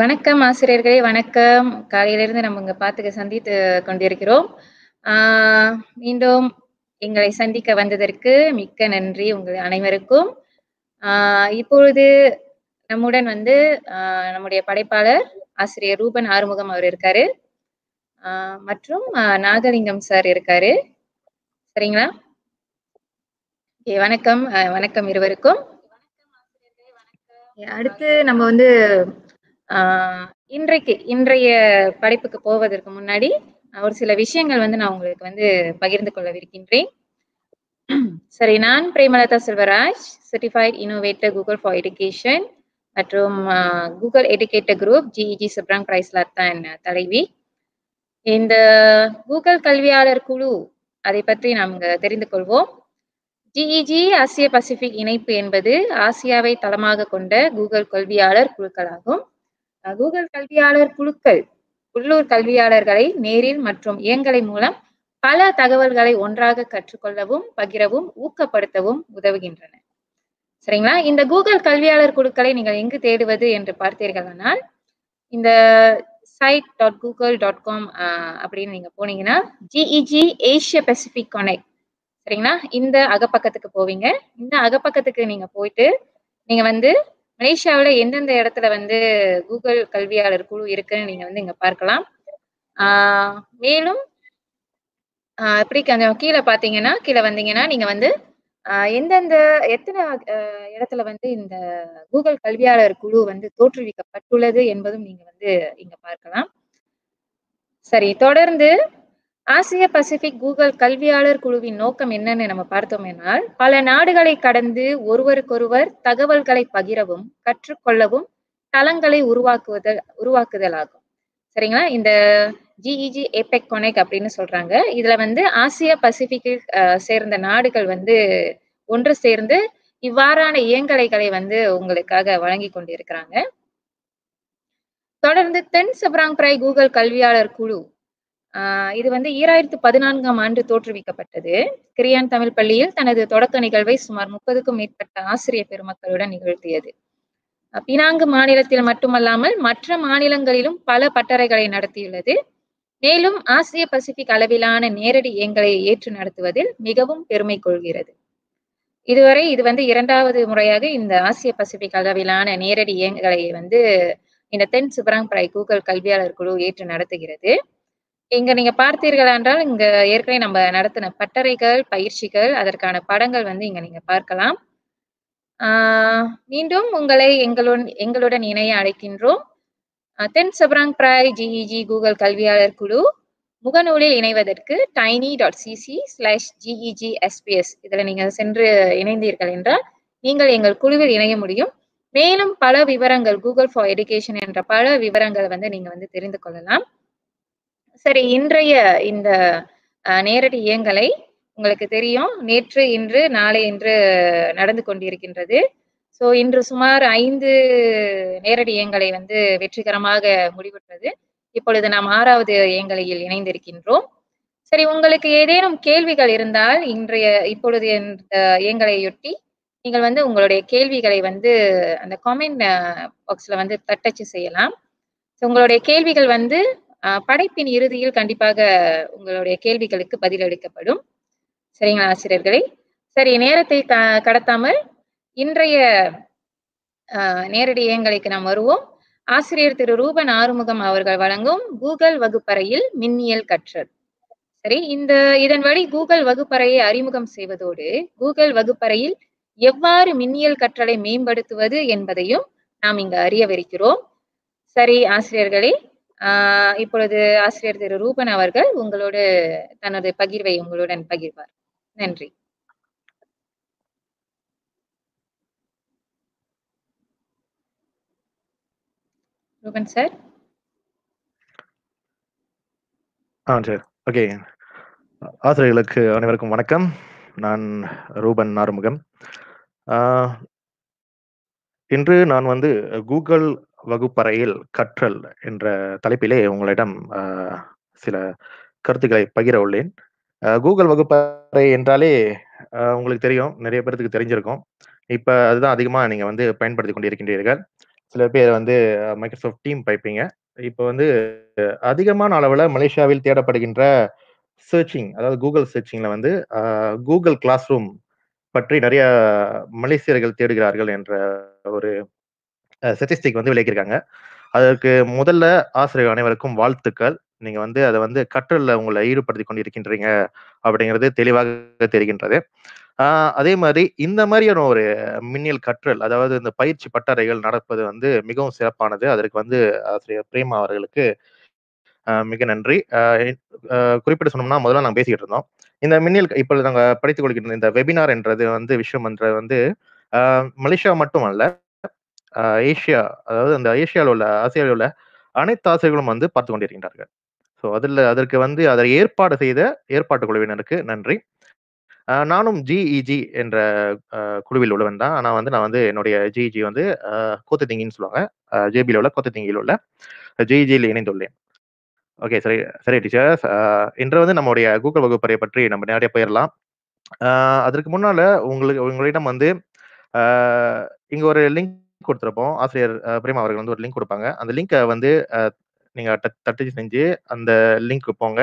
வணக்கம் ஆசிரியர்களே வணக்கம் காலையிலிருந்து நம்ம இங்க பார்த்துக்க சந்தித்து கொண்டிருக்கிறோம் மீண்டும் எங்களை சந்திக்க வந்ததற்கு மிக்க நன்றி உங்கள் அனைவருக்கும் இப்பொழுது நம்முடன் வந்து நம்முடைய படைப்பாளர் ஆசிரியர் ரூபன் ஆறுமுகம் அவர் இருக்காரு மற்றும் நாகலிங்கம் சார் இருக்காரு சரிங்களா வணக்கம் வணக்கம் இருவருக்கும் அடுத்து நம்ம வந்து இன்றைக்கு இன்றைய படிப்புக்கு போவதற்கு முன்னாடி ஒரு சில விஷயங்கள் வந்து நான் உங்களுக்கு வந்து பகிர்ந்து கொள்ளவிருக்கின்றேன் சரி நான் Premalatha Selvaraj certified innovator Google for education மற்றும் கூகுள் எடுகேட்டர் குரூப் ஜிஇஜி சுப்ரான் பிரைஸ்லர் தான் தலைவி இந்த கூகுள் கல்வியாளர் குழு அதை பற்றி நாம் தெரிந்து கொள்வோம் ஜிஇஜி ஆசிய பசிபிக் இணைப்பு என்பது ஆசியாவை தளமாக கொண்ட கூகுள் கல்வியாளர் குழுக்களாகும் கூகுள் கல்வியாளர் குழுக்கள் உள்ளூர் கல்வியாளர்களை நேரில் மற்றும் இயங்கலை மூலம் பல தகவல்களை ஒன்றாக கற்றுக்கொள்ளவும் பகிரவும் ஊக்கப்படுத்தவும் உதவுகின்றன சரிங்களா இந்த கூகுள் கல்வியாளர் குழுக்களை நீங்கள் எங்கு தேடுவது என்று பார்த்தீர்களானால் இந்த site dot Google dot com அப்படின்னு நீங்க போனீங்கன்னா ஜிஇஜி ஏசிய பெசிபிக் கொனை சரிங்களா இந்த அகப்பக்கத்துக்கு போவீங்க இந்த அகப்பக்கத்துக்கு நீங்க போயிட்டு நீங்க வந்து மலேசியாவில் எந்தெந்த இடத்துல வந்து கூகுள் கல்வியாளர் குழு இருக்குன்னு நீங்கள் வந்து இங்கே பார்க்கலாம் மேலும் இப்படி கொஞ்சம் கீழே பார்த்தீங்கன்னா கீழே வந்தீங்கன்னா நீங்கள் வந்து எந்தெந்த எத்தனை இடத்துல வந்து இந்த கூகுள் கல்வியாளர் குழு வந்து தோற்றுவிக்கப்பட்டுள்ளது என்பதும் நீங்கள் வந்து இங்கே பார்க்கலாம் சரி தொடர்ந்து ஆசிய பசிபிக் கூகுள் கல்வியாளர் குழுவின் நோக்கம் என்னன்னு நம்ம பார்த்தோம்னால் பல நாடுகளை கடந்து ஒருவருக்கொருவர் தகவல்களை பகிரவும் கற்றுக்கொள்ளவும் தளங்களை உருவாக்குவதல் உருவாக்குதல் ஆகும் சரிங்களா இந்த ஜிஇஜி ஏபெக் கொனெக் அப்படின்னு சொல்றாங்க இதுல வந்து ஆசிய பசிபிக்கில் சேர்ந்த நாடுகள் வந்து ஒன்று சேர்ந்து இவ்வாறான இயங்கலைகளை வந்து உங்களுக்காக வழங்கி கொண்டிருக்கிறாங்க தொடர்ந்து தென் சப்ராங் பிராய் கூகுள் கல்வியாளர் குழு ஆஹ் இது வந்து ஈராயிரத்து பதினான்காம் ஆண்டு தோற்றுவிக்கப்பட்டது கிரியான் தமிழ் பள்ளியில் தனது தொடக்க நிகழ்வை சுமார் முப்பதுக்கும் மேற்பட்ட ஆசிரிய பெருமக்களுடன் நிகழ்த்தியது பினாங்கு மாநிலத்தில் மட்டுமல்லாமல் மற்ற மாநிலங்களிலும் பல பட்டறைகளை நடத்தியுள்ளது மேலும் ஆசிய பசிபிக் அளவிலான நேரடி இயங்களை ஏற்று நடத்துவதில் மிகவும் பெருமை கொள்கிறது இதுவரை இது வந்து இரண்டாவது முறையாக இந்த ஆசிய பசிபிக் அளவிலான நேரடி இயங்களை வந்து இந்த தென் சுப்ராங் பிராய் கூகுள் கல்வியாளர் குழு ஏற்று நடத்துகிறது இங்க நீங்க பார்த்தீர்கள் என்றால் இங்க ஏற்கனவே நம்ம நடத்தின பட்டறைகள் பயிற்சிகள் அதற்கான படங்கள் வந்து இங்க நீங்க பார்க்கலாம் மீண்டும் உங்களை எங்களுடன் எங்களுடன் இணைய அழைக்கின்றோம் தென் சப்ராங் பிராய் ஜிஇஜி கூகுள் கல்வியாளர் குழு முகநூலில் இணைவதற்கு tiny dot CC slash GEG SPS இதில் நீங்கள் சென்று இணைந்தீர்கள் என்றால் நீங்கள் எங்கள் குழுவில் இணைய முடியும் மேலும் பல விவரங்கள் கூகுள் ஃபார் எடுகேஷன் என்ற பல விவரங்களை வந்து நீங்கள் வந்து தெரிந்து கொள்ளலாம் சரி இன்றைய இந்த நேரடி இயங்கலை உங்களுக்கு தெரியும் நேற்று இன்று நாளை இன்று நடந்து கொண்டிருக்கின்றது ஸோ இன்று சுமார் ஐந்து நேரடி இயங்கலை வந்து வெற்றிகரமாக முடிவுற்றது இப்பொழுது நாம் ஆறாவது இயங்கலையில் இணைந்திருக்கின்றோம் சரி உங்களுக்கு ஏதேனும் கேள்விகள் இருந்தால் இன்றைய இப்பொழுது இந்த இயங்கலையொட்டி நீங்கள் வந்து உங்களுடைய கேள்விகளை வந்து அந்த காமெண்ட் பாக்ஸில் வந்து தட்டச்சு செய்யலாம் ஸோ உங்களுடைய கேள்விகள் வந்து படைப்பின் இறுதியில் கண்டிப்பாக உங்களுடைய கேள்விகளுக்கு பதிலளிக்கப்படும் சரிங்களா ஆசிரியர்களே சரி நேரத்தை க கடத்தாமல் இன்றைய நேரடி இயங்கலைக்கு நாம் வருவோம் ஆசிரியர் திரு ரூபன் ஆறுமுகம் அவர்கள் வழங்கும் கூகுள் வகுப்பறையில் மின்னியல் கற்றல் சரி இந்த இதன் வழி கூகுள் வகுப்பறையை அறிமுகம் செய்வதோடு கூகுள் வகுப்பறையில் எவ்வாறு மின்னியல் கற்றலை மேம்படுத்துவது என்பதையும் நாம் இங்கு அறியவிருக்கிறோம் சரி ஆசிரியர்களே இப்பொழுது ஆசிரியர் திரு ரூபன் அவர்கள் உங்களோடு தனது பகிர்வை உங்களுடன் பகிர்வார் நன்றி ரூபன் சார் ஆ சார் ஓகே ஆசிரியர்களுக்கு அனைவருக்கும் வணக்கம் நான் ரூபன் ஆறுமுகம் இன்று நான் வந்து கூகுள் வகுப்பறையில் கற்றல் என்ற தலைப்பிலே உங்களிடம் சில கருத்துக்களை பகிர உள்ளேன் கூகுள் வகுப்பறை என்றாலே உங்களுக்கு தெரியும் நிறைய பேர்த்துக்கு தெரிஞ்சிருக்கும் இப்போ அதுதான் அதிகமாக நீங்கள் வந்து பயன்படுத்தி கொண்டிருக்கின்றீர்கள் சில பேர் வந்து மைக்ரோசாஃப்ட் டீம் பைப்பீங்க இப்போ வந்து அதிகமான அளவில் மலேசியாவில் தேடப்படுகின்ற சர்ச்சிங் அதாவது கூகுள் சர்ச்சிங்கில் வந்து கூகுள் கிளாஸ் ரூம் பற்றி நிறைய மலேசியர்கள் தேடுகிறார்கள் என்ற ஒரு ஸ்டட்டிஸ்டிக் வந்து விளக்கியிருக்காங்க அதற்கு முதல்ல ஆசிரியர் அனைவருக்கும் வாழ்த்துக்கள் நீங்க வந்து அதை வந்து கற்றலில் உங்களை ஈடுபடுத்தி கொண்டு இருக்கின்றீங்க அப்படிங்கிறது தெளிவாக தெரிகின்றது அதே மாதிரி இந்த மாதிரியான ஒரு மின்னியல் கற்றல் அதாவது இந்த பயிற்சி பட்டறைகள் நடப்பது வந்து மிகவும் சிறப்பானது அதற்கு வந்து ஆசிரியர் பிரேமா அவர்களுக்கு மிக நன்றி குறிப்பிட்டு சொன்னோம்னா முதல்ல நாங்கள் பேசிக்கிட்டு இருந்தோம் இந்த மின்னியல் இப்போ நாங்கள் படித்துக் கொள்கின்ற இந்த வெபினார் என்றது வந்து விஷயம் என்ற வந்து மலேசியா மட்டும் அல்ல ஏஷியா அதாவது அந்த ஏஷியாவில் உள்ள ஆசியாவில் உள்ள அனைத்து ஆசிரியர்களும் வந்து பார்த்து கொண்டிருக்கின்றார்கள் ஸோ அதில் அதற்கு வந்து அதை ஏற்பாடு செய்த ஏற்பாட்டு குழுவினருக்கு நன்றி நானும் ஜிஇஜி e என்ற குழுவில் உள்ளவன் தான் ஆனால் வந்து நான் வந்து என்னுடைய ஜிஇஜி e வந்து கோத்ததிங்கின்னு சொல்லுவாங்க ஜேபியில் உள்ள கோத்ததிங்கியில் உள்ள ஜிஇஜியில் e இணைந்துள்ளேன் ஓகே சரி சரி டீச்சர்ஸ் இன்று வந்து நம்முடைய கூகுள் வகுப்பறையை பற்றி நம்ம நிறைய போயிடலாம் அதற்கு முன்னால் உங்களுக்கு உங்களிடம் வந்து இங்கே ஒரு லிங்க் கொடுத்துருப்போம் ஆசிரியர் பிரேமா அவர்கள் வந்து ஒரு லிங்க் கொடுப்பாங்க அந்த லிங்கை வந்து நீங்கள் தட்டி செஞ்சு அந்த லிங்க் போங்க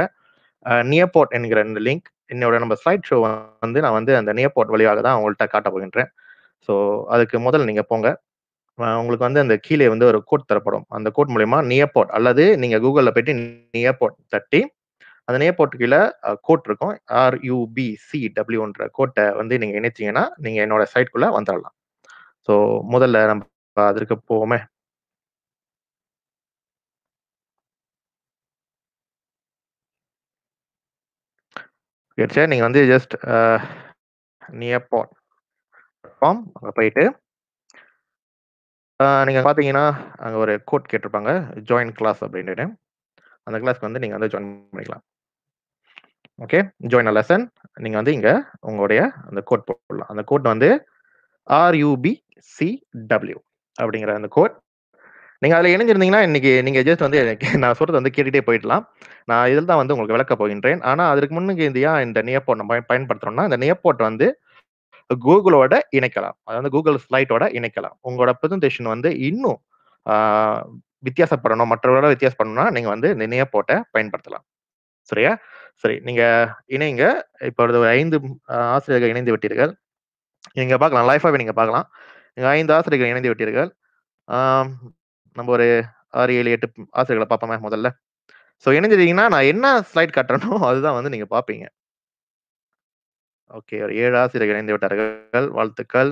நியர்போர்ட் என்கிற இந்த லிங்க் என்னோட நம்ம ஸ்லைட் ஷோ வந்து நான் வந்து அந்த நியர்போர்ட் வழியாக தான் உங்கள்கிட்ட காட்ட போகின்றேன் ஸோ அதுக்கு முதல்ல நீங்கள் போங்க உங்களுக்கு வந்து அந்த கீழே வந்து ஒரு கோட் தரப்படும் அந்த கோட் மூலயமா நியர்போர்ட் அல்லது நீங்கள் கூகுளில் போயிட்டு நியர்போர்ட் தட்டி அந்த நியர்போர்ட் கீழே கோட் இருக்கும் ஆர்யூபிசி டபிள்யூன்ற கோட்டை வந்து நீங்கள் இணைச்சிங்கன்னா நீங்கள் என்னோட சைட்குள்ளே வந்துடலாம் ஸோ முதல்ல நம்ம அதற்கு போவோமே சரி நீங்கள் வந்து ஜஸ்ட் நியப்பான் ஃபார்ம் அங்கே போயிட்டு நீங்கள் பார்த்தீங்கன்னா அங்கே ஒரு கோட் கேட்டிருப்பாங்க ஜாயின் கிளாஸ் அப்படின்ட்டு அந்த கிளாஸ்க்கு வந்து நீங்கள் வந்து ஜாயின் பண்ணிக்கலாம் ஓகே ஜாயின் அ லெசன் நீங்கள் வந்து இங்கே உங்களுடைய அந்த கோட் போடலாம் அந்த கோட் வந்து ஆர்யூபி சிடபிள்யூ அப்படிங்கிற அந்த கோட் நீங்கள் அதில் இணைஞ்சிருந்தீங்கன்னா இன்னைக்கு நீங்கள் ஜஸ்ட் வந்து நான் சொல்றது வந்து கேட்டுகிட்டே போயிடலாம் நான் இதில் தான் வந்து உங்களுக்கு விளக்க போகின்றேன் ஆனால் அதற்கு முன்னுக்கு இந்தியா இந்த நியப்போட் நம்ம பயன்படுத்துகிறோம்னா இந்த நியப்போட் வந்து கூகுளோட இணைக்கலாம் அதாவது கூகுள் ஸ்லைட்டோட இணைக்கலாம் உங்களோட ப்ரெசன்டேஷன் வந்து இன்னும் வித்தியாசப்படணும் மற்றவரோட வித்தியாசப்படணும்னா நீங்கள் வந்து இந்த நியப்போட்டை பயன்படுத்தலாம் சரியா சரி நீங்கள் இணைங்க இப்போ ஒரு ஐந்து ஆசிரியர்கள் இணைந்து விட்டீர்கள் நீங்கள் பார்க்கலாம் லைஃபாகவே நீங்கள் பார்க்கலாம் ஐந்து ஆசிரியர்கள் இணைந்து விட்டீர்கள் நம்ம ஒரு ஆறு ஏழு எட்டு ஆசிரியர்களை பார்ப்போமே முதல்ல ஸோ இணைஞ்சிட்டீங்கன்னா நான் என்ன ஸ்லைட் கட்டணும் அதுதான் வந்து நீங்கள் பார்ப்பீங்க ஓகே ஒரு ஏழு ஆசிரியர்கள் இணைந்து விட்டார்கள் வாழ்த்துக்கள்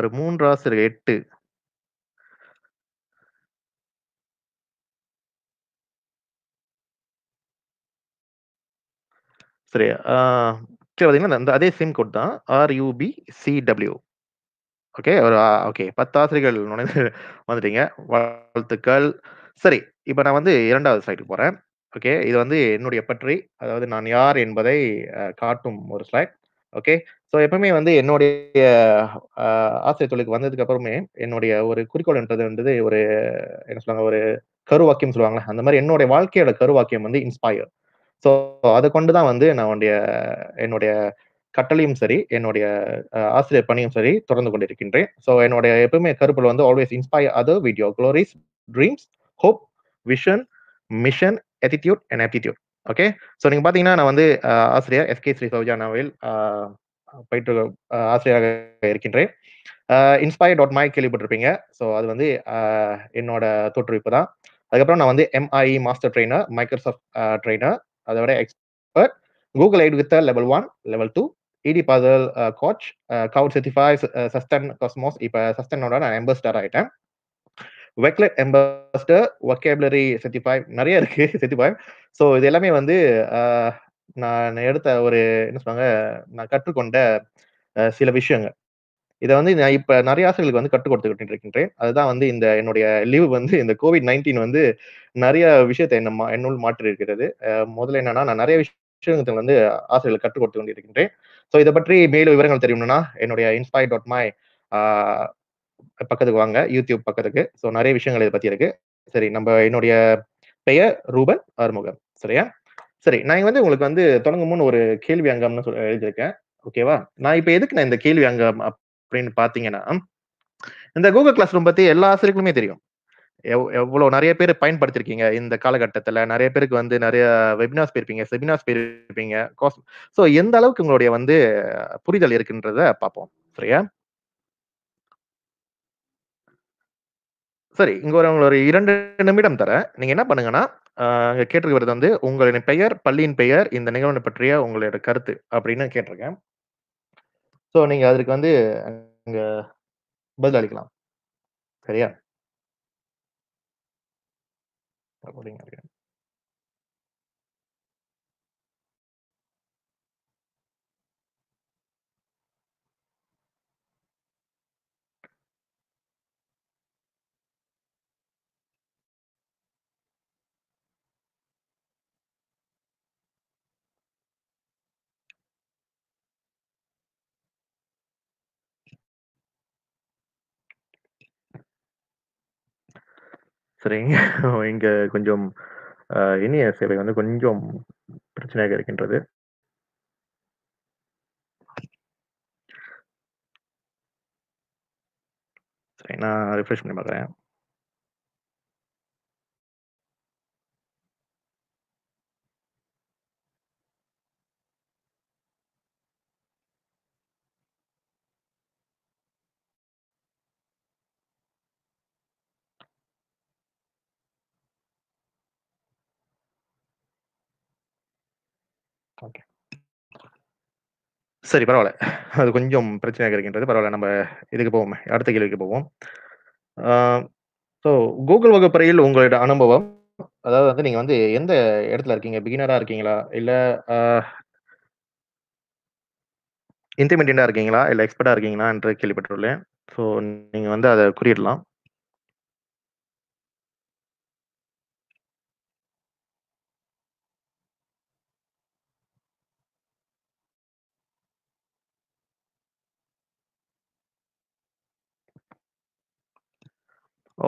ஒரு மூன்று ஆசிரியர்கள் எட்டு சரியா கீழே பார்த்தீங்கன்னா அந்த அதே சிம் கோட் தான் ஆர்யூபி சிடபிள்யூ ஓகே ஒரு ஓகே பத்து ஆசிரியர்கள் நுழைந்து வந்துட்டீங்க வாழ்த்துக்கள் சரி இப்போ நான் வந்து இரண்டாவது ஸ்லைடுக்கு போகிறேன் ஓகே இது வந்து என்னுடைய பற்றி அதாவது நான் யார் என்பதை காட்டும் ஒரு ஸ்லைட் ஓகே ஸோ எப்பவுமே வந்து என்னுடைய ஆசிரியர் தொழிலுக்கு வந்ததுக்கு அப்புறமே என்னுடைய ஒரு குறிக்கோள்ன்றது வந்து ஒரு என்ன சொல்லுவாங்க ஒரு கருவாக்கியம் சொல்லுவாங்களே அந்த மாதிரி என்னுடைய வாழ்க்கையோட கருவாக்கியம் வந்து இன்ஸ்பயர் ஸோ அதை கொண்டு தான் வந்து நான் உடைய என்னுடைய கட்டளையும் சரி என்னுடைய ஆசிரியர் பணியும் சரி தொடர்ந்து கொண்டிருக்கின்றேன் ஸோ என்னுடைய எப்பவுமே கருப்பில் வந்து always inspire other video glories dreams hope vision mission attitude and aptitude okay so நீங்கள் பார்த்தீங்கன்னா நான் வந்து ஆசிரியர் எஸ்கே ஸ்ரீ சௌஜா நாவில் போயிட்டு ஆசிரியராக இருக்கின்றேன் இன்ஸ்பயர் டாட் மாய் கேள்விப்பட்டிருப்பீங்க ஸோ அது வந்து என்னோட தோற்றுவிப்பு தான் அதுக்கப்புறம் நான் வந்து MIE master trainer Microsoft trainer அதை விட எக்ஸ்பர்ட் கூகுள் ஐட் with level one level two இடி பதல் கோச் கவுட் செர்ட்டி ஃபைவ் சஸ்டன் காஸ்மோஸ் இப்போ சஸ்டனோட நான் எம்பஸ்டர் ஆகிட்டேன் வெக்லெட் எம்பஸ்டர் ஒக்கேபுலரி செர்ட்டி ஃபைவ் நிறைய இருக்கு செர்ட்டி ஃபைவ் ஸோ இது எல்லாமே வந்து uh, நான் எடுத்த ஒரு என்ன சொல்லுவாங்க நான் கற்றுக்கொண்ட uh, சில விஷயங்கள் இதை வந்து நான் இப்ப நிறைய ஆசிரியர்களுக்கு வந்து கற்றுக் கொடுத்துக்கிட்டு இருக்கின்றேன் அதுதான் வந்து இந்த என்னுடைய லீவ் வந்து இந்த கோவிட் நைன்டீன் வந்து நிறைய விஷயத்தை என்ன என்னுள் மாற்றி இருக்கிறது முதல்ல என்னன்னா நான் நிறைய விஷயங்கள் வந்து ஆசிரியர்கள் கற்றுக் கொடுத்து கொண்டிருக்கின்றேன் ஸோ இதை பற்றி மேலும் விவரங்கள் தெரியும்னா என்னுடைய இன்ஸ்பைர் டாட் மை பக்கத்துக்கு வாங்க யூடியூப் பக்கத்துக்கு ஸோ நிறைய விஷயங்கள் இதை பத்தி இருக்கு சரி நம்ம என்னுடைய பெயர் ரூபன் ஆறுமுகம் சரியா சரி நான் வந்து உங்களுக்கு வந்து தொடங்கும் முன் ஒரு கேள்வி அங்கம்னு சொல்லி எழுதியிருக்கேன் ஓகேவா நான் இப்போ எதுக்கு நான் இந்த கேள்வி அங்கம் அப்படின்னு பார்த்தீங்கன்னா இந்த கூகுள் கிளாஸ் ரூம் பற்றி எல்லா ஆசிரியர்களுமே தெரியும் எவ் எவ்வளோ நிறைய பேர் பயன்படுத்திருக்கீங்க இந்த காலகட்டத்தில் நிறைய பேருக்கு வந்து நிறைய வெபினார்ஸ் போயிருப்பீங்க செபினார்ஸ் போயிருப்பீங்க கோர்ஸ் ஸோ எந்த அளவுக்கு உங்களுடைய வந்து புரிதல் இருக்குன்றத பார்ப்போம் சரியா சரி இங்க ஒரு ஒரு இரண்டு நிமிடம் தரேன் நீங்க என்ன பண்ணுங்கன்னா கேட்டிருக்கிறது வந்து உங்களுடைய பெயர் பள்ளியின் பெயர் இந்த நிகழ்வு பற்றிய உங்களுடைய கருத்து அப்படின்னு கேட்டிருக்கேன் ஸோ நீங்க அதற்கு வந்து அங்க அளிக்கலாம் சரியா? அப்படிங்க சரிங்க இங்கே கொஞ்சம் இனிய இணைய சேவை வந்து கொஞ்சம் பிரச்சனையாக இருக்கின்றது. சரி, நான் ரிஃப்ரெஷ் பண்ணி பார்க்குறேன். ஓகே சரி பரவாயில்ல அது கொஞ்சம் பிரச்சனையாக இருக்கின்றது பரவாயில்ல நம்ம இதுக்கு போவோம் அடுத்த கேள்விக்கு போவோம் ஸோ கூகுள் வகுப்பறையில் உங்களோட அனுபவம் அதாவது வந்து நீங்கள் வந்து எந்த இடத்துல இருக்கீங்க பிகினராக இருக்கீங்களா இல்லை இன்டர்மீடியண்டாக இருக்கீங்களா இல்லை எக்ஸ்பர்ட்டாக இருக்கீங்களான்ற கேள்விப்பட்டுள்ளேன் ஸோ நீங்கள் வந்து அதை குறியிடலாம்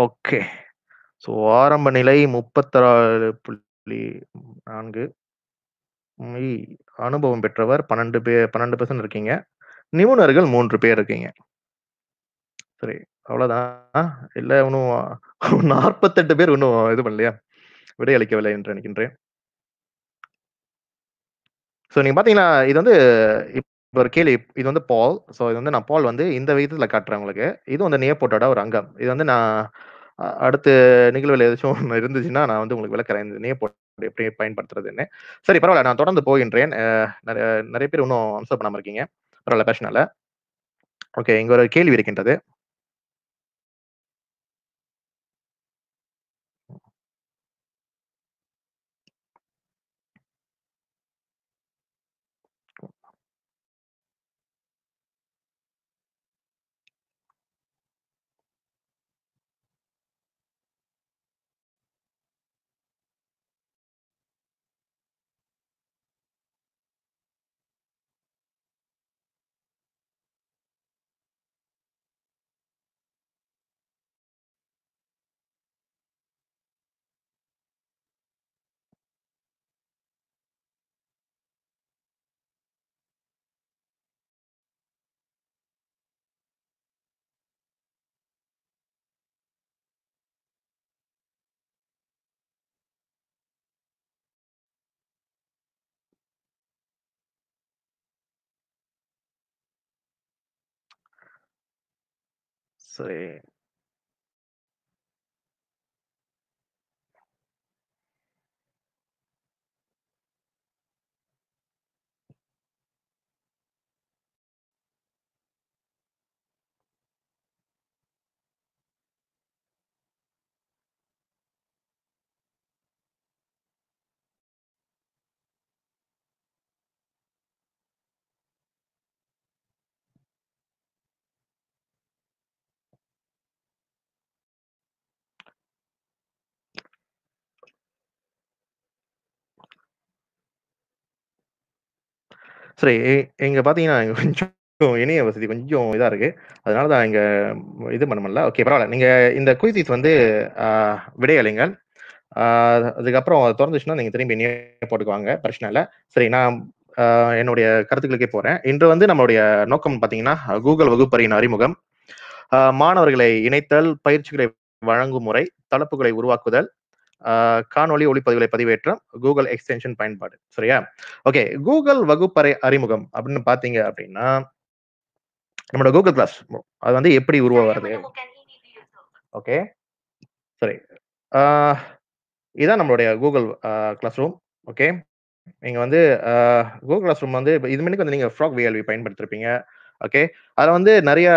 ஓகே ஸோ ஆரம்ப நிலை முப்பத்தாறு புள்ளி நான்கு அனுபவம் பெற்றவர் பன்னெண்டு பேர் பன்னெண்டு பர்சன்ட் இருக்கீங்க நிபுணர்கள் மூன்று பேர் இருக்கீங்க சரி அவ்வளோதான் இல்லை இன்னும் நாற்பத்தெட்டு பேர் இன்னும் இது பண்ணலையா விடை அளிக்கவில்லை என்று நினைக்கின்றேன் ஸோ நீங்கள் பார்த்தீங்கன்னா இது வந்து இப்போ ஒரு கேள்வி இது வந்து பால் ஸோ இது வந்து நான் பால் வந்து இந்த விகிதத்தில் காட்டுறேன் உங்களுக்கு இது வந்து நியப்போட்டோட ஒரு அங்கம் இது வந்து நான் அடுத்து நிகழ்வில் ஏதாச்சும் இருந்துச்சுன்னா நான் வந்து உங்களுக்கு விளக்குறேன் இந்த நியப்போட்டோ எப்படி பயன்படுத்துறதுன்னு சரி பரவாயில்ல நான் தொடர்ந்து போகின்றேன் நிறைய நிறைய பேர் இன்னும் அம்சப் பண்ணாமல் இருக்கீங்க பரவாயில்ல பிரச்சனை இல்லை ஓகே இங்கே ஒரு கேள்வி இருக்கின்றது Sí. சரி இங்க பாத்தீங்கன்னா கொஞ்சம் இணைய வசதி கொஞ்சம் இதா இருக்கு அதனால தான் இங்க இது பண்ண ஓகே பரவாயில்ல நீங்க இந்த குய்தீஸ் வந்து விடையலைங்கள் அதுக்கப்புறம் திறந்துச்சுன்னா நீங்க திரும்பி போட்டுக்குவாங்க பிரச்சனை இல்லை சரி நான் என்னுடைய கருத்துக்களுக்கே போறேன் இன்று வந்து நம்மளுடைய நோக்கம் பார்த்தீங்கன்னா கூகுள் வகுப்பறையின் அறிமுகம் மாணவர்களை இணைத்தல் பயிற்சிகளை வழங்கும் முறை தலைப்புகளை உருவாக்குதல் காணொலி ஒளிப்பதிவுகளை பதிவேற்றம் கூகுள் எக்ஸ்டென்ஷன் பயன்பாடு சரியா ஓகே கூகுள் வகுப்பறை அறிமுகம் அப்படின்னு பாத்தீங்க அப்படின்னா நம்மளோட கூகுள் கிளாஸ் அது வந்து எப்படி உருவாகிறது ஓகே சரி இதான் நம்மளுடைய கூகுள் கிளாஸ் ரூம் ஓகே நீங்கள் வந்து கூகுள் கிளாஸ் ரூம் வந்து இது மணிக்கு வந்து நீங்கள் ஃப்ராக் விஎல்வி பயன்படுத்திருப்பீங்க ஓகே அதில் வந்து நிறைய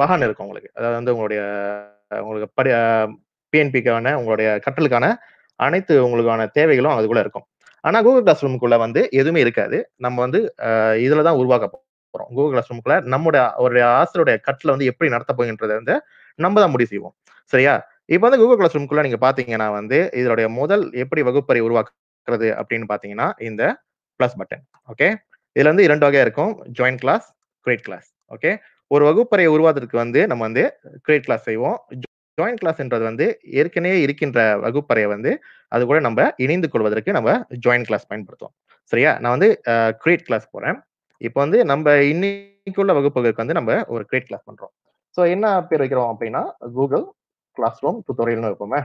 பகான் இருக்கும் உங்களுக்கு அதாவது வந்து உங்களுடைய உங்களுக்கு படி பிஎன்பிக்கான உங்களுடைய கற்றலுக்கான அனைத்து உங்களுக்கான தேவைகளும் அதுக்குள்ள இருக்கும் ஆனா கூகுள் கிளாஸ் ரூமுக்குள்ள வந்து எதுவுமே இருக்காது நம்ம வந்து இதுல தான் உருவாக்க போறோம் கூகுள் கிளாஸ் ரூமுக்குள்ள நம்முடைய அவருடைய ஆசிரியருடைய கட்டில வந்து எப்படி நடத்த போகின்றதை வந்து நம்ம தான் முடிவு செய்வோம் சரியா இப்போ வந்து கூகுள் கிளாஸ் ரூம்குள்ள நீங்க பாத்தீங்கன்னா வந்து இதனுடைய முதல் எப்படி வகுப்பறை உருவாக்குறது அப்படின்னு பாத்தீங்கன்னா இந்த பிளஸ் பட்டன் ஓகே இதுல வந்து இரண்டு வகையா இருக்கும் join class create class okay ஒரு வகுப்பறையை உருவாக்குறதுக்கு வந்து நம்ம வந்து கிரேட் கிளாஸ் செய்வோம் ஜாயின் கிளாஸ் என்றது வந்து ஏற்கனவே இருக்கின்ற வகுப்பறையை வந்து அது கூட நம்ம இணைந்து கொள்வதற்கு நம்ம ஜாயின் கிளாஸ் பயன்படுத்துவோம் சரியா நான் வந்து கிரியேட் கிளாஸ் போறேன் இப்போ வந்து நம்ம இன்னைக்குள்ள வகுப்புகளுக்கு வந்து நம்ம ஒரு கிரியேட் கிளாஸ் பண்றோம் ஸோ என்ன பேர் வைக்கிறோம் அப்படின்னா கூகுள் கிளாஸ் ரூம் டுட்டோரியல்னு வைப்போமே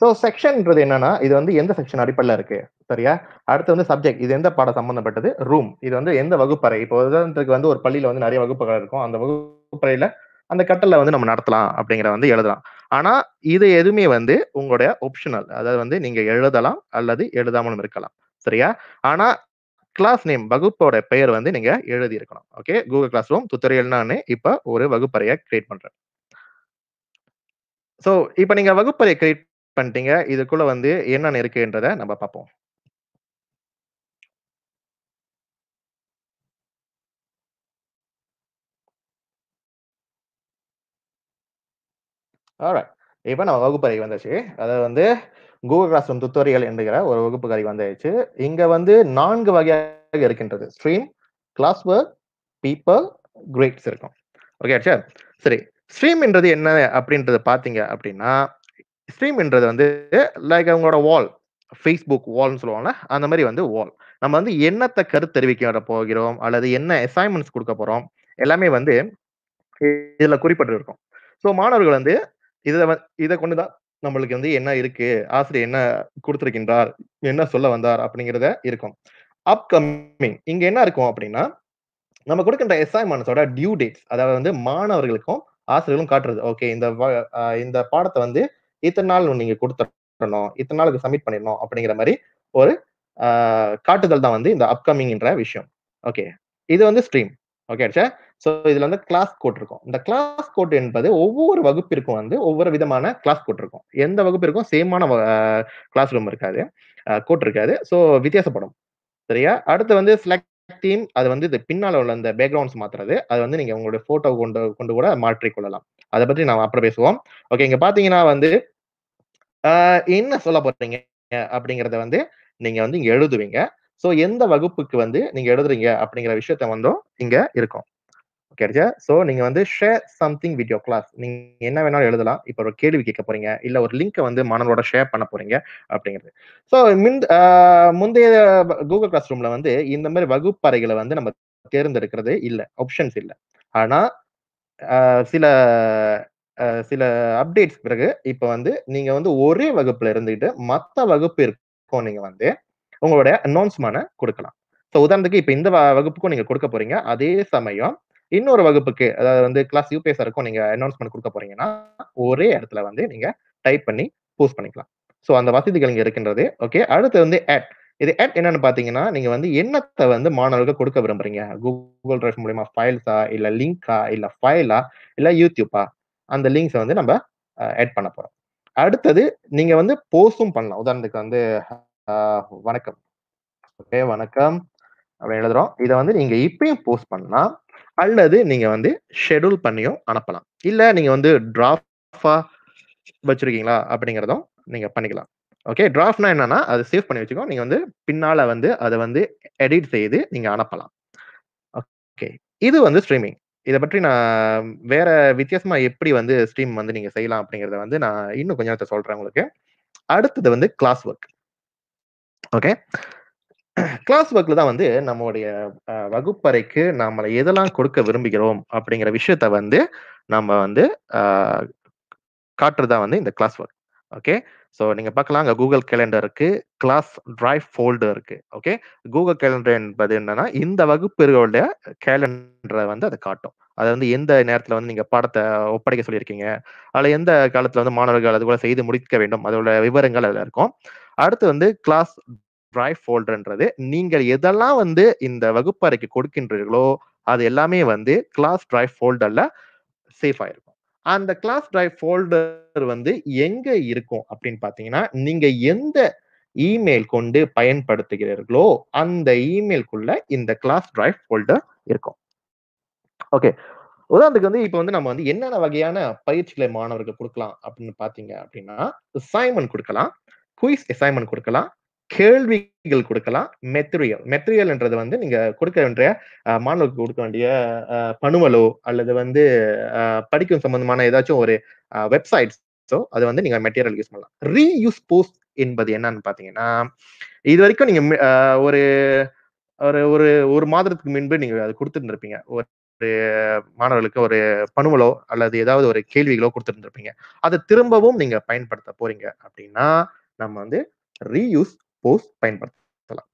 ஸோ செக்ஷன்ன்றது என்னன்னா இது வந்து எந்த செக்ஷன் அடிப்படையில் இருக்கு சரியா அடுத்து வந்து சப்ஜெக்ட் இது எந்த பாடம் சம்பந்தப்பட்டது ரூம் இது வந்து எந்த வகுப்பறை இப்போ உதாரணத்துக்கு வந்து ஒரு பள்ளியில வந்து நிறைய வகுப்புகள் இருக்கும் அந்த வகுப்பறையில அந்த கட்டளை வந்து நம்ம நடத்தலாம் அப்படிங்கிற வந்து எழுதலாம் ஆனா இது எதுவுமே வந்து உங்களுடைய ஒப்ஷனல் அதாவது வந்து நீங்க எழுதலாம் அல்லது எழுதாமலும் இருக்கலாம் சரியா ஆனா கிளாஸ் நேம் வகுப்போட பெயர் வந்து நீங்க எழுதி இருக்கணும் ஓகே கூகுள் கிளாஸ் ரூம் துத்தரியல்னான்னு இப்ப ஒரு வகுப்பறையை கிரியேட் பண்றேன் ஸோ இப்போ நீங்க வகுப்பறையை கிரியேட் பண்ணிட்டீங்க இதுக்குள்ள வந்து என்னென்ன இருக்குன்றத நம்ம பார்ப்போம் இப்போ நம்ம அறிவு வந்துச்சு அதாவது வந்து கூகுள் கிளாஸ் ரூம் துத்தோரியல் என்கிற ஒரு வகுப்புக்கறைக்கு வந்துச்சு இங்க வந்து நான்கு வகையாக இருக்கின்றது stream class work people grades இருக்கும் ஓகே சரி ஸ்ட்ரீம்ன்றது என்ன அப்படின்றது பார்த்தீங்க அப்படின்னா ஸ்ட்ரீம்ன்றது வந்து லைக் அவங்களோட வால் ஃபேஸ்புக் வால்னு சொல்லுவாங்கல்ல அந்த மாதிரி வந்து வால் நம்ம வந்து என்னத்தை கருத்து தெரிவிக்க போகிறோம் அல்லது என்ன அசைன்மெண்ட்ஸ் கொடுக்க போகிறோம் எல்லாமே வந்து இதில் குறிப்பிட்டு இருக்கும் ஸோ மாணவர்கள் வந்து இதை இதை கொண்டு தான் நம்மளுக்கு வந்து என்ன இருக்கு ஆசிரியர் என்ன கொடுத்துருக்கின்றார் என்ன சொல்ல வந்தார் அப்படிங்கிறத இருக்கும் அப்கமிங் இங்கே என்ன இருக்கும் அப்படின்னா நம்ம கொடுக்கின்ற அசைன்மெண்ட்ஸோட டியூ டேட்ஸ் அதாவது வந்து மாணவர்களுக்கும் ஆசிரியர்களும் காட்டுறது ஓகே இந்த இந்த பாடத்தை வந்து இத்தனை நாள் நீங்க கொடுத்துடணும் இத்தனை நாளுக்கு சப்மிட் பண்ணிடணும் அப்படிங்கிற மாதிரி ஒரு காட்டுதல் தான் வந்து இந்த அப்கமிங்ன்ற விஷயம் ஓகே இது வந்து ஸ்ட்ரீம் ஓகே சார் ஸோ இதுல வந்து கிளாஸ் கோட் இருக்கும் இந்த கிளாஸ் கோட் என்பது ஒவ்வொரு வகுப்பிற்கும் வந்து ஒவ்வொரு விதமான கிளாஸ் கோட் இருக்கும் எந்த வகுப்பிற்கும் சேமான கிளாஸ் ரூம் இருக்காது கோட் இருக்காது ஸோ வித்தியாசப்படும் சரியா அடுத்து வந்து செலக்ட் டீம் அது வந்து இது பின்னால் உள்ள அந்த பேக்ரவுண்ட்ஸ் மாத்துறது அது வந்து நீங்க உங்களுடைய போட்டோ கொண்டு கொண்டு கூட மாற்றிக்கொள்ளலாம் அதை பற்றி நாம் அப்புறம் பேசுவோம் ஓகே இங்க பாத்தீங்கன்னா வந்து என்ன சொல்ல போறீங்க அப்படிங்கிறத வந்து நீங்க வந்து இங்க எழுதுவீங்க ஸோ எந்த வகுப்புக்கு வந்து நீங்க எழுதுறீங்க அப்படிங்கிற விஷயத்த வந்து இங்க இருக்கும் ஓகே ஸோ நீங்க வந்து ஷேர் சம்திங் வீடியோ கிளாஸ் நீங்க என்ன வேணாலும் எழுதலாம் இப்போ ஒரு கேள்வி கேட்க போறீங்க இல்ல ஒரு லிங்கை வந்து மாணவரோட ஷேர் பண்ண போறீங்க அப்படிங்கிறது ஸோ மின் முந்தைய கூகுள் கிளாஸ் ரூம்ல வந்து இந்த மாதிரி வகுப்பறைகளை வந்து நம்ம தேர்ந்தெடுக்கிறது இல்லை ஆப்ஷன்ஸ் இல்லை ஆனா சில சில அப்டேட்ஸ் பிறகு இப்போ வந்து நீங்க வந்து ஒரே வகுப்புல இருந்துகிட்டு மற்ற வகுப்பு இருக்கும் நீங்க வந்து உங்களுடைய அனௌன்ஸ்மான கொடுக்கலாம் ஸோ உதாரணத்துக்கு இப்போ இந்த வகுப்புக்கும் நீங்க கொடுக்க போறீங்க அதே சமயம் இன்னொரு வகுப்புக்கு அதாவது வந்து கிளாஸ் யூபிஎஸ் இருக்கும் நீங்க அனௌன்ஸ்மெண்ட் கொடுக்க போறீங்கன்னா ஒரே இடத்துல வந்து நீங்க டைப் பண்ணி போஸ்ட் பண்ணிக்கலாம் ஸோ அந்த வசதிகள் இங்கே இருக்கின்றது ஓகே அடுத்து வந்து ஆட் இது ஆட் என்னன்னு நீங்க வந்து என்னத்தை வந்து மாணவர்கள் கொடுக்க விரும்புறீங்க கூகுள் டிரைவ் மூலயமா ஃபைல்ஸா இல்ல லிங்கா இல்ல ஃபைலா இல்ல யூடியூப்பா அந்த லிங்க்ஸை வந்து நம்ம ஆட் பண்ண போறோம் அடுத்தது நீங்க வந்து போஸ்டும் பண்ணலாம் உதாரணத்துக்கு வந்து வணக்கம் ஓகே வணக்கம் அப்படின்னு எழுதுறோம் இதை வந்து நீங்க இப்பயும் போஸ்ட் பண்ணலாம் அல்லது நீங்க வந்து ஷெடியூல் பண்ணியும் அனுப்பலாம் இல்ல நீங்க வந்து டிராஃபா வச்சிருக்கீங்களா அப்படிங்கிறதும் நீங்க பண்ணிக்கலாம் ஓகே டிராஃப்ட்னா என்னன்னா அதை சேவ் பண்ணி வச்சுக்கோ நீங்க வந்து பின்னால வந்து அதை வந்து எடிட் செய்து நீங்க அனுப்பலாம் ஓகே இது வந்து ஸ்ட்ரீமிங் இதை பற்றி நான் வேற வித்தியாசமா எப்படி வந்து ஸ்ட்ரீம் வந்து நீங்க செய்யலாம் அப்படிங்கிறத வந்து நான் இன்னும் கொஞ்ச நேரத்தை சொல்றேன் உங்களுக்கு அடுத்தது வந்து கிளாஸ் ஒர்க் ஓகே கிளாஸ் ஒர்க்ல தான் வந்து நம்மளுடைய வகுப்பறைக்கு நாம எதெல்லாம் கொடுக்க விரும்புகிறோம் அப்படிங்கிற விஷயத்த வந்து நம்ம வந்து காட்டுறதா வந்து இந்த கிளாஸ் ஒர்க் ஓகே ஸோ நீங்கள் பார்க்கலாம் அங்கே கூகுள் கேலண்டர் இருக்கு கிளாஸ் டிரைவ் ஃபோல்டர் இருக்கு ஓகே கூகுள் கேலண்டர் என்பது என்னன்னா இந்த வகுப்புகளுடைய கேலண்டரை வந்து அதை காட்டும் அதை வந்து எந்த நேரத்தில் வந்து நீங்கள் பாடத்தை ஒப்படைக்க சொல்லியிருக்கீங்க அதில் எந்த காலத்தில் வந்து மாணவர்கள் அது கூட செய்து முடிக்க வேண்டும் அதோட விவரங்கள் அதில் இருக்கும் அடுத்து வந்து கிளாஸ் டிரைவ் ஃபோல்டர்ன்றது நீங்கள் எதெல்லாம் வந்து இந்த வகுப்பறைக்கு கொடுக்கின்றீர்களோ அது எல்லாமே வந்து கிளாஸ் டிரைவ் ஃபோல்டரில் சேஃப் ஆயிருக்கும் அந்த கிளாஸ் டிரைவ் ஃபோல்டர் வந்து எங்க இருக்கும் அப்படின்னு பாத்தீங்கன்னா நீங்க எந்த இமெயில் கொண்டு பயன்படுத்துகிறீர்களோ அந்த இமெயிலுக்குள்ள இந்த கிளாஸ் டிரைவ் ஃபோல்டர் இருக்கும் ஓகே உதாரணத்துக்கு வந்து இப்போ வந்து நம்ம வந்து என்னென்ன வகையான பயிற்சிகளை மாணவர்கள் கொடுக்கலாம் அப்படின்னு பார்த்தீங்க அப்படின்னா அசைன்மெண்ட் கொடுக்கலாம் குயிஸ் அசைன்மெண்ட் கொடுக்கலாம் கேள்விகள் கொடுக்கலாம் மெத்திரியல் மெத்திரியல் என்றது வந்து நீங்க கொடுக்க வேண்டிய மாணவர்களுக்கு கொடுக்க வேண்டிய பணுவலோ அல்லது வந்து படிக்கும் சம்பந்தமான ஏதாச்சும் ஒரு வெப்சைட்ஸோ அது வந்து நீங்க மெட்டீரியல் யூஸ் பண்ணலாம் ரீயூஸ் போஸ்ட் என்பது என்னன்னு பாத்தீங்கன்னா இது வரைக்கும் நீங்க ஒரு ஒரு ஒரு ஒரு மாதத்துக்கு முன்பு நீங்க அது கொடுத்துருந்துருப்பீங்க ஒரு ஒரு மாணவர்களுக்கு ஒரு பணுவலோ அல்லது ஏதாவது ஒரு கேள்விகளோ கொடுத்துருந்துருப்பீங்க அதை திரும்பவும் நீங்க பயன்படுத்த போறீங்க அப்படின்னா நம்ம வந்து ரீயூஸ் போஸ்ட் பயன்படுத்தலாம்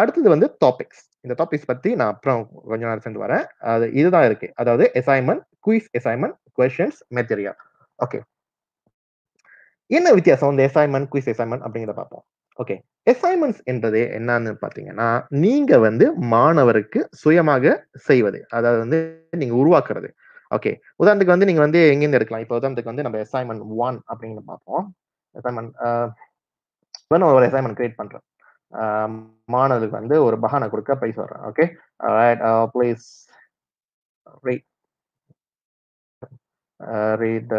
அடுத்தது வந்து டாபிக்ஸ் இந்த டாபிக்ஸ் பத்தி நான் அப்புறம் கொஞ்ச நேரம் சென்று வரேன் அது இதுதான் இருக்கு அதாவது assignment quiz assignment questions material okay என்ன வித்தியாசம் இந்த அசைன்மெண்ட் குயிஸ் அசைன்மெண்ட் அப்படிங்கிறத பார்ப்போம் ஓகே அசைன்மெண்ட்ஸ் என்பது என்னன்னு பாத்தீங்கன்னா நீங்க வந்து மாணவருக்கு சுயமாக செய்வது அதாவது வந்து நீங்க உருவாக்குறது ஓகே உதாரணத்துக்கு வந்து நீங்க வந்து எங்கேருந்து எடுக்கலாம் இப்போ உதாரணத்துக்கு வந்து நம்ம அசைன்மெண்ட் ஒன் அப்படின்னு பார்ப்போம் அசைன்மெண்ட் நான் ஒரு அசைன்மெண்ட் கிரியேட் பண்றேன் மாணவர்களுக்கு வந்து ஒரு பகானை கொடுக்க போய் சொல்கிறேன் ஓகே ப்ளீஸ் ரீட்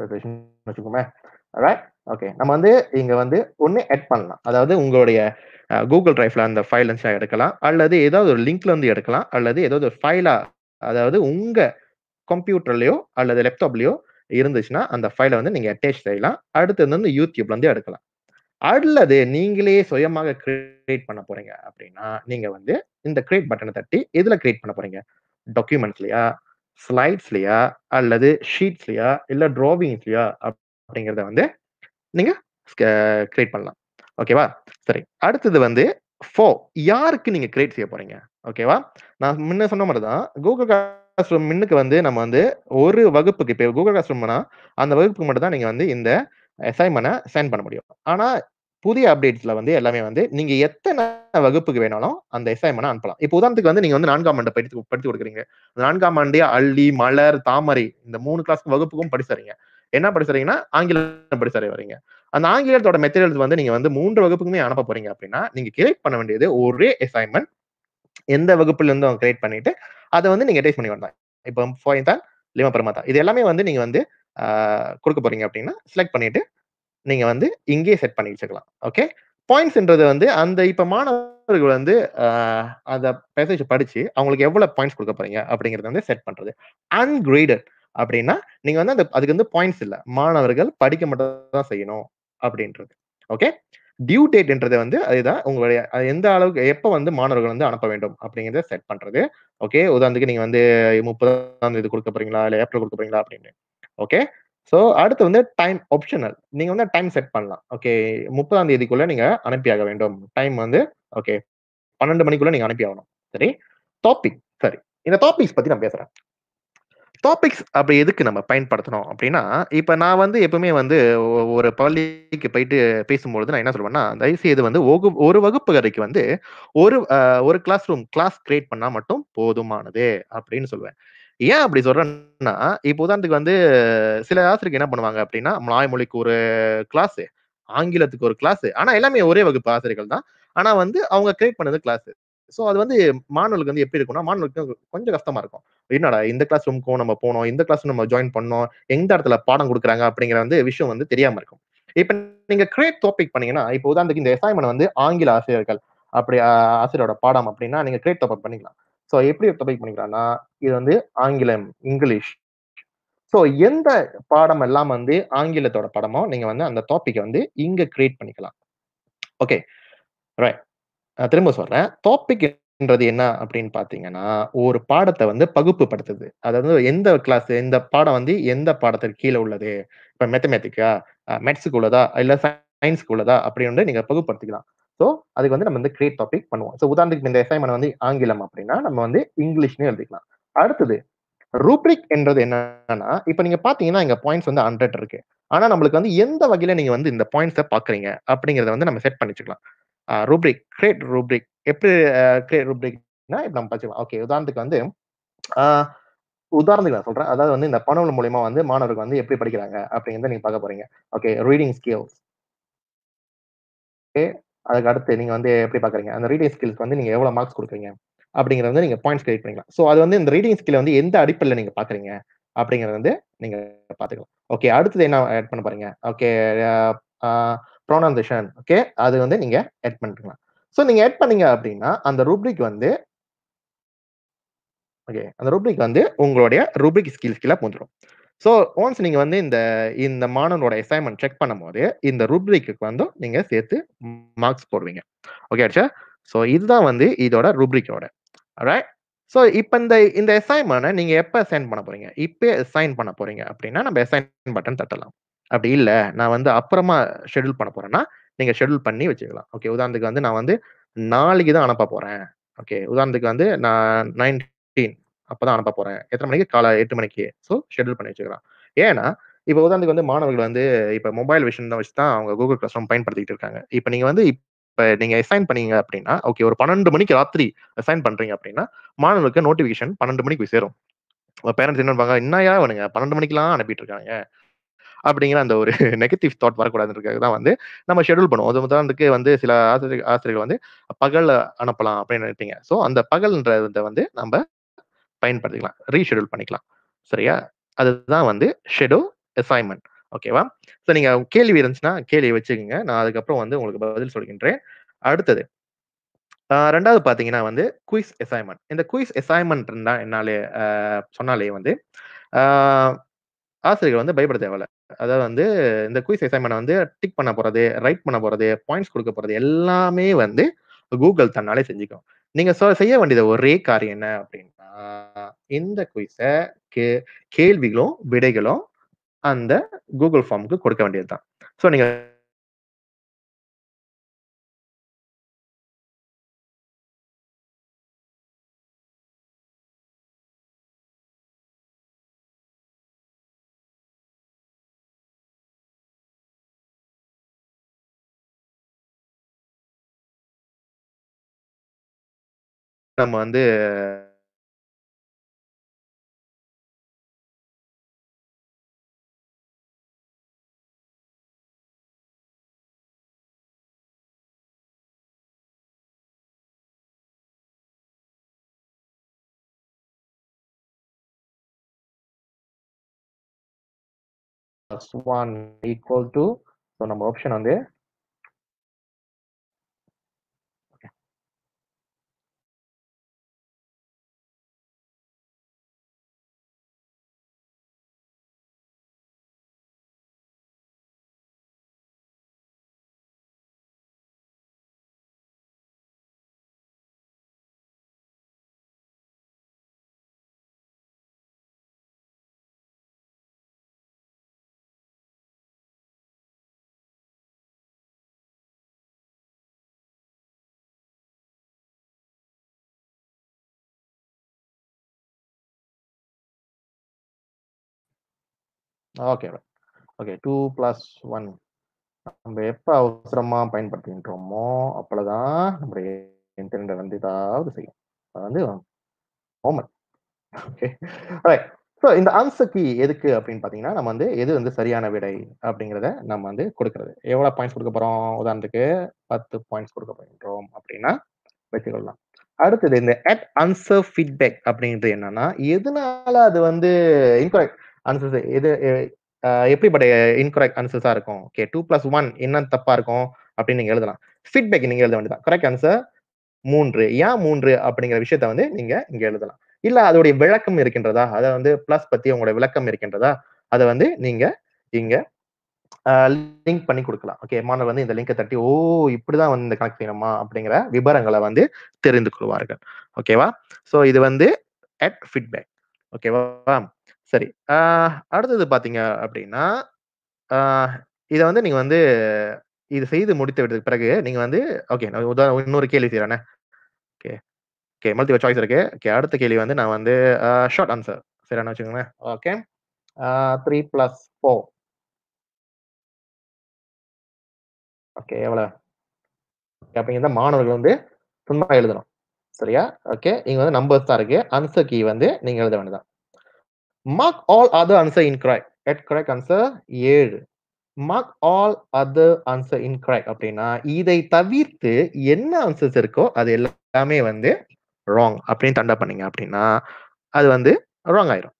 வச்சுக்கோமே ரைட் ஓகே நம்ம வந்து இங்க வந்து ஒன்று ஆட் பண்ணலாம் அதாவது உங்களுடைய கூகுள் uh, டிரைவ்ல அந்த ஃபைல் எடுக்கலாம் அல்லது ஏதாவது ஒரு லிங்க்ல இருந்து எடுக்கலாம் அல்லது ஏதாவது ஒரு ஃபைலா அதாவது உங்க கம்ப்யூட்டர்லயோ அல்லது லேப்டாப்லயோ இருந்துச்சுன்னா அந்த ஃபைலை வந்து நீங்கள் அட்டேச் செய்யலாம் அடுத்தது வந்து யூடியூப்லேருந்து எடுக்கலாம் அல்லது நீங்களே சுயமாக கிரியேட் பண்ண போறீங்க அப்படின்னா நீங்கள் வந்து இந்த கிரியேட் பட்டனை தட்டி இதில் கிரியேட் பண்ண போறீங்க டாக்குமெண்ட்ஸ்லையா ஸ்லைட்ஸ்லையா அல்லது ஷீட்ஸ்லையா இல்லை ட்ராவிங்ஸ்லையா அப்படிங்கிறத வந்து நீங்கள் கிரியேட் பண்ணலாம் ஓகேவா சரி அடுத்தது வந்து ஃபோ யாருக்கு நீங்கள் கிரியேட் செய்ய போறீங்க ஓகேவா நான் முன்ன சொன்ன மாதிரி தான் கூகுள் கிளாஸ் ரூம்னுக்கு வந்து நம்ம வந்து ஒரு வகுப்புக்கு இப்போ கூகுள் கிளாஸ் ரூம்னா அந்த வகுப்புக்கு மட்டும் தான் நீங்கள் வந்து இந்த அசைன்மெண்ட்டை சைன் பண்ண முடியும் ஆனால் புதிய அப்டேட்ஸில் வந்து எல்லாமே வந்து நீங்கள் எத்தனை வகுப்புக்கு வேணாலும் அந்த அசைன்மெண்ட் அனுப்பலாம் இப்போ உதாரணத்துக்கு வந்து நீங்கள் வந்து நான்காம் ஆண்டை படித்து படித்து கொடுக்குறீங்க நான்காம் ஆண்டு அள்ளி மலர் தாமரை இந்த மூணு கிளாஸ் வகுப்புக்கும் படிச்சுறீங்க என்ன படிச்சுறீங்கன்னா ஆங்கிலம் படிச்சறை வரீங்க அந்த ஆங்கிலத்தோட மெட்டீரியல்ஸ் வந்து நீங்கள் வந்து மூன்று வகுப்புக்குமே அனுப்ப போறீங்க அப்படின்னா நீங்கள் கிரியேட் பண்ண வேண்டியது ஒரே அசைன்மெண்ட் எந்த வகுப்புல இருந்து அவங்க கிரியேட் பண்ணிட்டு அதை வந்து நீங்க அட்டைஸ் பண்ணி வந்தாங்க இப்போ ஃபோயந்தான் லிமா பரமாதா இது எல்லாமே வந்து நீங்க வந்து கொடுக்க போறீங்க அப்படின்னா செலக்ட் பண்ணிட்டு நீங்க வந்து இங்கேயே செட் பண்ணி வச்சுக்கலாம் ஓகே பாயிண்ட்ஸ்ன்றது வந்து அந்த இப்ப மாணவர்கள் வந்து அந்த பேசேஜ் படிச்சு அவங்களுக்கு எவ்வளவு பாயிண்ட்ஸ் கொடுக்க போறீங்க அப்படிங்கறது வந்து செட் பண்றது அன்கிரேடட் அப்படின்னா நீங்க வந்து அந்த அதுக்கு வந்து பாயிண்ட்ஸ் இல்லை மாணவர்கள் படிக்க மட்டும் தான் செய்யணும் அப்படின்றது ஓகே டியூ டேட் வந்து அதுதான் உங்களுடைய எந்த அளவுக்கு எப்போ வந்து மாணவர்கள் வந்து அனுப்ப வேண்டும் அப்படிங்கிறத செட் பண்றது ஓகே உதாரணத்துக்கு நீங்க வந்து முப்பதாம் தேதி கொடுக்க போறீங்களா இல்லை ஏப்ரல் கொடுக்க போறீங்களா அப்படின்னு ஓகே ஸோ அடுத்து வந்து டைம் ஆப்ஷனல் நீங்க வந்து டைம் செட் பண்ணலாம் ஓகே முப்பதாம் தேதிக்குள்ள நீங்க அனுப்பியாக வேண்டும் டைம் வந்து ஓகே பன்னெண்டு மணிக்குள்ள நீங்க அனுப்பி ஆகணும் சரி டாபிக் சரி இந்த டாபிக்ஸ் பத்தி நான் பேசுறேன் டாபிக்ஸ் அப்படி எதுக்கு நம்ம பயன்படுத்தணும் அப்படின்னா இப்போ நான் வந்து எப்பவுமே வந்து ஒரு பள்ளிக்கு போயிட்டு பேசும்பொழுது நான் என்ன சொல்லுவேன்னா தயவுசெய்து வந்து வந்து ஒரு வகுப்பு வரைக்கும் வந்து ஒரு ஒரு கிளாஸ் ரூம் கிளாஸ் கிரியேட் பண்ணால் மட்டும் போதுமானது அப்படின்னு சொல்லுவேன் ஏன் அப்படி சொல்றேன்னா இப்போ உதாரணத்துக்கு வந்து சில ஆசிரியருக்கு என்ன பண்ணுவாங்க அப்படின்னா மொழிக்கு ஒரு கிளாஸ் ஆங்கிலத்துக்கு ஒரு கிளாஸ் ஆனா எல்லாமே ஒரே வகுப்பு ஆசிரியர்கள் தான் ஆனா வந்து அவங்க கிரியேட் பண்ணது கிளாஸ் ஸோ அது வந்து மாணவர்களுக்கு வந்து எப்படி இருக்கும்னா மாணவர்களுக்கு கொஞ்சம் கஷ்டமா இருக்கும் என்னடா இந்த கிளாஸ் ரூமுக்கும் நம்ம போனோம் இந்த கிளாஸ் நம்ம ஜாயின் பண்ணோம் எந்த இடத்துல பாடம் கொடுக்குறாங்க அப்படிங்கிற வந்து விஷயம் வந்து தெரியாம இருக்கும் இப்ப நீங்க கிரேட் டாபிக் பண்ணீங்கன்னா இப்போ உதாரணத்துக்கு இந்த அசைன்மெண்ட் வந்து ஆங்கில ஆசிரியர்கள் அப்படி ஆசிரியரோட பாடம் அப்படின்னா நீங்க கிரியேட் டாபிக் பண்ணிக்கலாம் ஸோ எப்படி டாபிக் பண்ணிக்கலாம்னா இது வந்து ஆங்கிலம் இங்கிலீஷ் ஸோ எந்த பாடம் எல்லாம் வந்து ஆங்கிலத்தோட படமோ நீங்க வந்து அந்த டாப்பிக்கை வந்து இங்க கிரியேட் பண்ணிக்கலாம் ஓகே ரைட் நான் திரும்ப சொல்றேன் டாபிக் என்றது என்ன அப்படின்னு பாத்தீங்கன்னா ஒரு பாடத்தை வந்து பகுப்பு படுத்துது அதாவது எந்த கிளாஸ் இந்த பாடம் வந்து எந்த பாடத்திற்கு கீழே உள்ளது இப்ப மேத்தமேட்டிக்கா மேத்ஸுக்கு உள்ளதா இல்ல சயின்ஸ்க்கு உள்ளதா அப்படின்னு நீங்க பகுப்படுத்திக்கலாம் ஸோ அதுக்கு வந்து நம்ம வந்து கிரியேட் டாபிக் பண்ணுவோம் ஸோ உதாரணத்துக்கு இந்த அசைன்மெண்ட் வந்து ஆங்கிலம் அப்படின்னா நம்ம வந்து இங்கிலீஷ்னு எழுதிக்கலாம் அடுத்தது ரூப்ரிக் என்றது என்னன்னா இப்போ நீங்க பாத்தீங்கன்னா இங்க பாயிண்ட்ஸ் வந்து ஹண்ட்ரட் இருக்கு ஆனா நம்மளுக்கு வந்து எந்த வகையில நீங்க வந்து இந்த பாயிண்ட்ஸை பாக்குறீங்க அப்படிங்கறத வந்து நம்ம செட் பண்ணிச்சுக்கலாம் ரூப்ரிக் கிரேட் ரூப்ரிக் எப்படி கிரேட் ரூப்ரிக்னா இப்போ நம்ம பார்த்துக்கலாம் ஓகே உதாரணத்துக்கு வந்து உதாரணத்துக்கு நான் சொல்றேன் அதாவது வந்து இந்த பணம் மூலியமா வந்து மாணவர்கள் வந்து எப்படி படிக்கிறாங்க அப்படிங்கிறத நீங்க பார்க்க போறீங்க ஓகே ரீடிங் ஸ்கில்ஸ் ஓகே அதுக்கு அடுத்து நீங்க வந்து எப்படி பாக்குறீங்க அந்த ரீடிங் ஸ்கில்ஸ் வந்து நீங்க எவ்வளவு மார்க்ஸ் கொடுக்குறீங்க அப்படிங்கிறத வந்து நீங்க பாயிண்ட்ஸ் கிரியேட் பண்ணிக்கலாம் ஸோ அது வந்து இந்த ரீடிங் ஸ்கில் வந்து எந்த அடிப்படையில் நீங்க பாக்குறீங்க அப்படிங்கறத வந்து நீங்க பாத்துக்கலாம் ஓகே அடுத்தது என்ன ஆட் பண்ண பாருங்க ஓகே ப்ரொனன்சேஷன் ஓகே அது வந்து நீங்க ஆட் பண்ணிக்கலாம் ஸோ நீங்க ஆட் பண்ணீங்க அப்படின்னா அந்த ரூப்ரிக் வந்து ஓகே அந்த ரூப்ரிக் வந்து உங்களுடைய ரூப்ரிக் ஸ்கில்ஸ் கீழே புரிஞ்சிடும் ஸோ ஒன்ஸ் நீங்கள் வந்து இந்த இந்த மாணவனோட அசைன்மெண்ட் செக் பண்ணும்போது இந்த ரூப்ரிக்கு வந்து நீங்கள் சேர்த்து மார்க்ஸ் போடுவீங்க ஓகே ஆச்சா ஸோ இதுதான் வந்து இதோட ரூப்ரிக்கோட ரைட் ஸோ இப்போ இந்த இந்த அசைன்மெண்ட்டை நீங்கள் எப்போ சைன் பண்ண போகிறீங்க இப்போ சைன் பண்ண போகிறீங்க அப்படின்னா நம்ம அசைன் பட்டன் தட்டலாம் அப்படி இல்லை நான் வந்து அப்புறமா ஷெடியூல் பண்ண போறேன்னா நீங்க ஷெடியூல் பண்ணி வச்சுக்கலாம் ஓகே உதாரணத்துக்கு வந்து நான் வந்து நாளைக்கு தான் அனுப்ப போறேன் ஓகே உதாரணத்துக்கு வந்து நான் நைன்டீன் அப்பதான் அனுப்ப போறேன் எத்தனை மணிக்கு காலை எட்டு மணிக்கு ஸோ ஷெடியூல் பண்ணி வச்சுக்கலாம் ஏன்னா இப்போ உதாரணத்துக்கு வந்து மாணவர்கள் வந்து இப்போ மொபைல் விஷயம் தான் வச்சு தான் அவங்க கூகுள் கிளாஸ் ரூம் பயன்படுத்திட்டு இருக்காங்க இப்போ நீங்க வந்து இப்போ நீங்க அசைன் பண்ணீங்க அப்படின்னா ஓகே ஒரு பன்னெண்டு மணிக்கு ராத்திரி அசைன் பண்றீங்க அப்படின்னா மாணவர்களுக்கு நோட்டிபிகேஷன் பன்னெண்டு மணிக்கு சேரும் பேரண்ட்ஸ் என்ன பண்ணுவாங்க இன்னும் யாரும் பன்னெண்டு மணிக்கெல்லாம் அனுப்பிட்டு இருக்காங்க அப்படிங்கிற அந்த ஒரு நெகட்டிவ் தாட் வரக்கூடாதுன்றதுக்காக தான் வந்து நம்ம ஷெடியூல் பண்ணுவோம் அது உதாரணத்துக்கு வந்து சில ஆசிரியர் ஆசிரியர்கள் வந்து பகல் அனுப்பலாம் அப்படின்னு நினைப்பீங்க ஸோ அந்த பகல்ன்றதை வந்து நம்ம பயன்படுத்திக்கலாம் ரீஷெடியூல் பண்ணிக்கலாம் சரியா அதுதான் வந்து ஷெடியூ அசைன்மெண்ட் ஓகேவா ஸோ நீங்க கேள்வி இருந்துச்சுன்னா கேள்வி வச்சுக்கோங்க நான் அதுக்கப்புறம் வந்து உங்களுக்கு பதில் சொல்கின்றேன் அடுத்தது ரெண்டாவது பார்த்தீங்கன்னா வந்து குயிஸ் அசைன்மெண்ட் இந்த குயிஸ் அசைன்மெண்ட் இருந்தால் என்னாலே சொன்னாலே வந்து ஆசிரியர்கள் வந்து பயப்பட தேவையில்ல அதாவது வந்து இந்த குயிஸ் அசைன்மெண்ட் வந்து டிக் பண்ண போறது ரைட் பண்ண போறது பாயிண்ட்ஸ் கொடுக்க போறது எல்லாமே வந்து கூகுள் தன்னாலே செஞ்சுக்கும் நீங்க செய்ய வேண்டியது ஒரே காரியம் என்ன அப்படின்னா இந்த குயிஸை கே கேள்விகளும் விடைகளும் அந்த கூகுள் ஃபார்முக்கு கொடுக்க வேண்டியது தான் ஸோ நீங்க நம்ம வந்து plus 1 equal to so number option on there okay okay two plus one நம்ம எப்போ அவசரமா பயன்படுத்துகின்றோமோ அப்பளதான் நம்முடைய இன்டர்நெட்டை வந்து ஏதாவது செய்யும் அது வந்து ஸோ இந்த ஆன்சர் கீ எதுக்கு அப்படின்னு பார்த்தீங்கன்னா நம்ம வந்து எது வந்து சரியான விடை அப்படிங்கிறத நம்ம வந்து கொடுக்கறது எவ்வளோ பாயிண்ட்ஸ் கொடுக்க போகிறோம் உதாரணத்துக்கு பத்து பாயிண்ட்ஸ் கொடுக்க போகின்றோம் அப்படின்னா வச்சுக்கொள்ளலாம் அடுத்தது இந்த அட் ஆன்சர் ஃபீட்பேக் அப்படின்றது என்னன்னா எதனால அது வந்து இன்கரெக்ட் ஆன்சர்ஸ் இது எப்படிப்பட்ட இன்கரெக்ட் ஆன்சர்ஸா இருக்கும் ஓகே டூ பிளஸ் ஒன் என்ன தப்பா இருக்கும் அப்படின்னு நீங்க எழுதலாம் ஃபீட்பேக் நீங்க எழுத வேண்டியதா கரெக்ட் ஆன்சர் மூன்று ஏன் மூன்று அப்படிங்கிற விஷயத்த வந்து நீங்க இங்க எழுதலாம் இல்ல அதோடைய விளக்கம் இருக்கின்றதா அதை வந்து பிளஸ் பத்தி உங்களோட விளக்கம் இருக்கின்றதா அதை வந்து நீங்க இங்க லிங்க் பண்ணி கொடுக்கலாம் ஓகே மாணவர் வந்து இந்த லிங்கை தட்டி ஓ இப்படிதான் வந்து இந்த கணக்கு செய்யணுமா அப்படிங்கிற விவரங்களை வந்து தெரிந்து கொள்வார்கள் ஓகேவா ஸோ இது வந்து அட் ஃபீட்பேக் ஓகேவா சரி. அடுத்தது பார்த்தீங்க அப்படின்னா, இதை வந்து நீங்கள் வந்து இது செய்து முடித்து விட்டதுக்கு பிறகு, நீங்கள் வந்து ஓகே நான் உதாரணம் இன்னொரு கேள்வி செய்கிறேன்னே ஓகே. ஓகே மல்டிபிள் சாய்ஸ் இருக்கு. ஓகே அடுத்த கேள்வி வந்து நான் வந்து ஷார்ட் ஆன்சர் சரியான்னு வச்சுக்கோங்களேன். Okay. Three plus four okay எவ்வளோ? அப்படிங்கிறத தான் மாணவர்கள் வந்து சும்மா எழுதணும். சரியா? ஓகே. நீங்கள் வந்து நம்பர்ஸ் தான் இருக்குது அன்சர் கீ வந்து நீங்கள் எழுத வேண்டியதான் mark all other answer incorrect add correct answer ஏழு mark all other answer incorrect அப்படின்னா இதை தவிர்த்து என்ன ஆன்சர்ஸ் இருக்கோ அது எல்லாமே வந்து ராங் அப்படின்னு தண்டை பண்ணீங்க அப்படின்னா அது வந்து ராங் ஆயிரும்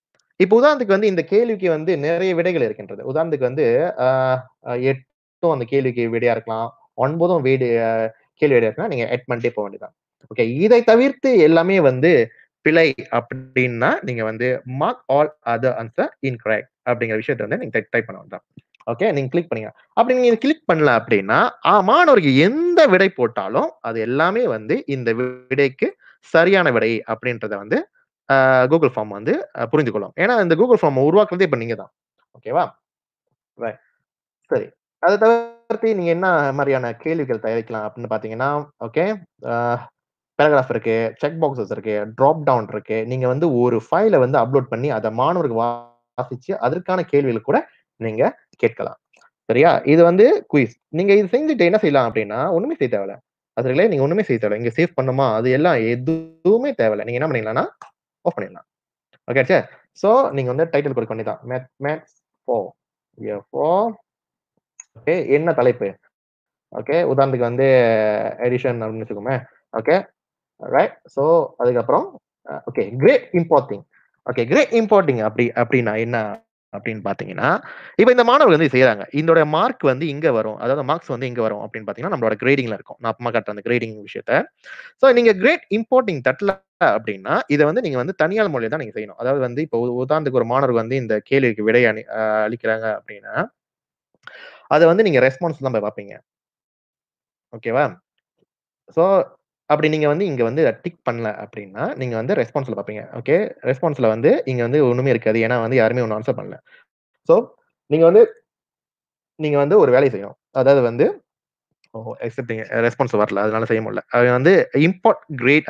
இப்போ உதாரணத்துக்கு வந்து இந்த கேள்விக்கு வந்து நிறைய விடைகள் இருக்கின்றது உதாரணத்துக்கு வந்து எட்டும் அந்த கேள்விக்கு விடையா இருக்கலாம் ஒன்பதும் வீடு கேள்வி விடையா இருக்கலாம் நீங்க எட் பண்ணிட்டே போக வேண்டியதான் ஓகே இதை தவிர்த்து எல்லாமே வந்து பிழை அப்படின்னா நீங்க வந்து mark all other answer incorrect அப்படிங்கிற விஷயத்த வந்து நீங்க டைப் பண்ணுவோம் ஓகே நீங்க கிளிக் பண்ணீங்க அப்படி நீங்க கிளிக் பண்ணல அப்படின்னா மாணவருக்கு எந்த விடை போட்டாலும் அது எல்லாமே வந்து இந்த விடைக்கு சரியான விடை அப்படின்றத வந்து கூகுள் ஃபார்ம் வந்து புரிந்து கொள்ளும் ஏன்னா இந்த கூகுள் ஃபார்ம் உருவாக்குறதே இப்போ நீங்க தான் ஓகேவா சரி அதை தவிர்த்து நீங்க என்ன மாதிரியான கேள்விகள் தயாரிக்கலாம் அப்படின்னு பாத்தீங்கன்னா ஓகே பேராகிராஃப் இருக்கு செக் பாக்ஸஸ் இருக்கு ட்ராப் டவுன் இருக்கு நீங்க வந்து ஒரு ஃபைலை வந்து அப்லோட் பண்ணி அதை மாணவருக்கு வாசிச்சு அதற்கான கேள்விகள் கூட நீங்க கேட்கலாம் சரியா இது வந்து குயிஸ் நீங்க இது செஞ்சுட்டு என்ன செய்யலாம் அப்படின்னா ஒண்ணுமே செய்ய தேவையில்ல அது ரிலே நீங்க ஒண்ணுமே செய்ய தேவையில்ல இங்க சேவ் பண்ணுமா அது எல்லாம் எதுவுமே தேவையில்ல நீங்க என்ன பண்ணிக்கலாம்னா ஓப் பண்ணிடலாம் ஓகே சார் ஸோ நீங்க வந்து டைட்டில் கொடுக்க வேண்டியதான் மேத் மேத்ஸ் ஃபோ ஃபோ ஓகே என்ன தலைப்பு ஓகே உதாரணத்துக்கு வந்து எடிஷன் அப்படின்னு வச்சுக்கோமே ஓகே ரைட் ஸோ அதுக்கப்புறம் okay grade importing okay grade importing அப்படி அப்படின்னா என்ன அப்படின்னு பார்த்தீங்கன்னா இப்போ இந்த மாணவர்கள் வந்து செய்கிறாங்க இதோட மார்க் வந்து இங்கே வரும் அதாவது மார்க்ஸ் வந்து இங்கே வரும் அப்படின்னு பார்த்தீங்கன்னா நம்மளோட கிரேடிங்கில் இருக்கும் நான் அம்மா காட்டுற அந்த கிரேடிங் விஷயத்தை ஸோ நீங்கள் கிரேட் இம்போர்ட்டிங் தட்டல அப்படின்னா இதை வந்து நீங்கள் வந்து தனியார் மொழியை தான் நீங்கள் செய்யணும் அதாவது வந்து இப்போ உதாரணத்துக்கு ஒரு மாணவர் வந்து இந்த கேள்விக்கு விடை அணி அளிக்கிறாங்க அப்படின்னா அதை வந்து நீங்கள் ரெஸ்பான்ஸ் தான் போய் பார்ப்பீங்க ஓகேவா ஸோ அப்படி நீங்கள் வந்து இங்கே வந்து டிக் பண்ணல அப்படின்னா நீங்கள் வந்து ரெஸ்பான்ஸில் பார்ப்பீங்க ஓகே ரெஸ்பான்ஸில் வந்து இங்கே வந்து ஒன்றுமே இருக்காது ஏன்னா வந்து யாருமே ஒன்றும் ஆன்சர் பண்ணல ஸோ நீங்கள் வந்து நீங்கள் வந்து ஒரு வேலையை செய்யணும் அதாவது வந்து ஓ எக்ஸப்டிங் ரெஸ்பான்ஸ் வரல அதனால செய்ய முடியல அது வந்து இம்போர்ட் கிரேட்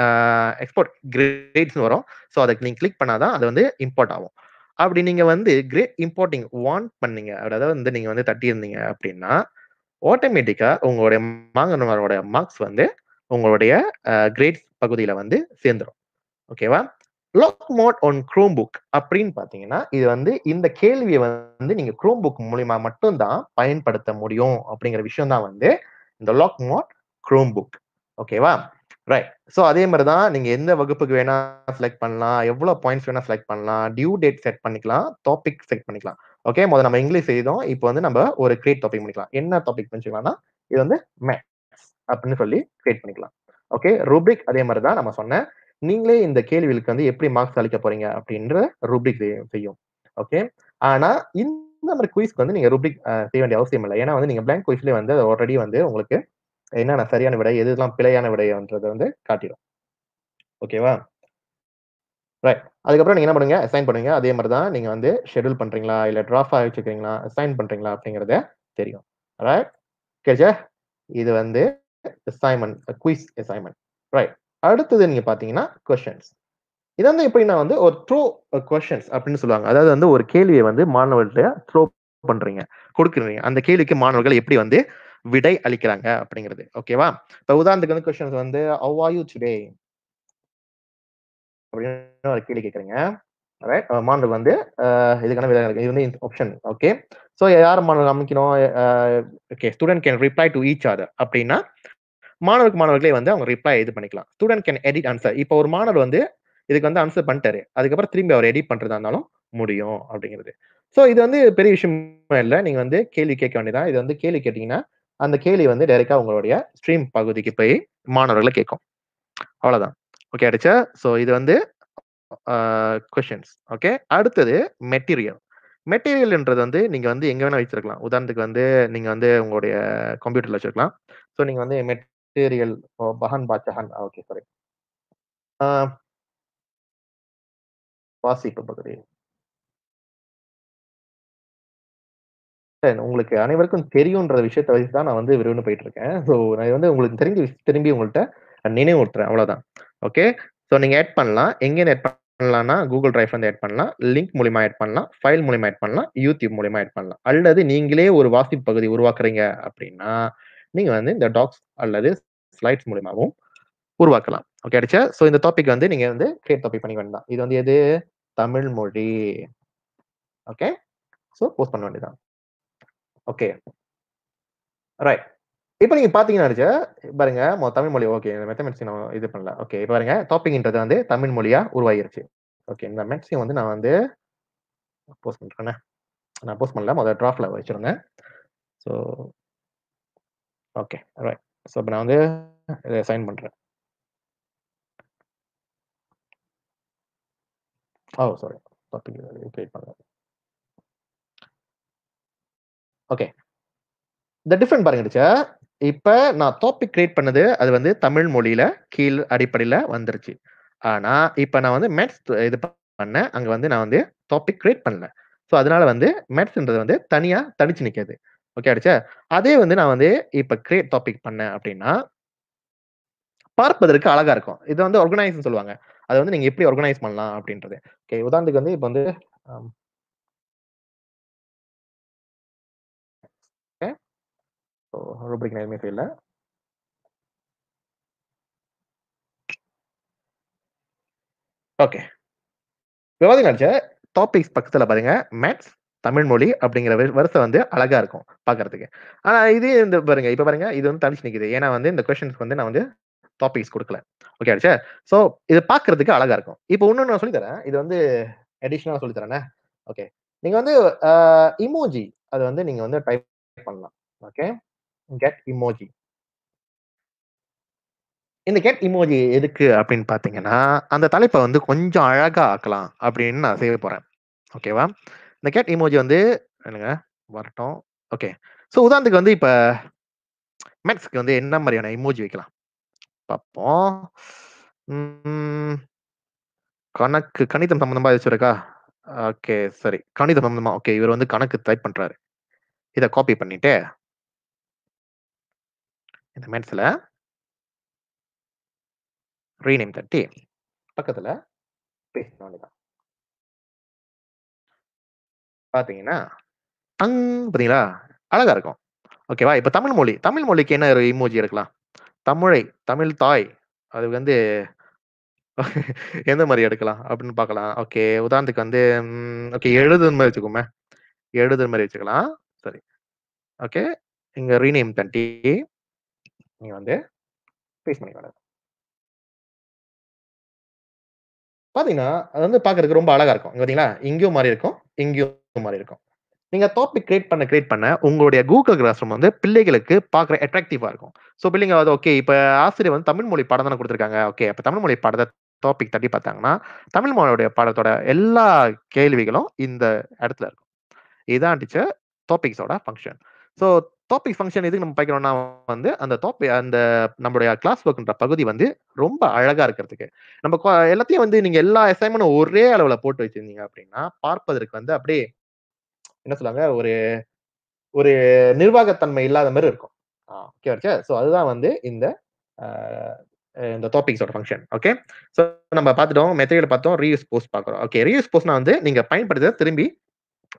எக்ஸ்போர்ட் கிரேட்ஸ்னு வரும் ஸோ அதை நீங்கள் கிளிக் பண்ணாதான் அது வந்து இம்போர்ட் ஆகும் அப்படி நீங்கள் வந்து கிரேட் இம்போர்ட்டிங் வான் பண்ணீங்க அதாவது வந்து நீங்கள் வந்து தட்டியிருந்தீங்க அப்படின்னா ஆட்டோமேட்டிக்கா உங்களுடைய மாங்கனவரோட மார்க்ஸ் வந்து உங்களுடைய கிரேட் பகுதியில வந்து சேர்ந்துடும் ஓகேவா lock mode on Chromebook அப்படின்னு பாத்தீங்கன்னா இது வந்து இந்த கேள்வியை வந்து நீங்க குரோம் புக் மூலியமா மட்டும்தான் பயன்படுத்த முடியும் அப்படிங்கிற விஷயம் தான் வந்து இந்த லாக் மோட் குரோம் புக் ஓகேவா ரைட் ஸோ அதே மாதிரி தான் நீங்கள் எந்த வகுப்புக்கு வேணால் செலக்ட் பண்ணலாம் எவ்வளோ பாயிண்ட்ஸ் வேணால் செலக்ட் பண்ணலாம் டியூ டேட் செட் பண்ணிக்கலாம் டாபிக் செலக்ட் பண்ணிக்கலாம் ஓகே முதல்ல நம்ம இங்கிலீஷ் செய்தோம் இப்போ வந்து நம்ம ஒரு கிரேட் டாபிக் பண்ணிக்கலாம் என்ன டாபிக் பண்ணிக்கலாம்னா இது வந்து மேத் அப்படின்னு சொல்லி கிரியேட் பண்ணிக்கலாம் ஓகே ரூபிக் அதே மாதிரி தான் நம்ம சொன்னேன் நீங்களே இந்த கேள்விகளுக்கு வந்து எப்படி மார்க்ஸ் அளிக்க போறீங்க அப்படின்ற ரூபிக் செய்யும் ஓகே ஆனா இந்த மாதிரி குயிஸ்க்கு வந்து நீங்க ரூபிக் செய்ய வேண்டிய அவசியம் இல்லை ஏன்னா வந்து நீங்க பிளாங்க் குயிஸ்லேயே வந்து ஆல்ரெடி வந்து உங்களுக்கு என்னென்ன சரியான விடை எதுலாம் பிழையான விடைன்றதை வந்து காட்டிடும் ஓகேவா ரைட் அதுக்கப்புறம் நீங்க என்ன பண்ணுங்க அசைன் பண்ணுங்க அதே மாதிரி தான் நீங்க வந்து ஷெடியூல் பண்றீங்களா இல்ல டிராஃப் ஆகி வச்சுக்கிறீங்களா அசைன் பண்றீங்களா அப்படிங்கறத தெரியும் ரைட் கேச்சா இது வந்து அசைன்மெண்ட் குயிஸ் அசைன்மெண்ட் ரைட் அடுத்தது நீங்க பாத்தீங்கன்னா கொஷின்ஸ் இது வந்து எப்படின்னா வந்து ஒரு த்ரோ கொஷின்ஸ் அப்படின்னு சொல்லுவாங்க அதாவது வந்து ஒரு கேள்வியை வந்து மாணவர்கள்ட்ட த்ரோ பண்றீங்க கொடுக்குறீங்க அந்த கேள்விக்கு மாணவர்கள் எப்படி வந்து விடை அளிக்கிறாங்க அப்படிங்கிறது ஓகேவா இப்போ உதாரணத்துக்கு வந்து கொஸ்டின்ஸ் வந்து அவ்வாயு டுடே அப்படின்னு ஒரு கேள்வி கேட்குறீங்க ரைட் மாணவர் வந்து இதுக்கான விதம் இது வந்து ஆப்ஷன் ஓகே ஸோ யார் மாணவர் அமைக்கணும் okay student can reply to each other அப்படின்னா மாணவருக்கு மாணவர்களே வந்து அவங்க ரிப்ளை இது பண்ணிக்கலாம் ஸ்டூடெண்ட் கேன் எடிட் ஆன்சர் இப்போ ஒரு மாணவர் வந்து இதுக்கு வந்து ஆன்சர் பண்ணிட்டாரு அதுக்கப்புறம் திரும்பி அவர் எடிட் பண்றதா இருந்தாலும் முடியும் அப்படிங்கிறது ஸோ இது வந்து பெரிய விஷயம் இல்லை நீங்க வந்து கேள்வி கேட்க வேண்டியதான் இது வந்து கேள்வி கேட்டீங்கன்னா அந்த கேள்வி வந்து டைரெக்டா உங்களுடைய ஸ்ட்ரீம் பகுதிக்கு போய் மாணவர்களை கேட்கும் அவ்வளவுதான் ஓகே அடிச்சா ஸோ இது வந்து கொஷின்ஸ் ஓகே அடுத்தது மெட்டீரியல் மெட்டீரியல்ன்றது வந்து நீங்கள் வந்து எங்கே வேணால் வச்சிருக்கலாம் உதாரணத்துக்கு வந்து நீங்கள் வந்து உங்களுடைய கம்ப்யூட்டரில் வச்சுருக்கலாம் ஸோ நீங்கள் வந்து மெட் சீரியல் பஹன் பாச்சஹன் ஓகே சாரி வாசிப்பு பகுதி உங்களுக்கு அனைவருக்கும் தெரியுன்ற விஷயத்தை வச்சு தான் நான் வந்து விரும்பி போயிட்டு இருக்கேன் ஸோ நான் வந்து உங்களுக்கு தெரிஞ்சு திரும்பி உங்கள்கிட்ட நினைவூட்டுறேன் அவ்வளோதான் ஓகே ஸோ நீங்கள் ஆட் பண்ணலாம் எங்கேன்னு ஆட் பண்ணலாம்னா கூகுள் ட்ரைவ் வந்து ஆட் பண்ணலாம் லிங்க் மூலிமா ஆட் பண்ணலாம் ஃபைல் மூலிமா ஆட் பண்ணலாம் யூடியூப் மூலிமா ஆட் பண்ணலாம் அல்லது நீங்களே ஒரு வாசிப்பு பகுதி உருவாக்குறீங்க அப்படின்னா நீங்க வந்து இந்த டாக்ஸ் அல்லது ஸ்லைட்ஸ் மூலியமாகவும் உருவாக்கலாம் ஓகே அடிச்சா ஸோ இந்த டாபிக் வந்து நீங்க வந்து கிரியேட் டாபிக் பண்ணி வேண்டாம் இது வந்து எது தமிழ் மொழி ஓகே ஸோ போஸ்ட் பண்ண வேண்டியதான் ஓகே ரைட் இப்போ நீங்க பாத்தீங்கன்னா அடிச்சா பாருங்க தமிழ் மொழி ஓகே மெத்தமெட்டிக்ஸ் நான் இது பண்ணல ஓகே இப்போ பாருங்க டாபிக்ன்றது வந்து தமிழ் மொழியா உருவாகிருச்சு ஓகே இந்த மெட்ஸையும் வந்து நான் வந்து போஸ்ட் பண்ணுறேன் நான் போஸ்ட் பண்ணல முதல் ட்ராஃப்டில் வச்சுருங்க ஸோ ஓகே ரைட் ஸோ இப்போ நான் வந்து இதை சைன் பண்ணுறேன் ஓ சாரி கிரியேட் பண்ணுறேன் ஓகே இந்த டிஃப்ரெண்ட் பாருங்க டீச்சர் இப்போ நான் டாபிக் கிரியேட் பண்ணது அது வந்து தமிழ் மொழியில் கீழ் அடிப்படையில் வந்துருச்சு ஆனால் இப்போ நான் வந்து மேட்ஸ் இது பண்ணேன் அங்கே வந்து நான் வந்து டாபிக் கிரியேட் பண்ணல ஸோ அதனால வந்து மேத்ஸ்ன்றது வந்து தனியாக தனிச்சு நிற்காது ஓகே ஆயிடுச்சா அதே வந்து நான் வந்து இப்ப கிரியேட் டாபிக் பண்ணேன் அப்படின்னா பார்ப்பதற்கு அழகா இருக்கும் இதை வந்து ஆர்கனைஸ் சொல்லுவாங்க அதை வந்து நீங்க எப்படி ஆர்கனைஸ் பண்ணலாம் அப்படின்றது ஓகே உதாரணத்துக்கு வந்து இப்போ வந்து ஓகே விவாதி நினைச்ச டாபிக்ஸ் பக்கத்துல பாருங்க மேத்ஸ் தமிழ் மொழி அப்படிங்கிற வருஷம் வந்து அழகா இருக்கும் பாக்குறதுக்கு ஆனா இது இந்த பாருங்க இப்ப பாருங்க இது வந்து தனிச்சு நிக்குது ஏன்னா வந்து இந்த கொஸ்டின்ஸ்க்கு வந்து நான் வந்து டாபிக்ஸ் கொடுக்கல ஓகே ஆச்சா சோ இது பாக்குறதுக்கு அழகா இருக்கும் இப்போ இன்னொன்று நான் சொல்லித்தரேன் இது வந்து சொல்லி தரேன் ஓகே நீங்க வந்து இமோஜி அது வந்து நீங்க வந்து டைப் பண்ணலாம் ஓகே கெட் இமோஜி இந்த கெட் இமோஜி எதுக்கு அப்படின்னு பாத்தீங்கன்னா அந்த தலைப்பை வந்து கொஞ்சம் அழகா ஆக்கலாம் அப்படின்னு நான் செய்ய போறேன் ஓகேவா இந்த கேட் இமோஜி வந்து என்னங்க வரட்டும் ஓகே ஸோ உதாரணத்துக்கு வந்து இப்போ மேக்ஸ்க்கு வந்து என்ன மாதிரியான இமோஜி வைக்கலாம் பார்ப்போம் கணக்கு கணிதம் சம்மந்தமாக வச்சுருக்கா ஓகே சரி கணிதம் சம்மந்தமா ஓகே இவர் வந்து கணக்கு டைப் பண்ணுறாரு இதை காப்பி பண்ணிட்டு இந்த மேட்ஸில் ரீநேம் தட்டி பக்கத்தில் பேசினோன்னு தான் பார்த்தீங்கன்னா அங் பார்த்தீங்களா அழகா இருக்கும் ஓகேவா இப்போ தமிழ் மொழி தமிழ் மொழிக்கு என்ன ஒரு இமோஜி இருக்கலாம் தமிழை தமிழ் தாய் அது வந்து எந்த மாதிரி எடுக்கலாம் அப்படின்னு பார்க்கலாம் ஓகே உதாரணத்துக்கு வந்து ஓகே எழுதுற மாதிரி வச்சுக்கோமே எழுதுற மாதிரி வச்சுக்கலாம் சரி ஓகே இங்கே ரீநேம் தண்டி நீங்கள் வந்து பேஸ் பண்ணிக்கணும் பாத்தீங்கன்னா அது வந்து பாக்குறதுக்கு ரொம்ப அழகா இருக்கும் பாத்தீங்களா இங்கேயும் மாதிரி இருக்கும் இங்கேயும் மாதிரி இருக்கும் நீங்க டாபிக் கிரியேட் பண்ண கிரியேட் பண்ண உங்களுடைய கூகுள் ரூம் வந்து பிள்ளைகளுக்கு பார்க்குற அட்ராக்டிவா இருக்கும் ஸோ பிள்ளைங்க அது ஓகே இப்போ ஆசிரியர் வந்து தமிழ் மொழி படம் தானே கொடுத்துருக்காங்க ஓகே இப்போ தமிழ் மொழி படத்தை டாபிக் தட்டி பார்த்தாங்கன்னா தமிழ் மொழியுடைய படத்தோட எல்லா கேள்விகளும் இந்த இடத்துல இருக்கும் இதுதான் டீச்சர் டாபிக்ஸோட ஃபங்க்ஷன் ஸோ டாபிக் ஃபங்க்ஷன் எதுக்கு நம்ம படிக்கிறோம்னா வந்து அந்த டாபிக் அந்த நம்மளுடைய கிளாஸ் ஒர்க்ன்ற பகுதி வந்து ரொம்ப அழகா இருக்கிறதுக்கு நம்ம எல்லாத்தையும் வந்து நீங்க எல்லா அசைன்மெண்ட்டும் ஒரே அளவுல போட்டு வச்சிருந்தீங்க அப்படின்னா பார்ப்பதற்கு வந்து அப்படியே என்ன சொல்லுவாங்க ஒரு ஒரு நிர்வாகத்தன்மை இல்லாத மாதிரி இருக்கும் ஓகே ஸோ அதுதான் வந்து இந்த இந்த டாபிக்ஸோட ஃபங்க்ஷன் ஓகே ஸோ நம்ம பார்த்துட்டோம் மெத்தடியில் பார்த்தோம் ரீயூஸ் போஸ்ட் பார்க்குறோம் ஓகே ரீயூஸ் போஸ்ட்னா வந்து நீங்கள் பயன்படுத்த திரும்பி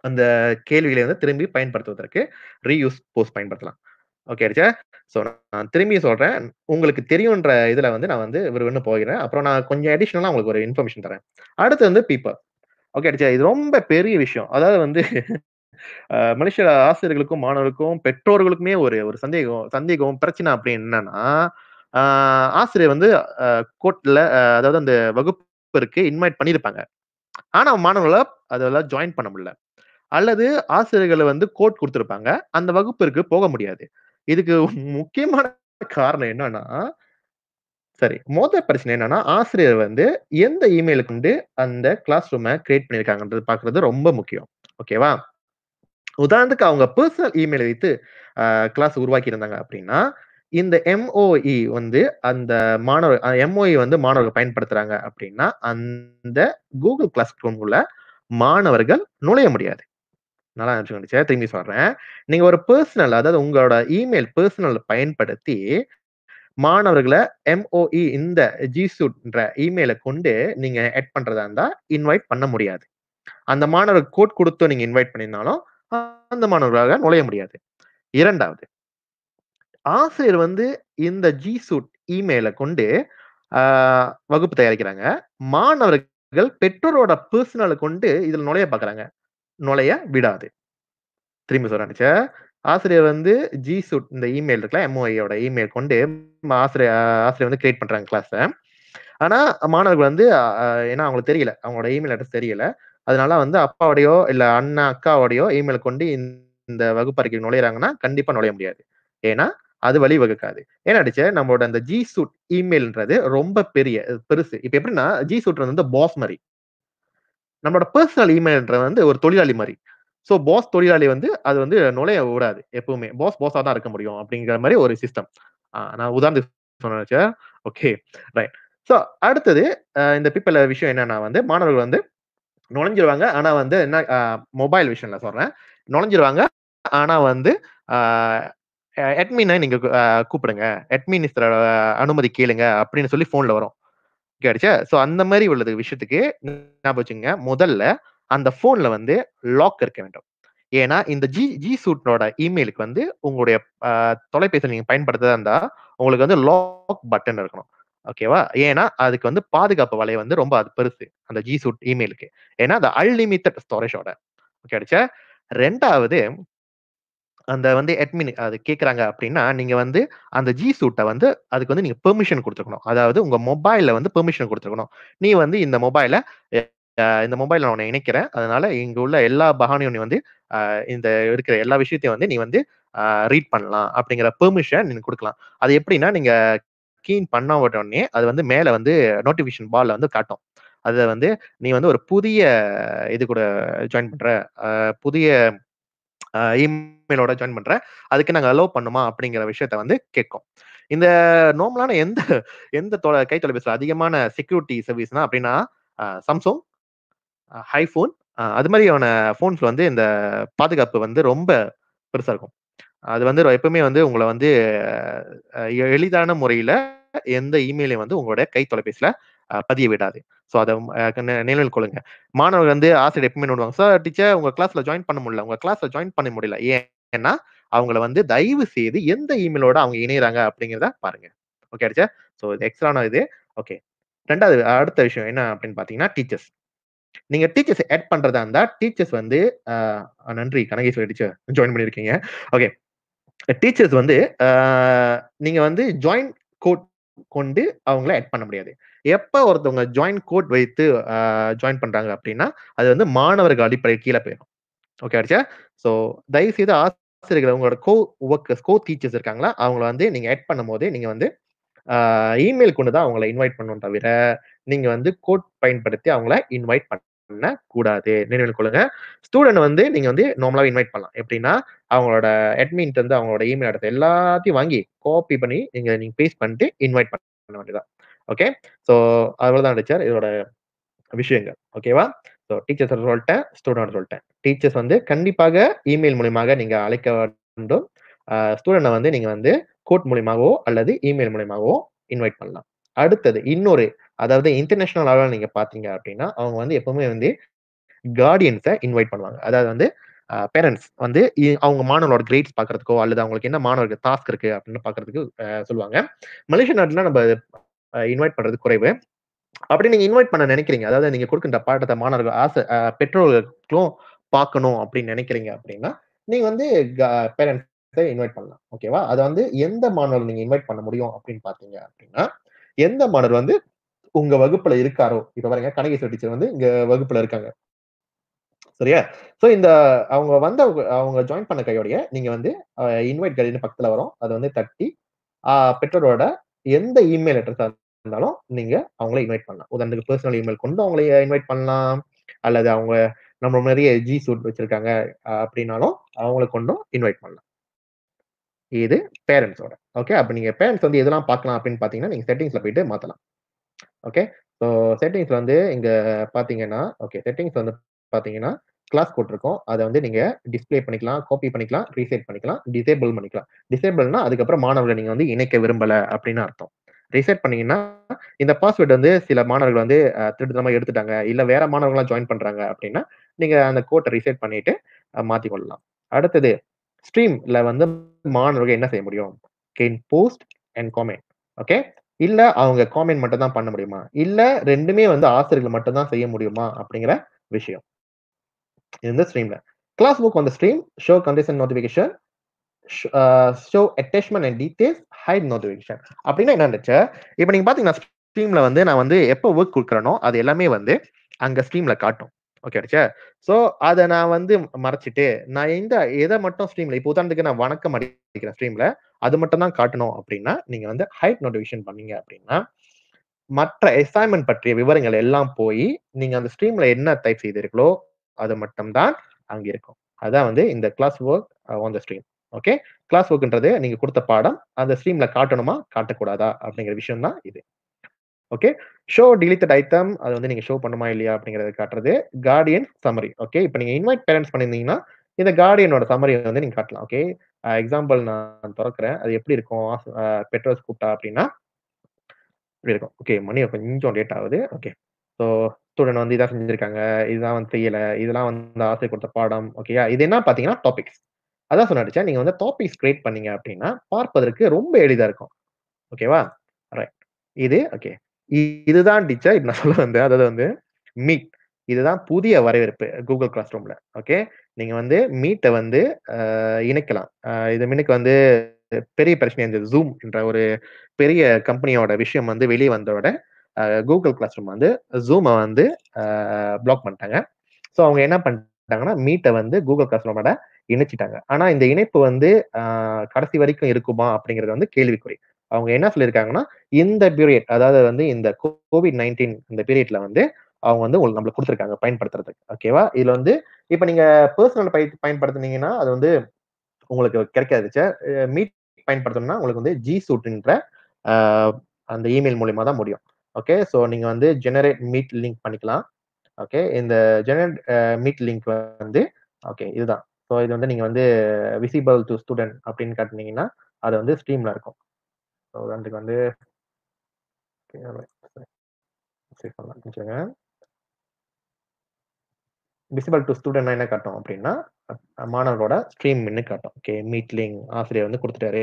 அந்த கேள்விகளை வந்து திரும்பி பயன்படுத்துவதற்கு ரீயூஸ் போஸ்ட் பயன்படுத்தலாம் ஓகே ஆயிடுச்சா ஸோ நான் திரும்பி சொல்கிறேன் உங்களுக்கு தெரியுன்ற இதில் வந்து நான் வந்து விரும்பு போகிறேன் அப்புறம் நான் கொஞ்சம் அடிஷ்னலாக உங்களுக்கு ஒரு இன்ஃபர்மேஷன் தரேன் அடுத்து வந்து பீப்பர் ஓகே ஆயிடுச்சா இது ரொம்ப பெரிய விஷயம் அதாவது வந்து மனுஷ ஆசிரியர்களுக்கும் மாணவர்களுக்கும் பெற்றோர்களுக்குமே ஒரு ஒரு சந்தேகம் சந்தேகம் பிரச்சனை அப்படின்னு என்னன்னா ஆசிரியர் வந்து கோர்ட்ல அதாவது அந்த வகுப்பிற்கு இன்வைட் பண்ணியிருப்பாங்க ஆனால் மாணவர்களால் அதெல்லாம் ஜாயின் பண்ண முடியல அல்லது ஆசிரியர்களை வந்து கோட் கொடுத்துருப்பாங்க அந்த வகுப்பிற்கு போக முடியாது இதுக்கு முக்கியமான காரணம் என்னன்னா சரி மோத பிரச்சனை என்னன்னா ஆசிரியர் வந்து எந்த இமெயிலுக்கு வந்து அந்த கிளாஸ் ரூமை கிரியேட் பண்ணியிருக்காங்கன்றது பாக்குறது ரொம்ப முக்கியம் ஓகேவா உதாரணத்துக்கு அவங்க பர்சனல் இமெயில் வைத்து கிளாஸ் உருவாக்கி இருந்தாங்க அப்படின்னா இந்த எம்ஓஇ e வந்து அந்த மாணவர் எம்ஓஇ e வந்து மாணவர்கள் பயன்படுத்துறாங்க அப்படின்னா அந்த கூகுள் கிளாஸ் உள்ள மாணவர்கள் நுழைய முடியாது நல்லா நினச்சிக்கோங்க திரும்பி சொல்றேன் நீங்க ஒரு பர்சனல் அதாவது உங்களோட இமெயில் பர்சனல் பயன்படுத்தி மாணவர்களை எம்ஓஇ e இந்த ஜிசூட்ன்ற இமெயிலை கொண்டு நீங்க ஆட் பண்றதா இருந்தா இன்வைட் பண்ண முடியாது அந்த மாணவர் கோட் கொடுத்து நீங்க இன்வைட் பண்ணியிருந்தாலும் அந்த மாணவர்களாக நுழைய முடியாது இரண்டாவது ஆசிரியர் வந்து இந்த ஜி சூட் இமெயிலை கொண்டு வகுப்பு தயாரிக்கிறாங்க மாணவர்கள் பெற்றோரோட பர்சனலை கொண்டு இதில் நுழைய பார்க்குறாங்க நுழைய விடாது திரும்பி சொல்றேன் ஆசிரியர் வந்து ஜி சூட் இந்த இமெயில் இருக்குல்ல எம்ஓஐயோட இமெயில் கொண்டு ஆசிரியர் ஆசிரியர் வந்து கிரியேட் பண்றாங்க கிளாஸ் ஆனா மாணவர்கள் வந்து ஏன்னா அவங்களுக்கு தெரியல அவங்களோட இமெயில் அட்ரஸ் தெரியல அதனால வந்து அப்பாவோடையோ இல்ல அண்ணன் அக்காவோடையோ இமெயில் கொண்டு இந்த வகுப்பறைக்கு நுழையிறாங்கன்னா கண்டிப்பா நுழைய முடியாது ஏன்னா அது வழி வகுக்காது ஏன்னாடிச்சு நம்மளோட அந்த ஜி சூட் இமெயில்ன்றது ரொம்ப பெரிய பெருசு இப்ப எப்படின்னா ஜி சூட் வந்து பாஸ் மாதிரி நம்மளோட பர்சனல் இமெயில்ன்றது வந்து ஒரு தொழிலாளி மாதிரி ஸோ பாஸ் தொழிலாளி வந்து அது வந்து நுழைய விடாது எப்பவுமே பாஸ் பாஸாக தான் இருக்க முடியும் அப்படிங்கிற மாதிரி ஒரு சிஸ்டம் நான் உதாரணத்துக்கு சொன்னேன் ஓகே ரைட் ஸோ அடுத்தது இந்த பீப்பிள் விஷயம் என்னன்னா வந்து மாணவர்கள் வந்து நுழைஞ்சிருவாங்க ஆனால் வந்து என்ன மொபைல் விஷயம்ல சொல்றேன் நுழைஞ்சிருவாங்க ஆனால் வந்து அட்மினை நீங்கள் கூப்பிடுங்க அட்மினிஸ்டரோட அனுமதி கேளுங்க அப்படின்னு சொல்லி ஃபோனில் வரும் கிடைச்சா ஸோ அந்த மாதிரி உள்ளது விஷயத்துக்கு ஞாபகம் வச்சுங்க முதல்ல அந்த ஃபோனில் வந்து லாக் இருக்க வேண்டும் ஏன்னா இந்த ஜி ஜி சூட்னோட இமெயிலுக்கு வந்து உங்களுடைய தொலைபேசியில் நீங்கள் பயன்படுத்ததா இருந்தால் உங்களுக்கு வந்து லாக் பட்டன் இருக்கணும் ஓகேவா ஏன்னா அதுக்கு வந்து பாதுகாப்பு வலையை வந்து ரொம்ப அது பெருசு அந்த ஜி சூட் இமெயிலுக்கு ஏன்னா அது அன்லிமிட்டட் ஸ்டோரேஜோட ஓகே அடிச்சா ரெண்டாவது அந்த வந்து அட்மின் அது கேட்குறாங்க அப்படின்னா நீங்கள் வந்து அந்த ஜி சூட்டை வந்து அதுக்கு வந்து நீங்கள் பெர்மிஷன் கொடுத்துருக்கணும் அதாவது உங்கள் மொபைலில் வந்து பெர்மிஷன் கொடுத்துருக்கணும் நீ வந்து இந்த மொபைலை இந்த மொபைலில் நான் உன்னை இணைக்கிறேன் அதனால் இங்கே உள்ள எல்லா பகானியும் நீ வந்து இந்த இருக்கிற எல்லா விஷயத்தையும் வந்து நீ வந்து ரீட் பண்ணலாம் அப்படிங்கிற பெர்மிஷன் நீங்கள் கொடுக்கலாம் அது எப்படின்னா நீங்கள் கீன் பண்ண உடனே அது வந்து மேலே வந்து நோட்டிஃபிகேஷன் பால்ல வந்து காட்டும் அதை வந்து நீ வந்து ஒரு புதிய இது கூட ஜாயின் பண்ணுற புதிய இமெயிலோட ஜாயின் பண்றேன் அதுக்கு நாங்க அலோவ் பண்ணுமா அப்படிங்கிற விஷயத்த வந்து கேட்கும் இந்த நார்மலான எந்த எந்த தொலை கை தொலைபேசியில் அதிகமான செக்யூரிட்டி சர்வீஸ்னா அப்படின்னா சம்சங் ஹைஃபோன் அது மாதிரியான ஃபோன்ஸ் வந்து இந்த பாதுகாப்பு வந்து ரொம்ப பெருசாக இருக்கும் அது வந்து எப்பவுமே வந்து உங்களை வந்து எளிதான முறையில் எந்த இமெயிலையும் வந்து உங்களோட கை தொலைபேசியில் பதிய விடாது ஸோ அதை நினைவில் கொள்ளுங்க மாணவர்கள் வந்து ஆசிரியர் எப்பவுமே நோடுவாங்க சார் டீச்சர் உங்க கிளாஸ்ல ஜாயின் பண்ண முடியல உங்க கிளாஸ்ல ஜாயின் பண்ண முடியல ஏன்னா அவங்கள வந்து தயவு செய்து எந்த இமெயிலோட அவங்க இணையறாங்க அப்படிங்கிறத பாருங்க ஓகே டீச்சர் ஸோ இது எக்ஸ்ட்ரான இது ஓகே ரெண்டாவது அடுத்த விஷயம் என்ன அப்படின்னு பார்த்தீங்கன்னா டீச்சர்ஸ் நீங்க டீச்சர்ஸ் ஆட் பண்றதா இருந்தா டீச்சர்ஸ் வந்து நன்றி கனகேஸ்வரி டீச்சர் ஜாயின் பண்ணிருக்கீங்க ஓகே டீச்சர்ஸ் வந்து நீங்க வந்து ஜாயின் கோட் கொண்டு அவங்கள ஆட் பண்ண முடியாது எப்போ ஒருத்தவங்க ஜாயின் கோட் வைத்து ஜாயின் பண்றாங்க அப்படின்னா அது வந்து மாணவர்கள் அடிப்படையில் கீழே போயிடும் ஓகே ஆச்சா ஸோ தயவு செய்து ஆசிரியர்கள் உங்களோட கோ ஒர்க்கர்ஸ் கோ டீச்சர்ஸ் இருக்காங்களா அவங்கள வந்து நீங்க ஆட் பண்ணும் போது நீங்க வந்து இமெயில் கொண்டு தான் அவங்கள இன்வைட் பண்ணணும் தவிர நீங்க வந்து கோட் பயன்படுத்தி அவங்கள இன்வைட் பண்ண பண்ண கூடாது நினைவில் கொள்ளுங்க ஸ்டூடெண்ட் வந்து நீங்க வந்து நார்மலாக இன்வைட் பண்ணலாம் எப்படின்னா அவங்களோட அட்மின் வந்து அவங்களோட இமெயில் அடுத்த எல்லாத்தையும் வாங்கி காப்பி பண்ணி நீங்க நீங்க பேஸ் பண்ணிட்டு இன்வைட் பண்ண வேண்டியதான் ஓகே ஸோ தான் டீச்சர் இதோட விஷயங்கள் ஓகேவா ஸோ டீச்சர்ஸ் சொல்லிட்டேன் ஸ்டூடெண்ட் சொல்லிட்டேன் டீச்சர்ஸ் வந்து கண்டிப்பாக இமெயில் மூலியமாக நீங்க அழைக்க வேண்டும் ஸ்டூடெண்ட்டை வந்து நீங்க வந்து கோட் மூலியமாகவோ அல்லது இமெயில் மூலியமாகவோ இன்வைட் பண்ணலாம் அடுத்தது இன்னொரு அதாவது இன்டர்நேஷனல் அளவில் நீங்கள் பார்த்தீங்க அப்படின்னா அவங்க வந்து எப்பவுமே வந்து கார்டியன்ஸை இன்வைட் பண்ணுவாங்க அதாவது வந்து பேரண்ட்ஸ் வந்து அவங்க மாணவரோட கிரேட்ஸ் பாக்குறதுக்கோ அல்லது அவங்களுக்கு என்ன மாணவர்கள் டாஸ்க் இருக்கு அப்படின்னு பார்க்கறதுக்கு சொல்லுவாங்க மலேசிய நாட்டில் நம்ம இன்வைட் பண்றது குறைவு அப்படி நீங்கள் இன்வைட் பண்ண நினைக்கிறீங்க அதாவது நீங்கள் கொடுக்கின்ற பாட்டத்தை மாணவர்கள் ஆசை பெற்றோர்களுக்கும் பார்க்கணும் அப்படின்னு நினைக்கிறீங்க அப்படின்னா நீங்கள் வந்து பேரண்ட்ஸை இன்வைட் பண்ணலாம் ஓகேவா அதை வந்து எந்த மாணவர் நீங்கள் இன்வைட் பண்ண முடியும் அப்படின்னு பார்த்தீங்க அப்படின்னா எந்த மாணவர் வந்து உங்க வகுப்புல இருக்காரோ இப்ப பாருங்க கனகேஸ்வர டீச்சர் வந்து இங்க வகுப்புல இருக்காங்க சரியா ஸோ இந்த அவங்க வந்து அவங்க ஜாயின் பண்ண கையோடைய நீங்க வந்து இன்வைட் கைடுன்னு பக்கத்துல வரும் அதை வந்து தட்டி பெற்றோரோட எந்த இமெயில் அட்ரஸா இருந்தாலும் நீங்க அவங்கள இன்வைட் பண்ணலாம் உதாரணத்துக்கு பர்சனல் இமெயில் கொண்டு அவங்கள இன்வைட் பண்ணலாம் அல்லது அவங்க நம்ம நிறைய ஜி சூட் வச்சிருக்காங்க அப்படின்னாலும் அவங்கள கொண்டும் இன்வைட் பண்ணலாம் இது பேரண்ட்ஸோட ஓகே அப்போ நீங்கள் பேரண்ட்ஸ் வந்து எதெல்லாம் பார்க்கலாம் அப்படின்னு பார்த்தீங்கன்னா நீங்கள் செட்டிங்ஸில் போயிட்டு மாற்றலாம் ஓகே ஸோ செட்டிங்ஸ் வந்து இங்கே பார்த்தீங்கன்னா ஓகே செட்டிங்ஸ் வந்து பார்த்தீங்கன்னா கிளாஸ் போட்டிருக்கோம் அதை வந்து நீங்க டிஸ்பிளே பண்ணிக்கலாம் காப்பி பண்ணிக்கலாம் ரீசெட் பண்ணிக்கலாம் டிசேபிள் பண்ணிக்கலாம் டிசேபிள்னா அதுக்கப்புறம் மாணவர்களை நீங்கள் வந்து இணைக்க விரும்பல அப்படின்னு அர்த்தம் ரீசெட் பண்ணீங்கன்னா இந்த பாஸ்வேர்டு வந்து சில மாணவர்கள் வந்து திருட்டுத்தனமா எடுத்துட்டாங்க இல்ல வேற மாணவர்கள்லாம் ஜாயின் பண்றாங்க அப்படின்னா நீங்க அந்த கோட்டை ரீசெட் பண்ணிட்டு மாற்றி கொள்ளலாம் அடுத்தது ஸ்ட்ரீம்ல வந்து மாணவர்கள் என்ன செய்ய முடியும் gain post and comment okay இல்ல அவங்க காமெண்ட் மட்டும் தான் பண்ண முடியுமா இல்ல ரெண்டுமே வந்து ஆசிரியர்கள் மட்டும் தான் செய்ய முடியுமா அப்படிங்கிற விஷயம் இந்த ஸ்ட்ரீம்ல கிளாஸ் புக் அந்த stream show condition notification show attachment and details hide notification அப்படின்னா என்ன இருந்துச்சு இப்போ நீங்க பாத்தீங்கன்னா ஸ்ட்ரீம்ல வந்து நான் வந்து எப்போ ஒர்க் கொடுக்குறேனோ அது எல்லாமே வந்து அங்க ஸ்ட்ரீம்ல காட்டும் ஓகே ஸோ அதை நான் வந்து மறைச்சிட்டு நான் எந்த எதை மட்டும் ஸ்ட்ரீம்ல இப்போ உதாரணத்துக்கு நான் வணக்கம் அடிக்கிறேன் ஸ்ட்ரீம்ல அது மட்டும் தான் காட்டணும் அப்படின்னா நீங்க வந்து ஹைட் நோட்டிஃபிகேஷன் பண்ணீங்க அப்படின்னா மற்ற அசைன்மெண்ட் பற்றிய விவரங்கள் எல்லாம் போய் நீங்க அந்த ஸ்ட்ரீம்ல என்ன டைப் செய்திருக்கலோ அது மட்டும்தான் அங்கே இருக்கும் அதான் வந்து இந்த class work on the stream okay class ஒர்க்ன்றது நீங்க கொடுத்த பாடம் அந்த ஸ்ட்ரீம்ல காட்டணுமா காட்டக்கூடாதா அப்படிங்கிற விஷயம் தான் இது ஓகே ஷோ டிலிட்டட் ஐட்டம் அது வந்து நீங்க ஷோ பண்ணுமா இல்லையா அப்படிங்கறத காட்டுறது கார்டியன் சமரி ஓகே இப்போ நீங்க இன்வைட் பேரண்ட்ஸ் பண்ணியிருந்தீங்கன்னா இந்த கார்டியனோட சமரி வந்து நீங்க காட்டலாம் ஓகே எக்ஸாம்பிள் நான் திறக்கிறேன் அது எப்படி இருக்கும் பெட்ரோல்ஸ் கூப்பிட்டா அப்படின்னா இப்படி இருக்கும் ஓகே மணி கொஞ்சம் லேட் ஆகுது ஓகே ஸோ ஸ்டூடெண்ட் வந்து இதாக செஞ்சுருக்காங்க இதுதான் வந்து செய்யலை இதெல்லாம் வந்து ஆசை கொடுத்த பாடம் ஓகேயா இது என்ன பார்த்தீங்கன்னா டாபிக்ஸ் அதான் சொன்னாடிச்சா நீங்கள் வந்து டாபிக்ஸ் கிரியேட் பண்ணீங்க அப்படின்னா பார்ப்பதற்கு ரொம்ப எளிதாக இருக்கும் ஓகேவா ரைட் இது ஓகே இதுதான் டீச்சர் இப்போ நான் சொல்ல வந்தேன் அதாவது வந்து மீட் இதுதான் புதிய வரவேற்பு கூகுள் கிளாஸ் ரூம்ல ஓகே நீங்க வந்து மீட்டை வந்து இணைக்கலாம் இது முன்னுக்கு வந்து பெரிய பிரச்சனை இருந்தது ஜூம் என்ற ஒரு பெரிய கம்பெனியோட விஷயம் வந்து வெளியே வந்தோட கூகுள் கிளாஸ் ரூம் வந்து ஜூமை வந்து பிளாக் பண்ணிட்டாங்க ஸோ அவங்க என்ன பண்ணிட்டாங்கன்னா மீட்டை வந்து கூகுள் கிளாஸ் ரூமோட இணைச்சிட்டாங்க ஆனா இந்த இணைப்பு வந்து கடைசி வரைக்கும் இருக்குமா அப்படிங்கிறது வந்து கேள்விக்குறி அவங்க என்ன சொல்லியிருக்காங்கன்னா இந்த பீரியட் அதாவது வந்து இந்த கோவிட் நைன்டீன் இந்த பீரியட்ல வந்து அவங்க வந்து உங்களுக்கு நம்மளுக்கு கொடுத்துருக்காங்க பயன்படுத்துறதுக்கு ஓகேவா இதுல வந்து இப்ப நீங்க பர்சனல் பய பயன்படுத்தினீங்கன்னா அது வந்து உங்களுக்கு சார் மீட் பயன்படுத்தணும்னா உங்களுக்கு வந்து ஜி சூட்ன்ற அந்த இமெயில் மூலியமா தான் முடியும் ஓகே ஸோ நீங்க வந்து ஜெனரேட் மீட் லிங்க் பண்ணிக்கலாம் ஓகே இந்த ஜெனரேட் மீட் லிங்க் வந்து ஓகே இதுதான் ஸோ இது வந்து நீங்க வந்து விசிபிள் டு ஸ்டூடெண்ட் அப்படின்னு காட்டினீங்கன்னா அது வந்து ஸ்ட்ரீம்ல இருக்கும் ஸோ அதுக்கு வந்து சரி பண்ணலாம் விசிபிள் டு ஸ்டூடெண்ட் என்ன காட்டும் அப்படின்னா மாணவரோட ஸ்ட்ரீம் மின்னு காட்டும் ஓகே மீட்லிங் ஆசிரியர் வந்து கொடுத்துட்டாரு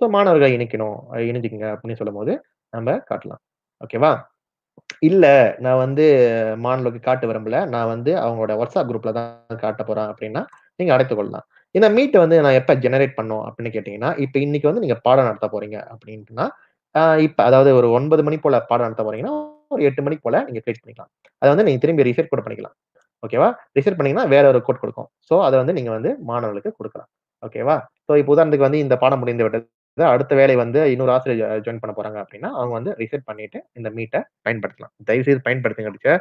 ஸோ மாணவர்கள் இணைக்கணும் இணைஞ்சிக்கங்க அப்படின்னு சொல்லும் போது நம்ம காட்டலாம் ஓகேவா இல்லை நான் வந்து மாணவர்களுக்கு காட்ட விரும்பல நான் வந்து அவங்களோட வாட்ஸ்அப் குரூப்ல தான் காட்ட போறேன் அப்படின்னா நீங்க அடைத்து கொள்ளலாம் இந்த மீட்டை வந்து நான் எப்போ ஜெனரேட் பண்ணோம் அப்படின்னு கேட்டிங்கன்னா இப்போ இன்னைக்கு வந்து நீங்கள் பாடம் நடத்த போறீங்க அப்படின்ட்டுனா இப்போ அதாவது ஒரு ஒன்பது மணி போல பாடம் நடத்த போறீங்கன்னா ஒரு எட்டு மணிக்கு போல நீங்கள் கிரியேட் பண்ணிக்கலாம் அதை வந்து நீங்கள் திரும்பி ரீசெட் கூட பண்ணிக்கலாம் ஓகேவா ரிசெட் பண்ணீங்கன்னா வேற ஒரு கோட் கொடுக்கும் ஸோ அதை வந்து நீங்க வந்து மாணவர்களுக்கு கொடுக்கலாம் ஓகேவா ஸோ இப்போ உதாரணத்துக்கு வந்து இந்த பாடம் முடிந்து விட்டது அடுத்த வேலை வந்து இன்னொரு ஆசிரியர் ஜாயின் பண்ண போறாங்க அப்படின்னா அவங்க வந்து ரிசெட் பண்ணிட்டு இந்த மீட்டை பயன்படுத்தலாம் தயவு செய்து பயன்படுத்துங்க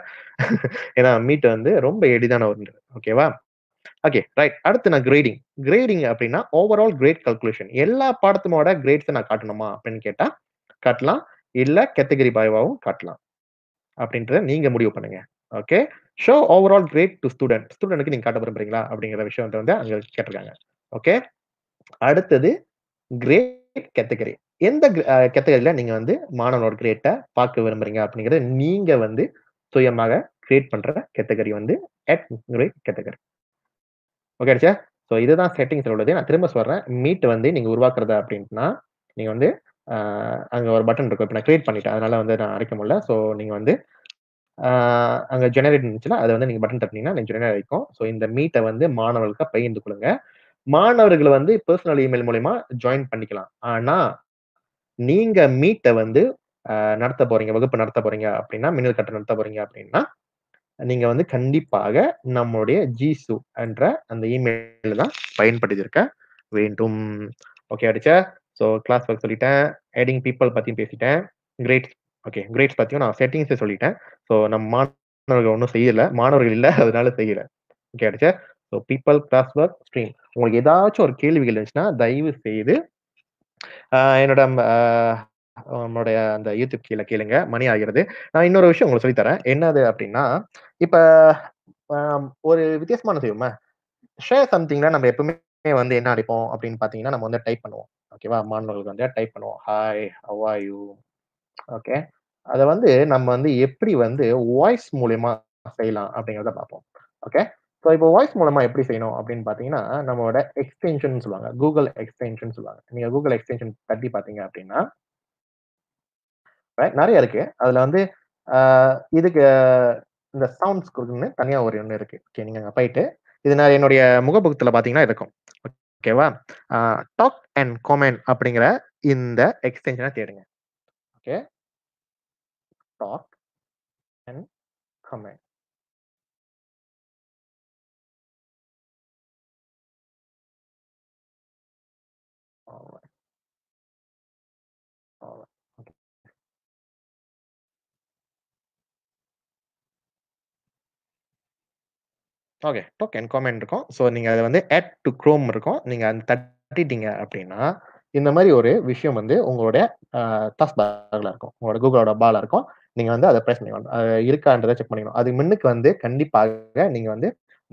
ஏன்னா மீட்டை வந்து ரொம்ப எளிதான ஒன்று ஓகேவா ஓகே ரைட் அடுத்து நான் கிரேடிங் கிரேடிங் அப்படின்னா ஓவரால் கிரேட் கல்குலேஷன் எல்லா பாடத்தோட கிரேட்ஸை நான் காட்டணுமா அப்படின்னு கேட்டா காட்டலாம் இல்ல கேட்டகரி பாய்வாவும் காட்டலாம் அப்படின்றத நீங்க முடிவு பண்ணுங்க okay show overall grade to student ஸ்டூடெண்ட்டுக்கு நீங்க காட்ட விரும்புறீங்களா அப்படிங்கிற விஷயம் வந்து அங்க கேட்டிருக்காங்க ஓகே அடுத்தது கிரேட் கேட்டகரி எந்த கேட்டகரியில நீங்க வந்து மாணவனோட கிரேட்டை பார்க்க விரும்புறீங்க அப்படிங்கறத நீங்க வந்து சுயமாக கிரியேட் பண்ற கேட்டகரி வந்து அட் கிரேட் கேட்டகரி ஓகே ஆச்சா ஸோ இதுதான் செட்டிங்ஸ் உள்ளது நான் திரும்ப சொல்றேன் மீட் வந்து நீங்க உருவாக்குறது அப்படின்னா நீங்க வந்து அங்க ஒரு பட்டன் இருக்கும் இப்போ நான் கிரியேட் பண்ணிட்டேன் அதனால வந்து நான் அரைக்க முடியல ஸோ நீங்க வந்து அங்கே ஜெனரேட் இருந்துச்சுன்னா அதை வந்து நீங்கள் பட்டன் தட்டினீங்கன்னா ஜெனரேட் ஆகிக்கும் ஸோ இந்த மீட்டை வந்து மாணவர்களுக்கு பகிர்ந்து கொள்ளுங்க மாணவர்களை வந்து பர்சனல் இமெயில் மூலயமா ஜாயின் பண்ணிக்கலாம் ஆனால் நீங்கள் மீட்டை வந்து நடத்த போறீங்க வகுப்பு நடத்த போறீங்க அப்படின்னா மின்னல் கட்ட நடத்த போறீங்க அப்படின்னா நீங்க வந்து கண்டிப்பாக நம்மளுடைய ஜிசு என்ற அந்த இமெயில் தான் பயன்படுத்தியிருக்க வேண்டும் ஓகே அடிச்சா ஸோ கிளாஸ் ஒர்க் சொல்லிட்டேன் ஆடிங் பீப்புள் பற்றியும் பேசிட்டேன் கிரேட் ஓகே கிரேட்ஸ் பத்தியும் நான் செட்டிங்ஸ் சொல்லிட்டேன் ஸோ நம்ம மாணவர்கள் ஒன்றும் செய்யல மாணவர்கள் இல்லை அதனால செய்யல ஓகே அடிச்சா so people class work stream உங்களுக்கு ஏதாச்சும் ஒரு கேள்விகள் இருந்துச்சுன்னா தயவு செய்து என்னோட நம்மளுடைய அந்த யூடியூப் கீழே கேளுங்க மணி ஆகிறது நான் இன்னொரு விஷயம் உங்களுக்கு சொல்லித்தரேன் என்னது அப்படின்னா இப்போ ஒரு வித்தியாசமான செய்வோமே ஷேர் சம்திங்ல நம்ம எப்பவுமே வந்து என்ன அடிப்போம் அப்படின்னு பார்த்தீங்கன்னா நம்ம வந்து டைப் பண்ணுவோம் ஓகேவா மாணவர்களுக்கு வந்து டைப் பண்ணுவோம் hi how are you okay அதை வந்து நம்ம வந்து எப்படி வந்து வாய்ஸ் மூலயமா செய்யலாம் அப்படிங்கிறத பார்ப்போம் ஓகே ஸோ இப்போ வாய்ஸ் மூலமா எப்படி செய்யணும் அப்படின்னு பார்த்தீங்கன்னா நம்மளோட எக்ஸ்டென்ஷன் சொல்லுவாங்க கூகுள் எக்ஸ்டென்ஷன் சொல்லுவாங்க நீங்க கூகுள் எக்ஸ்டென்ஷன் தட்டி பார்த்தீங்க அப்படின்னா நிறைய இருக்கு அதுல வந்து இதுக்கு இந்த சவுண்ட்ஸ் கொடுக்குன்னு தனியாக ஒரு ஒன்று இருக்கு ஓகே நீங்க அங்கே போயிட்டு இது நான் என்னுடைய முகபுகத்தில் பார்த்தீங்கன்னா இருக்கும் ஓகேவா டாக் அண்ட் கோமென் அப்படிங்கிற இந்த எக்ஸ்டென்ஷனை தேடுங்க okay talk and comment all right all right okay token comment இருக்கும் ஸோ நீங்கள் அதை வந்து ஆட் டு குரோம் இருக்கும் நீங்கள் அந்த தட்டிட்டீங்க அப்படின்னா இந்த மாதிரி ஒரு விஷயம் வந்து உங்களுடைய டஸ் பார்ல இருக்கும் உங்களோட கூகுளோட பால் இருக்கும் நீங்க வந்து அதை ப்ரெஸ் பண்ணிக்கணும் இருக்கான்றதை செக் பண்ணிக்கணும் அது மின்னுக்கு வந்து கண்டிப்பாக நீங்க வந்து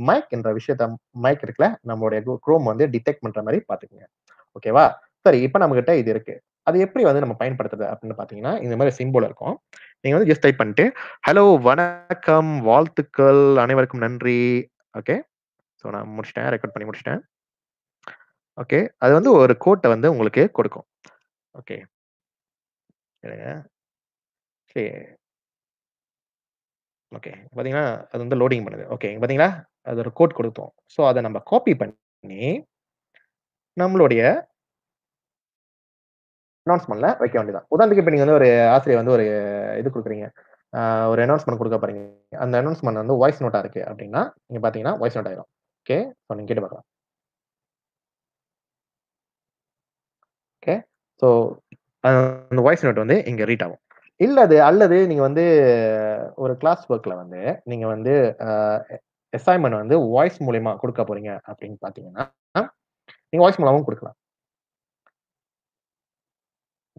மைக் என்ற விஷயத்த மைக் இருக்குல்ல நம்மளுடைய குரோம் வந்து டிடெக்ட் பண்ற மாதிரி பாத்துக்கோங்க ஓகேவா சரி இப்போ நம்ம கிட்ட இது இருக்கு அது எப்படி வந்து நம்ம பயன்படுத்துறது அப்படின்னு பாத்தீங்கன்னா இந்த மாதிரி சிம்போல் இருக்கும் நீங்க வந்து ஜஸ்ட் டைப் பண்ணிட்டு ஹலோ வணக்கம் வாழ்த்துக்கள் அனைவருக்கும் நன்றி ஓகே ஸோ நான் முடிச்சிட்டேன் ரெக்கார்ட் பண்ணி முடிச்சிட்டேன் ஓகே அது வந்து ஒரு கோட்டை வந்து உங்களுக்கு கொடுக்கும் ஓகே சரி ஓகே பார்த்தீங்கன்னா அது வந்து லோடிங் பண்ணுது ஓகே பார்த்தீங்களா அது ஒரு கோட் கொடுத்தோம் ஸோ அதை நம்ம காப்பி பண்ணி நம்மளுடைய அனௌன்ஸ்மெண்ட்ல வைக்க வேண்டியதான் உதாரணத்துக்கு இப்போ நீங்கள் வந்து ஒரு ஆசிரியர் வந்து ஒரு இது கொடுக்குறீங்க ஒரு அனௌன்ஸ்மெண்ட் கொடுக்க பாருங்க அந்த அனௌன்ஸ்மெண்ட் வந்து வாய்ஸ் நோட்டாக இருக்கு அப்படின்னா நீங்கள் பார்த்தீங்கன்னா வாய்ஸ் நோட் ஆயிரும் ஓகே ஸோ நீங்கள் கேட்டு பார்க்கலாம் ஸோ அந்த வாய்ஸ் நோட் வந்து இங்கே ரீட் ஆகும் இல்லது அல்லது நீங்கள் வந்து ஒரு கிளாஸ் ஒர்க்கில் வந்து நீங்கள் வந்து அசைன்மெண்ட் வந்து வாய்ஸ் மூலயமா கொடுக்க போறீங்க அப்படின்னு பார்த்தீங்கன்னா நீங்கள் வாய்ஸ் மூலமாகவும் கொடுக்கலாம்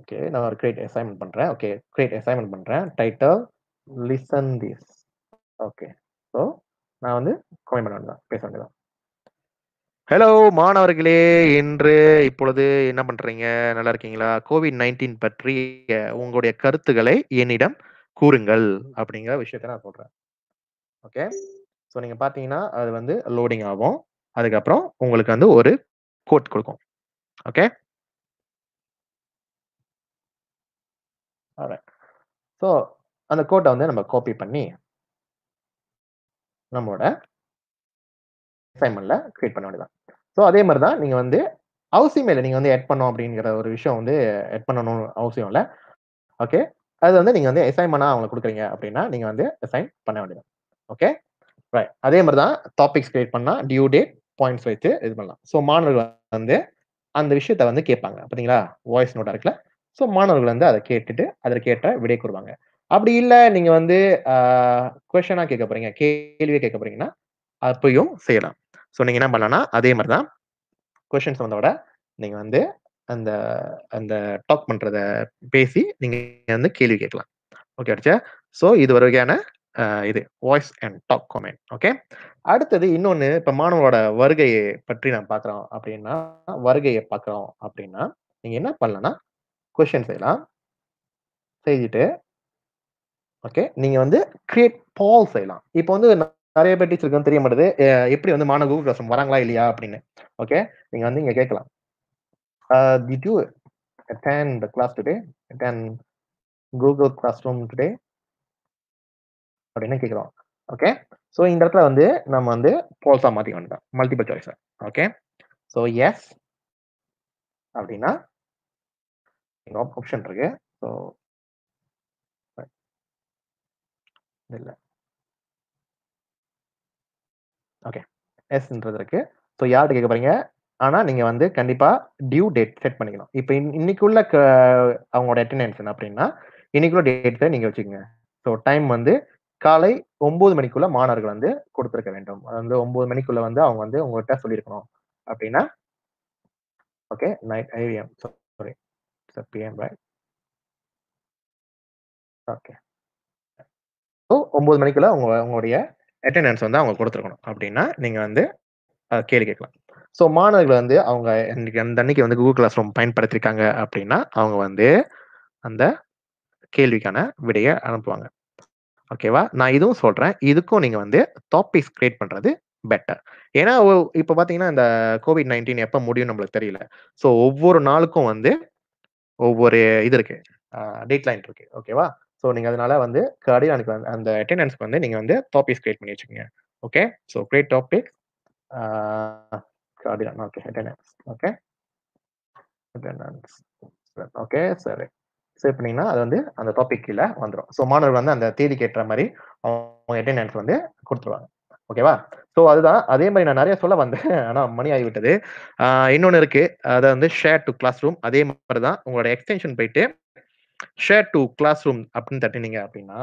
ஓகே நான் ஒரு கிரியேட் அசைன்மெண்ட் பண்ணுறேன் ஓகே கிரியேட் அசைன்மெண்ட் பண்ணுறேன் title listen this okay so நான் வந்து கமெண்ட் பண்ண வேண்டியதான் பேச வேண்டியதான் ஹலோ மாணவர்களே இன்று இப்பொழுது என்ன பண்றீங்க நல்லா இருக்கீங்களா கோவிட் நைன்டீன் பற்றி உங்களுடைய கருத்துக்களை என்னிடம் கூறுங்கள் அப்படிங்கிற விஷயத்த நான் சொல்றேன் ஓகே ஸோ நீங்க பாத்தீங்கன்னா அது வந்து லோடிங் ஆகும் அதுக்கப்புறம் உங்களுக்கு வந்து ஒரு கோட் கொடுக்கும் ஓகே ஸோ அந்த கோட்டை வந்து நம்ம காப்பி பண்ணி நம்மளோட அசைன்மெண்ட்ல கிரியேட் பண்ண வேண்டியதான் ஸோ அதே மாதிரி தான் நீங்கள் வந்து அவசியம் இல்லை நீங்கள் வந்து ஆட் பண்ணோம் அப்படிங்கிற ஒரு விஷயம் வந்து ஆட் பண்ணணும் அவசியம் இல்லை ஓகே அது வந்து நீங்கள் வந்து அசைன்மெண்ட்டாக அவங்களுக்கு கொடுக்குறீங்க அப்படின்னா நீங்கள் வந்து அசைன் பண்ண வேண்டியதான் ஓகே ரைட் அதே மாதிரி தான் டாபிக்ஸ் கிரியேட் பண்ணால் டியூ டேட் பாயிண்ட்ஸ் வைத்து இது பண்ணலாம் ஸோ மாணவர்கள் வந்து அந்த விஷயத்த வந்து கேட்பாங்க பார்த்தீங்களா வாய்ஸ் நோட்டாக இருக்குல்ல ஸோ மாணவர்கள் வந்து அதை கேட்டுட்டு கேட்ட விடை கூறுவாங்க அப்படி இல்லை நீங்கள் வந்து கொஷனாக கேட்க போறீங்க கேள்வியை கேட்க போறீங்கன்னா அப்பயும் செய்யலாம் ஸோ நீங்கள் என்ன பண்ணலாம் அதே மாதிரி தான் கொஷின்ஸ் வந்தோட நீங்கள் வந்து அந்த அந்த டாக் பண்ணுறத பேசி நீங்கள் வந்து கேள்வி கேட்கலாம் ஓகே அடிச்சா ஸோ இது ஒரு வகையான இது voice and talk comment okay அடுத்தது இன்னொன்று இப்போ மாணவரோட வருகையை பற்றி நான் பார்க்குறோம் அப்படின்னா வருகையை பார்க்குறோம் அப்படின்னா நீங்கள் என்ன பண்ணலன்னா கொஷின் செய்யலாம் செய்துட்டு ஓகே நீங்கள் வந்து கிரியேட் பால் செய்யலாம் இப்போ வந்து நிறைய பேர் டீச்சருக்கு தெரிய மாட்டேது எப்படி வந்து மாணவ கூகுள் கிளாஸ் வராங்களா இல்லையா அப்படின்னு ஓகே நீங்க வந்து இங்க கேட்கலாம் did you attend the class today attend Google class classroom today அப்படின்னு கேட்குறோம் ஓகே ஸோ இந்த இடத்துல வந்து நம்ம வந்து போல்ஸா மாற்றி வந்துட்டோம் மல்டிபிள் சாய்ஸா ஓகே ஸோ எஸ் அப்படின்னா ஆப்ஷன் இருக்கு ஸோ இல்லை ஓகே எஸ்ன்றது இருக்கு ஸோ யார்கிட்ட கேட்க போறீங்க ஆனால் நீங்கள் வந்து கண்டிப்பாக டியூ டேட் செட் பண்ணிக்கணும் இப்போ இன்னைக்குள்ள அவங்களோட அட்டெண்டன்ஸ் அப்படின்னா இன்னைக்குள்ள டேட்டை நீங்கள் வச்சுக்கோங்க ஸோ டைம் வந்து காலை ஒன்பது மணிக்குள்ள மாணவர்கள் வந்து கொடுத்துருக்க வேண்டும் அது வந்து ஒன்பது மணிக்குள்ள வந்து அவங்க வந்து உங்கள்கிட்ட சொல்லியிருக்கணும் அப்படின்னா okay night IVM sorry PM okay so ஒம்பது மணிக்குள்ள உங்க உங்களுடைய அட்டெண்டன்ஸ் வந்து அவங்க கொடுத்துருக்கணும் அப்படின்னா நீங்கள் வந்து கேள்வி கேட்கலாம் ஸோ மாணவர்கள் வந்து அவங்க இன்னைக்கு அந்த அன்னைக்கு வந்து கூகுள் கிளாஸ் ரூம் பயன்படுத்திருக்காங்க அப்படின்னா அவங்க வந்து அந்த கேள்விக்கான விடையை அனுப்புவாங்க ஓகேவா நான் இதுவும் சொல்கிறேன் இதுக்கும் நீங்கள் வந்து டாபிக்ஸ் கிரியேட் பண்ணுறது பெட்டர் ஏன்னா இப்போ பார்த்தீங்கன்னா இந்த கோவிட் நைன்டீன் எப்போ முடியும் நம்மளுக்கு தெரியல ஸோ ஒவ்வொரு நாளுக்கும் வந்து ஒவ்வொரு இது இருக்கு டேட் லைன் இருக்கு ஓகேவா ஸோ நீங்கள் அதனால வந்து கடையில் எனக்கு அந்த அட்டெண்டன்ஸ்க்கு வந்து நீங்கள் வந்து டாபிக்ஸ் கிரியேட் பண்ணி வச்சுக்கோங்க ஓகே ஸோ கிரியேட் டாபிக் கடையில் okay attendance okay attendance okay சரி சேவ் பண்ணீங்கன்னா அது வந்து அந்த டாபிக் கீழே வந்துடும் ஸோ மாணவர் வந்து அந்த தேதி கேட்டுற மாதிரி அவங்க அட்டெண்டன்ஸ் வந்து கொடுத்துருவாங்க ஓகேவா ஸோ அதுதான் அதே மாதிரி நான் நிறைய சொல்ல வந்தேன் ஆனால் மணி ஆகிவிட்டது இன்னொன்று இருக்குது அதை வந்து ஷேர் டு கிளாஸ் ரூம் அதே மாதிரி தான் உங்களோட எக்ஸ்டென்ஷன் போயிட்டு ஷேர் டு கிளாஸ் ரூம் அப்படின்னு தட்டினீங்க அப்படின்னா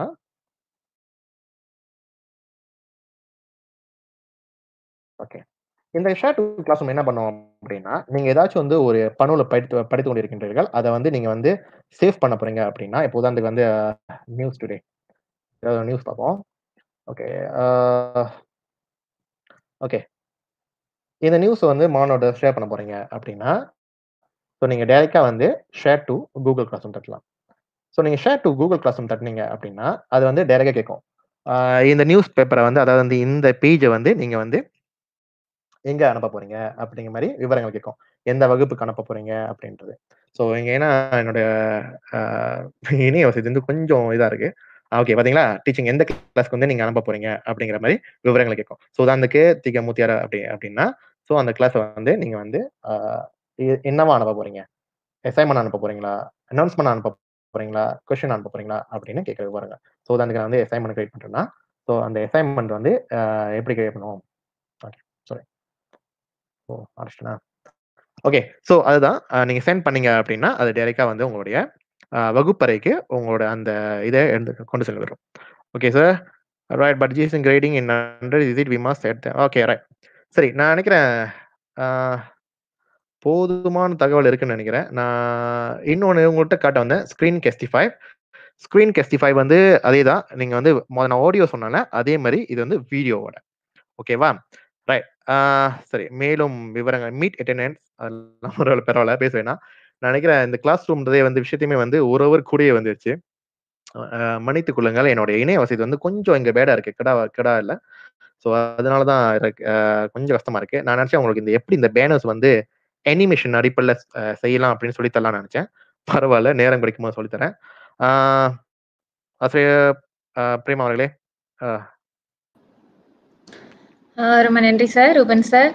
ஓகே இந்த ஷேர் டு கிளாஸ் ரூம் என்ன பண்ணுவோம் அப்படின்னா நீங்க ஏதாச்சும் வந்து ஒரு பணுவில் படித்து படித்து கொண்டிருக்கின்றீர்கள் அதை வந்து நீங்க வந்து சேவ் பண்ண போறீங்க அப்படின்னா இப்போ உதாரணத்துக்கு வந்து நியூஸ் uh, டுடே ஏதாவது நியூஸ் பார்ப்போம் ஓகே ஓகே uh, இந்த நியூஸ் வந்து மானோட ஷேர் பண்ண போறீங்க அப்படின்னா ஸோ நீங்கள் டைரெக்டாக வந்து ஷேர் டு கூகுள் கிளாஸ் தட்டலாம் ஸோ நீங்கள் share to Google class classroom தட்டினீங்க அப்படின்னா அது வந்து டேரக்டாக கேட்கும் இந்த நியூஸ் பேப்பரை வந்து அதாவது வந்து இந்த பேஜை வந்து நீங்கள் வந்து எங்கே அனுப்ப போகிறீங்க அப்படிங்கிற மாதிரி விவரங்கள் கேட்கும் எந்த வகுப்புக்கு அனுப்ப போகிறீங்க அப்படின்றது ஸோ இங்கே ஏன்னா என்னுடைய இணைய வசதி வந்து கொஞ்சம் இதாக இருக்குது ஓகே பார்த்தீங்களா டீச்சிங் எந்த கிளாஸ்க்கு வந்து நீங்கள் அனுப்ப போகிறீங்க அப்படிங்கிற மாதிரி விவரங்கள் கேட்கும் ஸோ அந்தக்கு திக மூத்தியார் அப்படி அப்படின்னா ஸோ அந்த கிளாஸை வந்து நீங்கள் வந்து என்னவா அனுப்ப போகிறீங்க அசைன்மெண்ட் அனுப்ப போகிறீங்களா அனௌன்ஸ்மெண்ட் அனுப்ப போறீங்களா கொஸ்டின் அனுப்ப போறீங்களா அப்படின்னு கேட்கறது பாருங்க ஸோ அதுக்கு நான் வந்து அசைன்மெண்ட் கிரியேட் பண்ணுறேன்னா ஸோ அந்த அசைன்மெண்ட் வந்து எப்படி கிரியேட் பண்ணுவோம் ஓகே சாரி ஓ அடிச்சுனா ஓகே ஸோ அதுதான் நீங்க சென்ட் பண்ணீங்க அப்படின்னா அது டைரெக்டா வந்து உங்களுடைய வகுப்பறைக்கு உங்களோட அந்த இதை எடுத்து கொண்டு செல்கிறோம் okay sir right but these grading in hundred is it we எடுத்தேன் ஓகே ரைட் சரி நான் நினைக்கிறேன் போதுமான தகவல் இருக்குன்னு நினைக்கிறேன் நான் இன்னொன்று உங்கள்கிட்ட காட்ட வந்தேன் ஸ்க்ரீன் கெஸ்டிஃபை ஸ்க்ரீன் கெஸ்டிஃபை வந்து அதே தான் நீங்கள் வந்து நான் ஆடியோ சொன்னேன் அதே மாதிரி இது வந்து வீடியோவோட ஓகேவா ரைட் சரி மேலும் விவரங்கள் மீட் அட்டெண்டன்ஸ் அதெல்லாம் ஒரு பரவாயில்ல பேச வேணாம் நான் நினைக்கிறேன் இந்த கிளாஸ் ரூம்ன்றதே வந்து விஷயத்தையுமே வந்து ஒரு ஒரு கூடயே வந்துருச்சு மன்னித்து கொள்ளுங்கள் என்னுடைய இணைய வசதி வந்து கொஞ்சம் இங்கே பேடாக இருக்குது கடா கடா இல்லை ஸோ அதனால தான் கொஞ்சம் கஷ்டமாக இருக்குது நான் நினச்சேன் உங்களுக்கு இந்த எப்படி இந்த பேனர்ஸ் வந்து அனிமேஷன் அடிப்படையில் செய்யலாம் அப்படின்னு சொல்லி நினைச்சேன் பரவாயில்ல நேரம் கிடைக்குமா சொல்லித்தரேன் ஆஹ் பிரேமா அவர்களே ரொம்ப நன்றி சார் ரூபன் சார்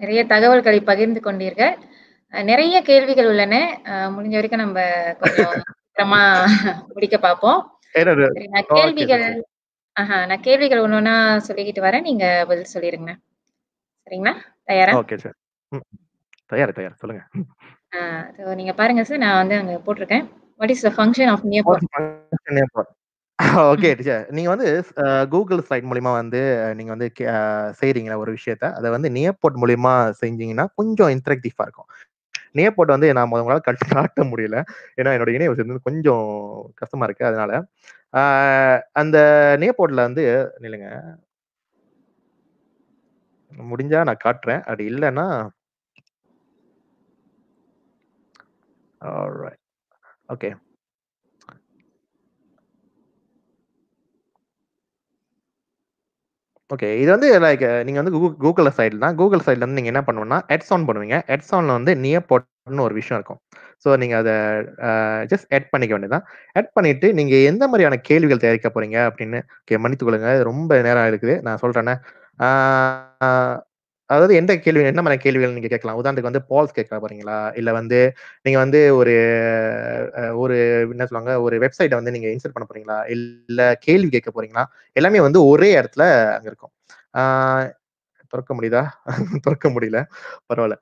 நிறைய தகவல்களை பகிர்ந்து கொண்டீர்க நிறைய கேள்விகள் உள்ளன முடிஞ்ச வரைக்கும் நம்ம கொஞ்சம் முடிக்க பார்ப்போம் கேள்விகள் நான் கேள்விகள் ஒன்னொன்னா சொல்லிக்கிட்டு வரேன் நீங்க பதில் சொல்லிருங்க சரிங்களா தயாரா ஓகே சார் தயார் தயார் சொல்லுங்க. சோ நீங்க பாருங்க சார். நான் வந்து அங்க போட்டுருக்கேன். What is the function of Nearpod? Okay teacher. நீங்க வந்து கூகுள் ஸ்லைட் மூலியமா வந்து நீங்க வந்து செய்றீங்க ஒரு விஷயத்த, அத வந்து நியபோர்ட் மூலியமா செஞ்சீங்கன்னா, கொஞ்சம் இன்டராக்டிவா இருக்கும். போர்ட் வந்து நான் மொத மொதல்ல கட் காட்ட முடியல. ஏன்னா, என்னோட இணைய வந்து கொஞ்சம் கஷ்டமா இருக்கு. அதனால. அந்த நியபோர்ட்ல வந்து நில்லுங்க. முடிஞ்சா நான் காட்டுறேன். அப்படி இல்லன்னா All right. Okay. ஓகே இது வந்து லைக் நீங்கள் வந்து கூகுள் சைடில் தான் கூகுள் சைடில் வந்து நீங்கள் என்ன பண்ணுவோம்னா ஹெட்ஸ் ஆன் பண்ணுவீங்க ஹெட் ஆனில் வந்து போட்டுன்னு ஒரு விஷயம் இருக்கும் ஸோ நீங்கள் அதை ஜஸ்ட் ஆட் பண்ணிக்க வேண்டியதான் ஆட் பண்ணிவிட்டு நீங்கள் எந்த மாதிரியான கேள்விகள் தயாரிக்க போகிறீங்க அப்படின்னு ஓகே மன்னித்து கொள்ளுங்க ரொம்ப நேரம் இருக்குது நான் சொல்கிறேன்னே அதாவது எந்த கேள்வி என்ன மாதிரி கேள்விகள் நீங்க கேட்கலாம் உதாரணத்துக்கு வந்து பால்ஸ் கேட்கலாம் பாருங்களா இல்ல வந்து நீங்க வந்து ஒரு ஒரு என்ன சொல்லுவாங்க ஒரு வெப்சைட்டை வந்து நீங்க இன்சர்ட் பண்ண போறீங்களா இல்ல கேள்வி கேட்க போறீங்களா எல்லாமே வந்து ஒரே இடத்துல அங்க இருக்கும் திறக்க முடியுதா திறக்க முடியல பரவாயில்ல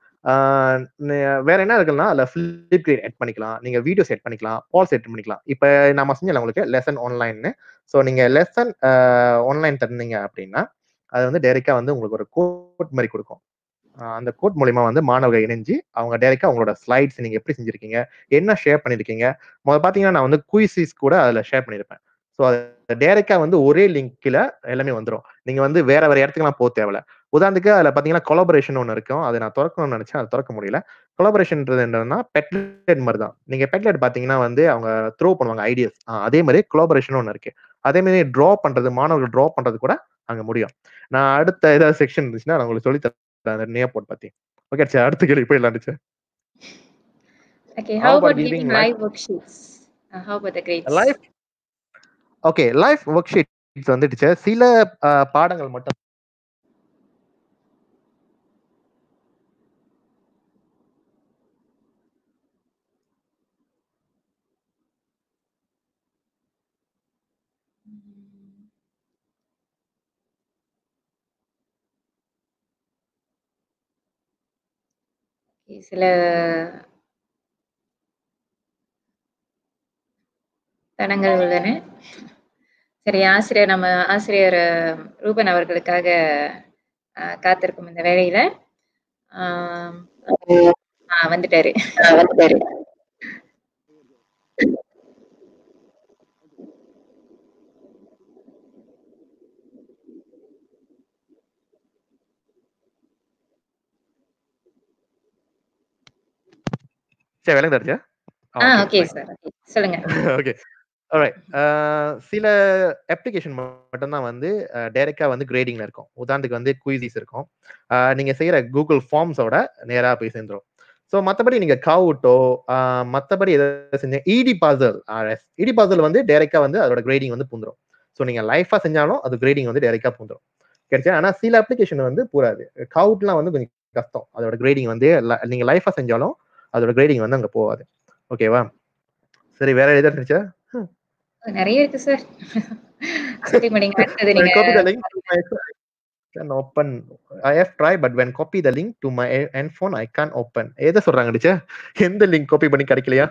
வேற என்ன இருக்குன்னா அதுல ஃபிளிப் கிரீன் எட் பண்ணிக்கலாம் நீங்கள் வீடியோஸ் எட் பண்ணிக்கலாம் பால்ஸ் எட் பண்ணிக்கலாம் இப்போ நான் செஞ்சேன் உங்களுக்கு லெசன் ஆன்லைன்னு ஸோ நீங்கள் லெசன் ஆன்லைன் தந்தீங்க அப்படின்னா அது வந்து டைரெக்டா வந்து உங்களுக்கு ஒரு கோட் மாதிரி கொடுக்கும் அந்த கோட் மூலயமா வந்து மாணவர்கள் இணைஞ்சு அவங்க டைரெக்டா அவங்களோட ஸ்லைட்ஸ் நீங்க எப்படி செஞ்சிருக்கீங்க என்ன ஷேர் பண்ணிருக்கீங்க முதல் பாத்தீங்கன்னா நான் வந்து குயிசிஸ் கூட அதுல ஷேர் பண்ணிருப்பேன் ஸோ அது டைரெக்டா வந்து ஒரே லிங்க்ல எல்லாமே வந்துடும் நீங்க வந்து வேற வேற இடத்துக்குலாம் போக தேவையில்ல உதாரணத்துக்கு அதுல பாத்தீங்கன்னா கொலபரேஷன் ஒன்று இருக்கும் அதை நான் திறக்கணும்னு நினைச்சேன் அதை திறக்க முடியல கொலபரேஷன்ன்றது என்னன்னா பெட்லெட் மாதிரி தான் நீங்க பெட்லெட் பாத்தீங்கன்னா வந்து அவங்க த்ரோ பண்ணுவாங்க ஐடியாஸ் அதே மாதிரி கொலபரேஷன் ஒன்று இருக்கு அதே மாதிரி ட்ரா பண்றது மாணவர்கள் ட்ரா பண்றது கூட அங்க முடியும் நான் அடுத்த ஏதாவது செக்ஷன் இருந்துச்சுன்னா நான் உங்களுக்கு சொல்லி தரேன் நியா போட் பத்தி ஓகே சார் அடுத்த கேள்வி போயிடலாம் sir okay how about giving live worksheets how about the grades life okay life worksheets வந்துடுச்சு சில பாடங்கள் மட்டும் சில தனங்கள் உள்ளன சரி ஆசிரியர் நம்ம ஆசிரியர் ரூபன் அவர்களுக்காக காத்திருக்கும் இந்த வேலையில ஆஹ் வந்துட்டாரு வந்துட்டாரு சரி விளங்குதாச்சா ஓகே சில அப்ளிகேஷன் மட்டும்தான் வந்து டைரெக்டாக வந்து கிரேடிங்ல இருக்கும் உதாரணத்துக்கு வந்து குயிசிஸ் இருக்கும் நீங்க செய்யற கூகுள் ஃபார்ம்ஸோட நேரா போய் சேர்ந்துடும் ஸோ மற்றபடி நீங்க கவுட்டோ மற்றபடி எதாவது செஞ்ச இடி பாசல் இடி பாசல் வந்து டைரெக்டாக வந்து அதோட கிரேடிங் வந்து பூந்துடும் ஸோ நீங்க லைஃபா செஞ்சாலும் அது கிரேடிங் வந்து டைரெக்டாக பூந்துடும் கிடைச்சா ஆனா சில அப்ளிகேஷன் வந்து பூராது கவுட்லாம் வந்து கொஞ்சம் கஷ்டம் அதோட கிரேடிங் வந்து நீங்க லைஃபா செஞ்சாலும் அதோட கிரேடிங் வந்து அங்க போவாது ஓகேவா சரி வேற எதாவது இருந்துச்சா நிறைய இருக்கு sir can open I have try but when copy the link to my என் ஃபோன் ஐ கேன் ஓப்பன் எதை சொல்றாங்க அடிச்சா எந்த லிங்க் காப்பி பண்ணி கிடைக்கலையா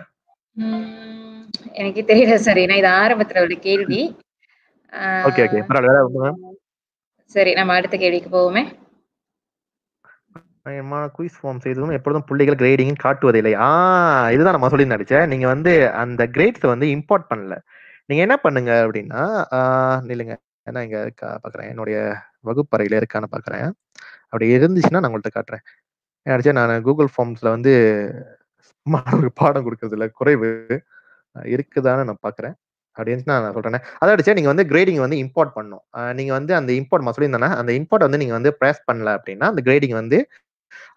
எனக்கு தெரியல சார் ஏன்னா இது ஆரம்பத்துல உள்ள கேள்வி ஓகே ஓகே பரவாயில்ல சரி நம்ம அடுத்த கேள்விக்கு போவோமே குயிஸ் ஃபார்ம் செய்ததும் எப்பொழுதும் பிள்ளைகள் கிரேடிங் காட்டுவதில்லை இல்லையா இதுதான் நம்ம சொல்லி நடிச்சேன் நீங்க வந்து அந்த கிரேட்ஸ் வந்து இம்போர்ட் பண்ணல நீங்க என்ன பண்ணுங்க அப்படின்னா நில்லுங்க ஏன்னா இங்க பாக்குறேன் என்னுடைய வகுப்பறையில இருக்கான்னு பாக்குறேன் அப்படி இருந்துச்சுன்னா நான் உங்கள்கிட்ட காட்டுறேன் நினைச்சேன் நான் கூகுள் ஃபார்ம்ஸ்ல வந்து பாடம் கொடுக்கறதுல குறைவு இருக்குதான்னு நான் பாக்குறேன் அப்படின்னு நான் சொல்றேன் அதை அடிச்சா நீங்க வந்து கிரேடிங் வந்து இம்போர்ட் பண்ணும் நீங்க வந்து அந்த இம்போர்ட் நான் சொல்லியிருந்தேன்னா அந்த இம்போர்ட் வந்து நீங்க வந்து ப்ரெஸ் பண்ணல அப்படின்னா அந்த கிரேடிங் வந்து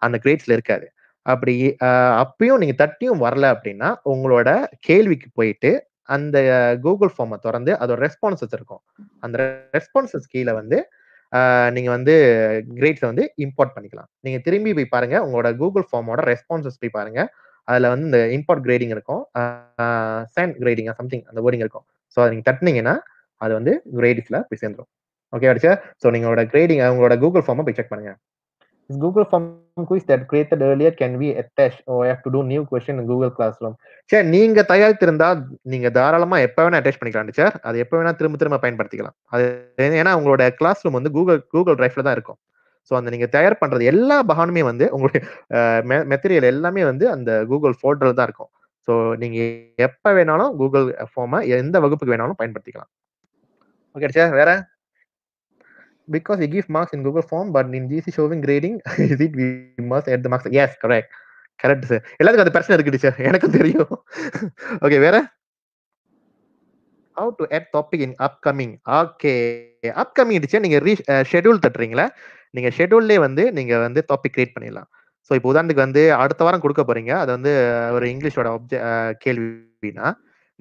அந்த கிரேட்ஸ்ல இருக்காது அப்படி அப்பயும் நீங்க தட்டியும் வரல அப்படின்னா உங்களோட கேள்விக்கு போயிட்டு அந்த கூகுள் ஃபார்மை திறந்து அதோட ரெஸ்பான்சஸ் இருக்கும் அந்த ரெஸ்பான்சஸ் கீழே வந்து நீங்க வந்து கிரேட்ஸை வந்து இம்போர்ட் பண்ணிக்கலாம் நீங்க திரும்பி போய் பாருங்க உங்களோட கூகுள் ஃபார்மோட ரெஸ்பான்சஸ் போய் பாருங்க அதுல வந்து இந்த இம்போர்ட் கிரேடிங் இருக்கும் சைன் கிரேடிங் சம்திங் அந்த ஓரிங் இருக்கும் ஸோ அதை நீங்க தட்டினீங்கன்னா அது வந்து கிரேடிஸ்ல போய் சேர்ந்துடும் ஓகே அடிச்சா ஸோ நீங்களோட கிரேடிங் உங்களோட கூகுள் ஃபார்மை போய் செக் பண்ணுங்க This Google Form quiz that created earlier can be attached or I have to do new question in Google Classroom. Sir நீங்க தயாரித்திருந்தா நீங்க தாராளமா எப்ப வேணா அட்டாச் பண்ணிக்கலாம் சார் அது எப்ப வேணா திரும்ப திரும்ப பயன்படுத்திக்கலாம் அது ஏன்னா உங்களோட கிளாஸ் ரூம் வந்து கூகுள் கூகுள் டிரைவ்ல தான் இருக்கும் ஸோ அந்த நீங்கள் தயார் பண்ணுறது எல்லா பகானுமே வந்து உங்களுடைய மெட்டீரியல் எல்லாமே வந்து அந்த கூகுள் ஃபோல்டரில் தான் இருக்கும் ஸோ நீங்கள் எப்போ வேணாலும் கூகுள் ஃபார்மை எந்த வகுப்புக்கு வேணாலும் பயன்படுத்திக்கலாம் ஓகே சார் வேற because we give marks in Google form, but in GC showing grading, is it we must add the marks? Yes, correct. Correct sir எல்லாத்துக்கும் அந்த பிரச்சனை இருக்கு டீச்சர் எனக்கும் தெரியும் ஓகே வேற how to add topic in upcoming okay upcoming teacher நீங்க ரீ schedule uh, தட்டுறீங்களா நீங்க ஷெடியூல்லே வந்து நீங்கள் வந்து டாபிக் கிரியேட் பண்ணிடலாம் ஸோ இப்போ உதாரணத்துக்கு வந்து அடுத்த வாரம் கொடுக்க போறீங்க அது வந்து ஒரு இங்கிலீஷோட அப்ஜெ கேள்வினா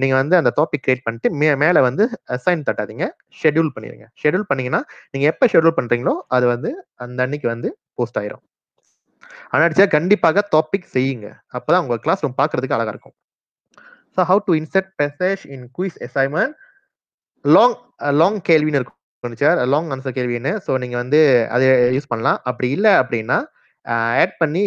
நீங்க வந்து அந்த டாபிக் கிரியேட் பண்ணிட்டு மே மேலே வந்து அசைன் தட்டாதீங்க ஷெட்யூல் பண்ணிடுங்க ஷெட்யூல் பண்ணீங்கன்னா நீங்க எப்போ ஷெட்யூல் பண்றீங்களோ அது வந்து அந்த அன்னைக்கு வந்து போஸ்ட் ஆயிரும் அடிச்சா கண்டிப்பாக டாபிக் செய்யுங்க அப்பதான் உங்க கிளாஸ் ரூம் பாக்குறதுக்கு அழகா இருக்கும் so how to insert passage in quiz assignment long long கேள்வின்னு இருக்கும் சார் லாங் ஆன்சர் கேள்வின்னு ஸோ நீங்கள் வந்து அதை யூஸ் பண்ணலாம் அப்படி இல்லை அப்படின்னா ஆட் பண்ணி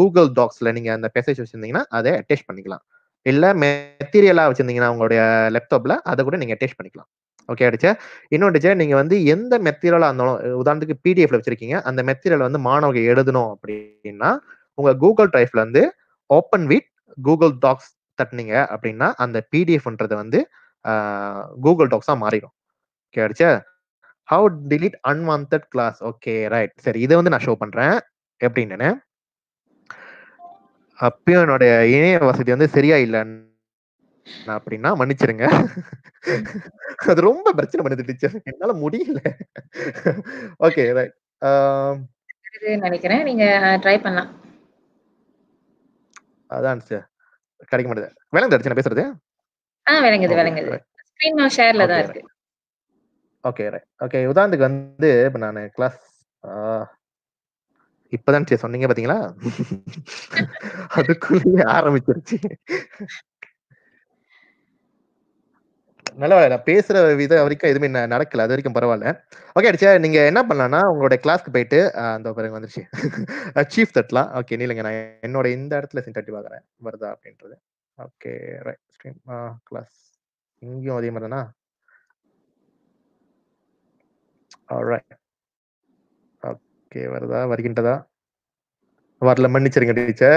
கூகுள் டாக்ஸில் நீங்கள் அந்த மெசேஜ் வச்சுருந்தீங்கன்னா அதை அட்டேச் பண்ணிக்கலாம் இல்லை மெட்டீரியலாக வச்சுருந்தீங்கன்னா உங்களுடைய லேப்டாப்ல அதை கூட நீங்கள் டேஸ்ட் பண்ணிக்கலாம் ஓகே அடிச்ச இன்னொன்று டீச்சர் நீங்கள் வந்து எந்த மெத்தீரியலா இருந்தாலும் உதாரணத்துக்கு பிடிஎஃப்ல வச்சிருக்கீங்க அந்த மெத்தீரியல் வந்து மாணவர்கள் எழுதணும் அப்படின்னா உங்கள் கூகுள் டிரைவ்ல வந்து ஓப்பன் வித் கூகுள் டாக்ஸ் தட்டினீங்க அப்படின்னா அந்த பிடிஎஃப்ன்றது வந்து கூகுள் டாக்ஸாக மாறிடும் ஓகே அடிச்ச how delete unwanted class okay right சரி இதை வந்து நான் ஷோ பண்ணுறேன் எப்படின்னு அப்பயும் என்னோட இணைய வசதி வந்து சரியா இல்லை அப்படின்னா மன்னிச்சிருங்க அது ரொம்ப பிரச்சனை பண்ணுது டீச்சர் என்னால முடியல ஓகே ரைட் நினைக்கிறேன் நீங்க ட்ரை பண்ணலாம் அதான் சார் கிடைக்க மாட்டேது விளங்குது அடிச்சு பேசுறது ஆ விளங்குது விளங்குது ஸ்கிரீன் நோ ஷேர்ல தான் இருக்கு ஓகே ரைட் ஓகே உதாரணத்துக்கு வந்து இப்ப நான் கிளாஸ் இப்பதான் சரி சொன்னீங்க பாத்தீங்களா அதுக்குள்ளேயே ஆரம்பிச்சிருச்சு நல்லா நான் பேசுற விதம் வரைக்கும் எதுவுமே நடக்கல அது வரைக்கும் பரவாயில்ல ஓகே அடிச்சா நீங்க என்ன பண்ணலாம்னா உங்களுடைய கிளாஸ்க்கு போயிட்டு அந்த பிறகு வந்துருச்சு சீஃப் தட்டலாம் ஓகே நீலங்க நான் என்னோட இந்த இடத்துல தட்டி பாக்குறேன் வருதா அப்படின்றது ஓகே ரைட் ஸ்ட்ரீம் கிளாஸ் இங்கேயும் அதே மாதிரி தானா ரைட் ஓகே வருதா வருகின்றதா வரல மன்னிச்சிருங்க டீச்சர்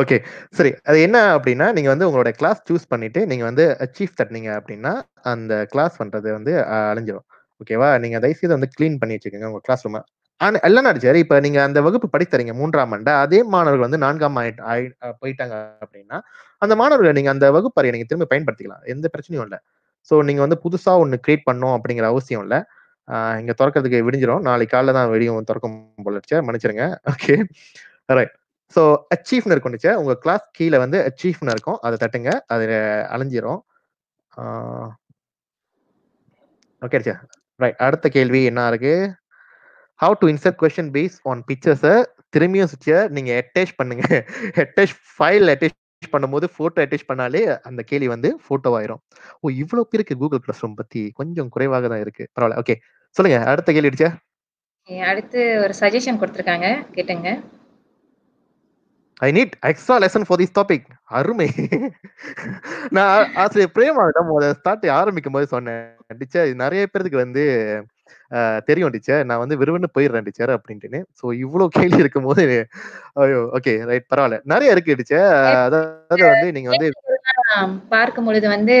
ஓகே சரி அது என்ன அப்படின்னா நீங்க வந்து உங்களோட கிளாஸ் சூஸ் பண்ணிட்டு நீங்க வந்து அச்சீவ் தட்டினீங்க அப்படின்னா அந்த கிளாஸ் பண்றது வந்து அழிஞ்சிடும் ஓகேவா நீங்க தயவுசெய்து வந்து கிளீன் பண்ணி வச்சுக்கோங்க உங்க கிளாஸ் ரூம் ஆனா எல்லாம் நடிச்சாரு இப்போ நீங்க அந்த வகுப்பு படித்தறீங்க மூன்றாம் ஆண்டு அதே மாணவர்கள் வந்து நான்காம் ஆயி போயிட்டாங்க அப்படின்னா அந்த மாணவர்கள் நீங்க அந்த வகுப்பறையை நீங்க திரும்ப பயன்படுத்திக்கலாம் எந்த பிரச்சனையும் இல்லை ஸோ நீங்க வந்து புதுசா ஒன்று கிரியேட் பண்ணும் அப்படிங்கிற அவசியம் இல்லை இங்க திறக்கிறதுக்கு விடிஞ்சிடும் நாளைக்கு காலைல தான் வெடியும் திறக்கும் போலச்சே மன்னிச்சிருங்க ஓகே ரைட் ஸோ அச்சீவ்னு இருக்கும்னுச்சு உங்க கிளாஸ் கீழே வந்து அச்சீவ்னு இருக்கும் அதை தட்டுங்க அது அழிஞ்சிரும் ஓகே ரைட் அடுத்த கேள்வி என்ன இருக்கு how to insert question based on பிக்சர்ஸை திரும்பியும் சுவிட்சை நீங்க அட்டாச் பண்ணுங்க அட்டாச் ஃபைல் அட்டாச் பண்ணும்போது ஃபோட்டோ அட்டாச் பண்ணாலே அந்த கேள்வி வந்து ஃபோட்டோ ஆயிரும் ஓ இவ்வளோ பேருக்கு கூகுள் கிளாஸ் ரூம் பத்தி கொஞ்சம் குறைவாக தான் இருக்கு பரவாயில்ல ஓகே சொல்லுங்க அடுத்த கேள்வி அடிச்சா அடுத்து ஒரு சஜஷன் கொடுத்திருக்காங்க கேட்டுங்க I need extra lesson for this topic அருமை நான் ஆசிரியர் பிரேமாவிடம் அதை ஸ்டார்ட் ஆரம்பிக்கும் போது சொன்னேன் டீச்சர் நிறைய பேருக்கு வந்து தெரியும் டீச்சர் நான் வந்து விரும்புன்னு போயிடுறேன் டீச்சர் அப்படின்ட்டுன்னு ஸோ இவ்வளோ கேள்வி இருக்கும் போது ஐயோ ஓகே ரைட் பரவாயில்ல நிறைய இருக்கு டீச்சர் அதாவது வந்து நீங்க வந்து பார்க்கும் பொழுது வந்து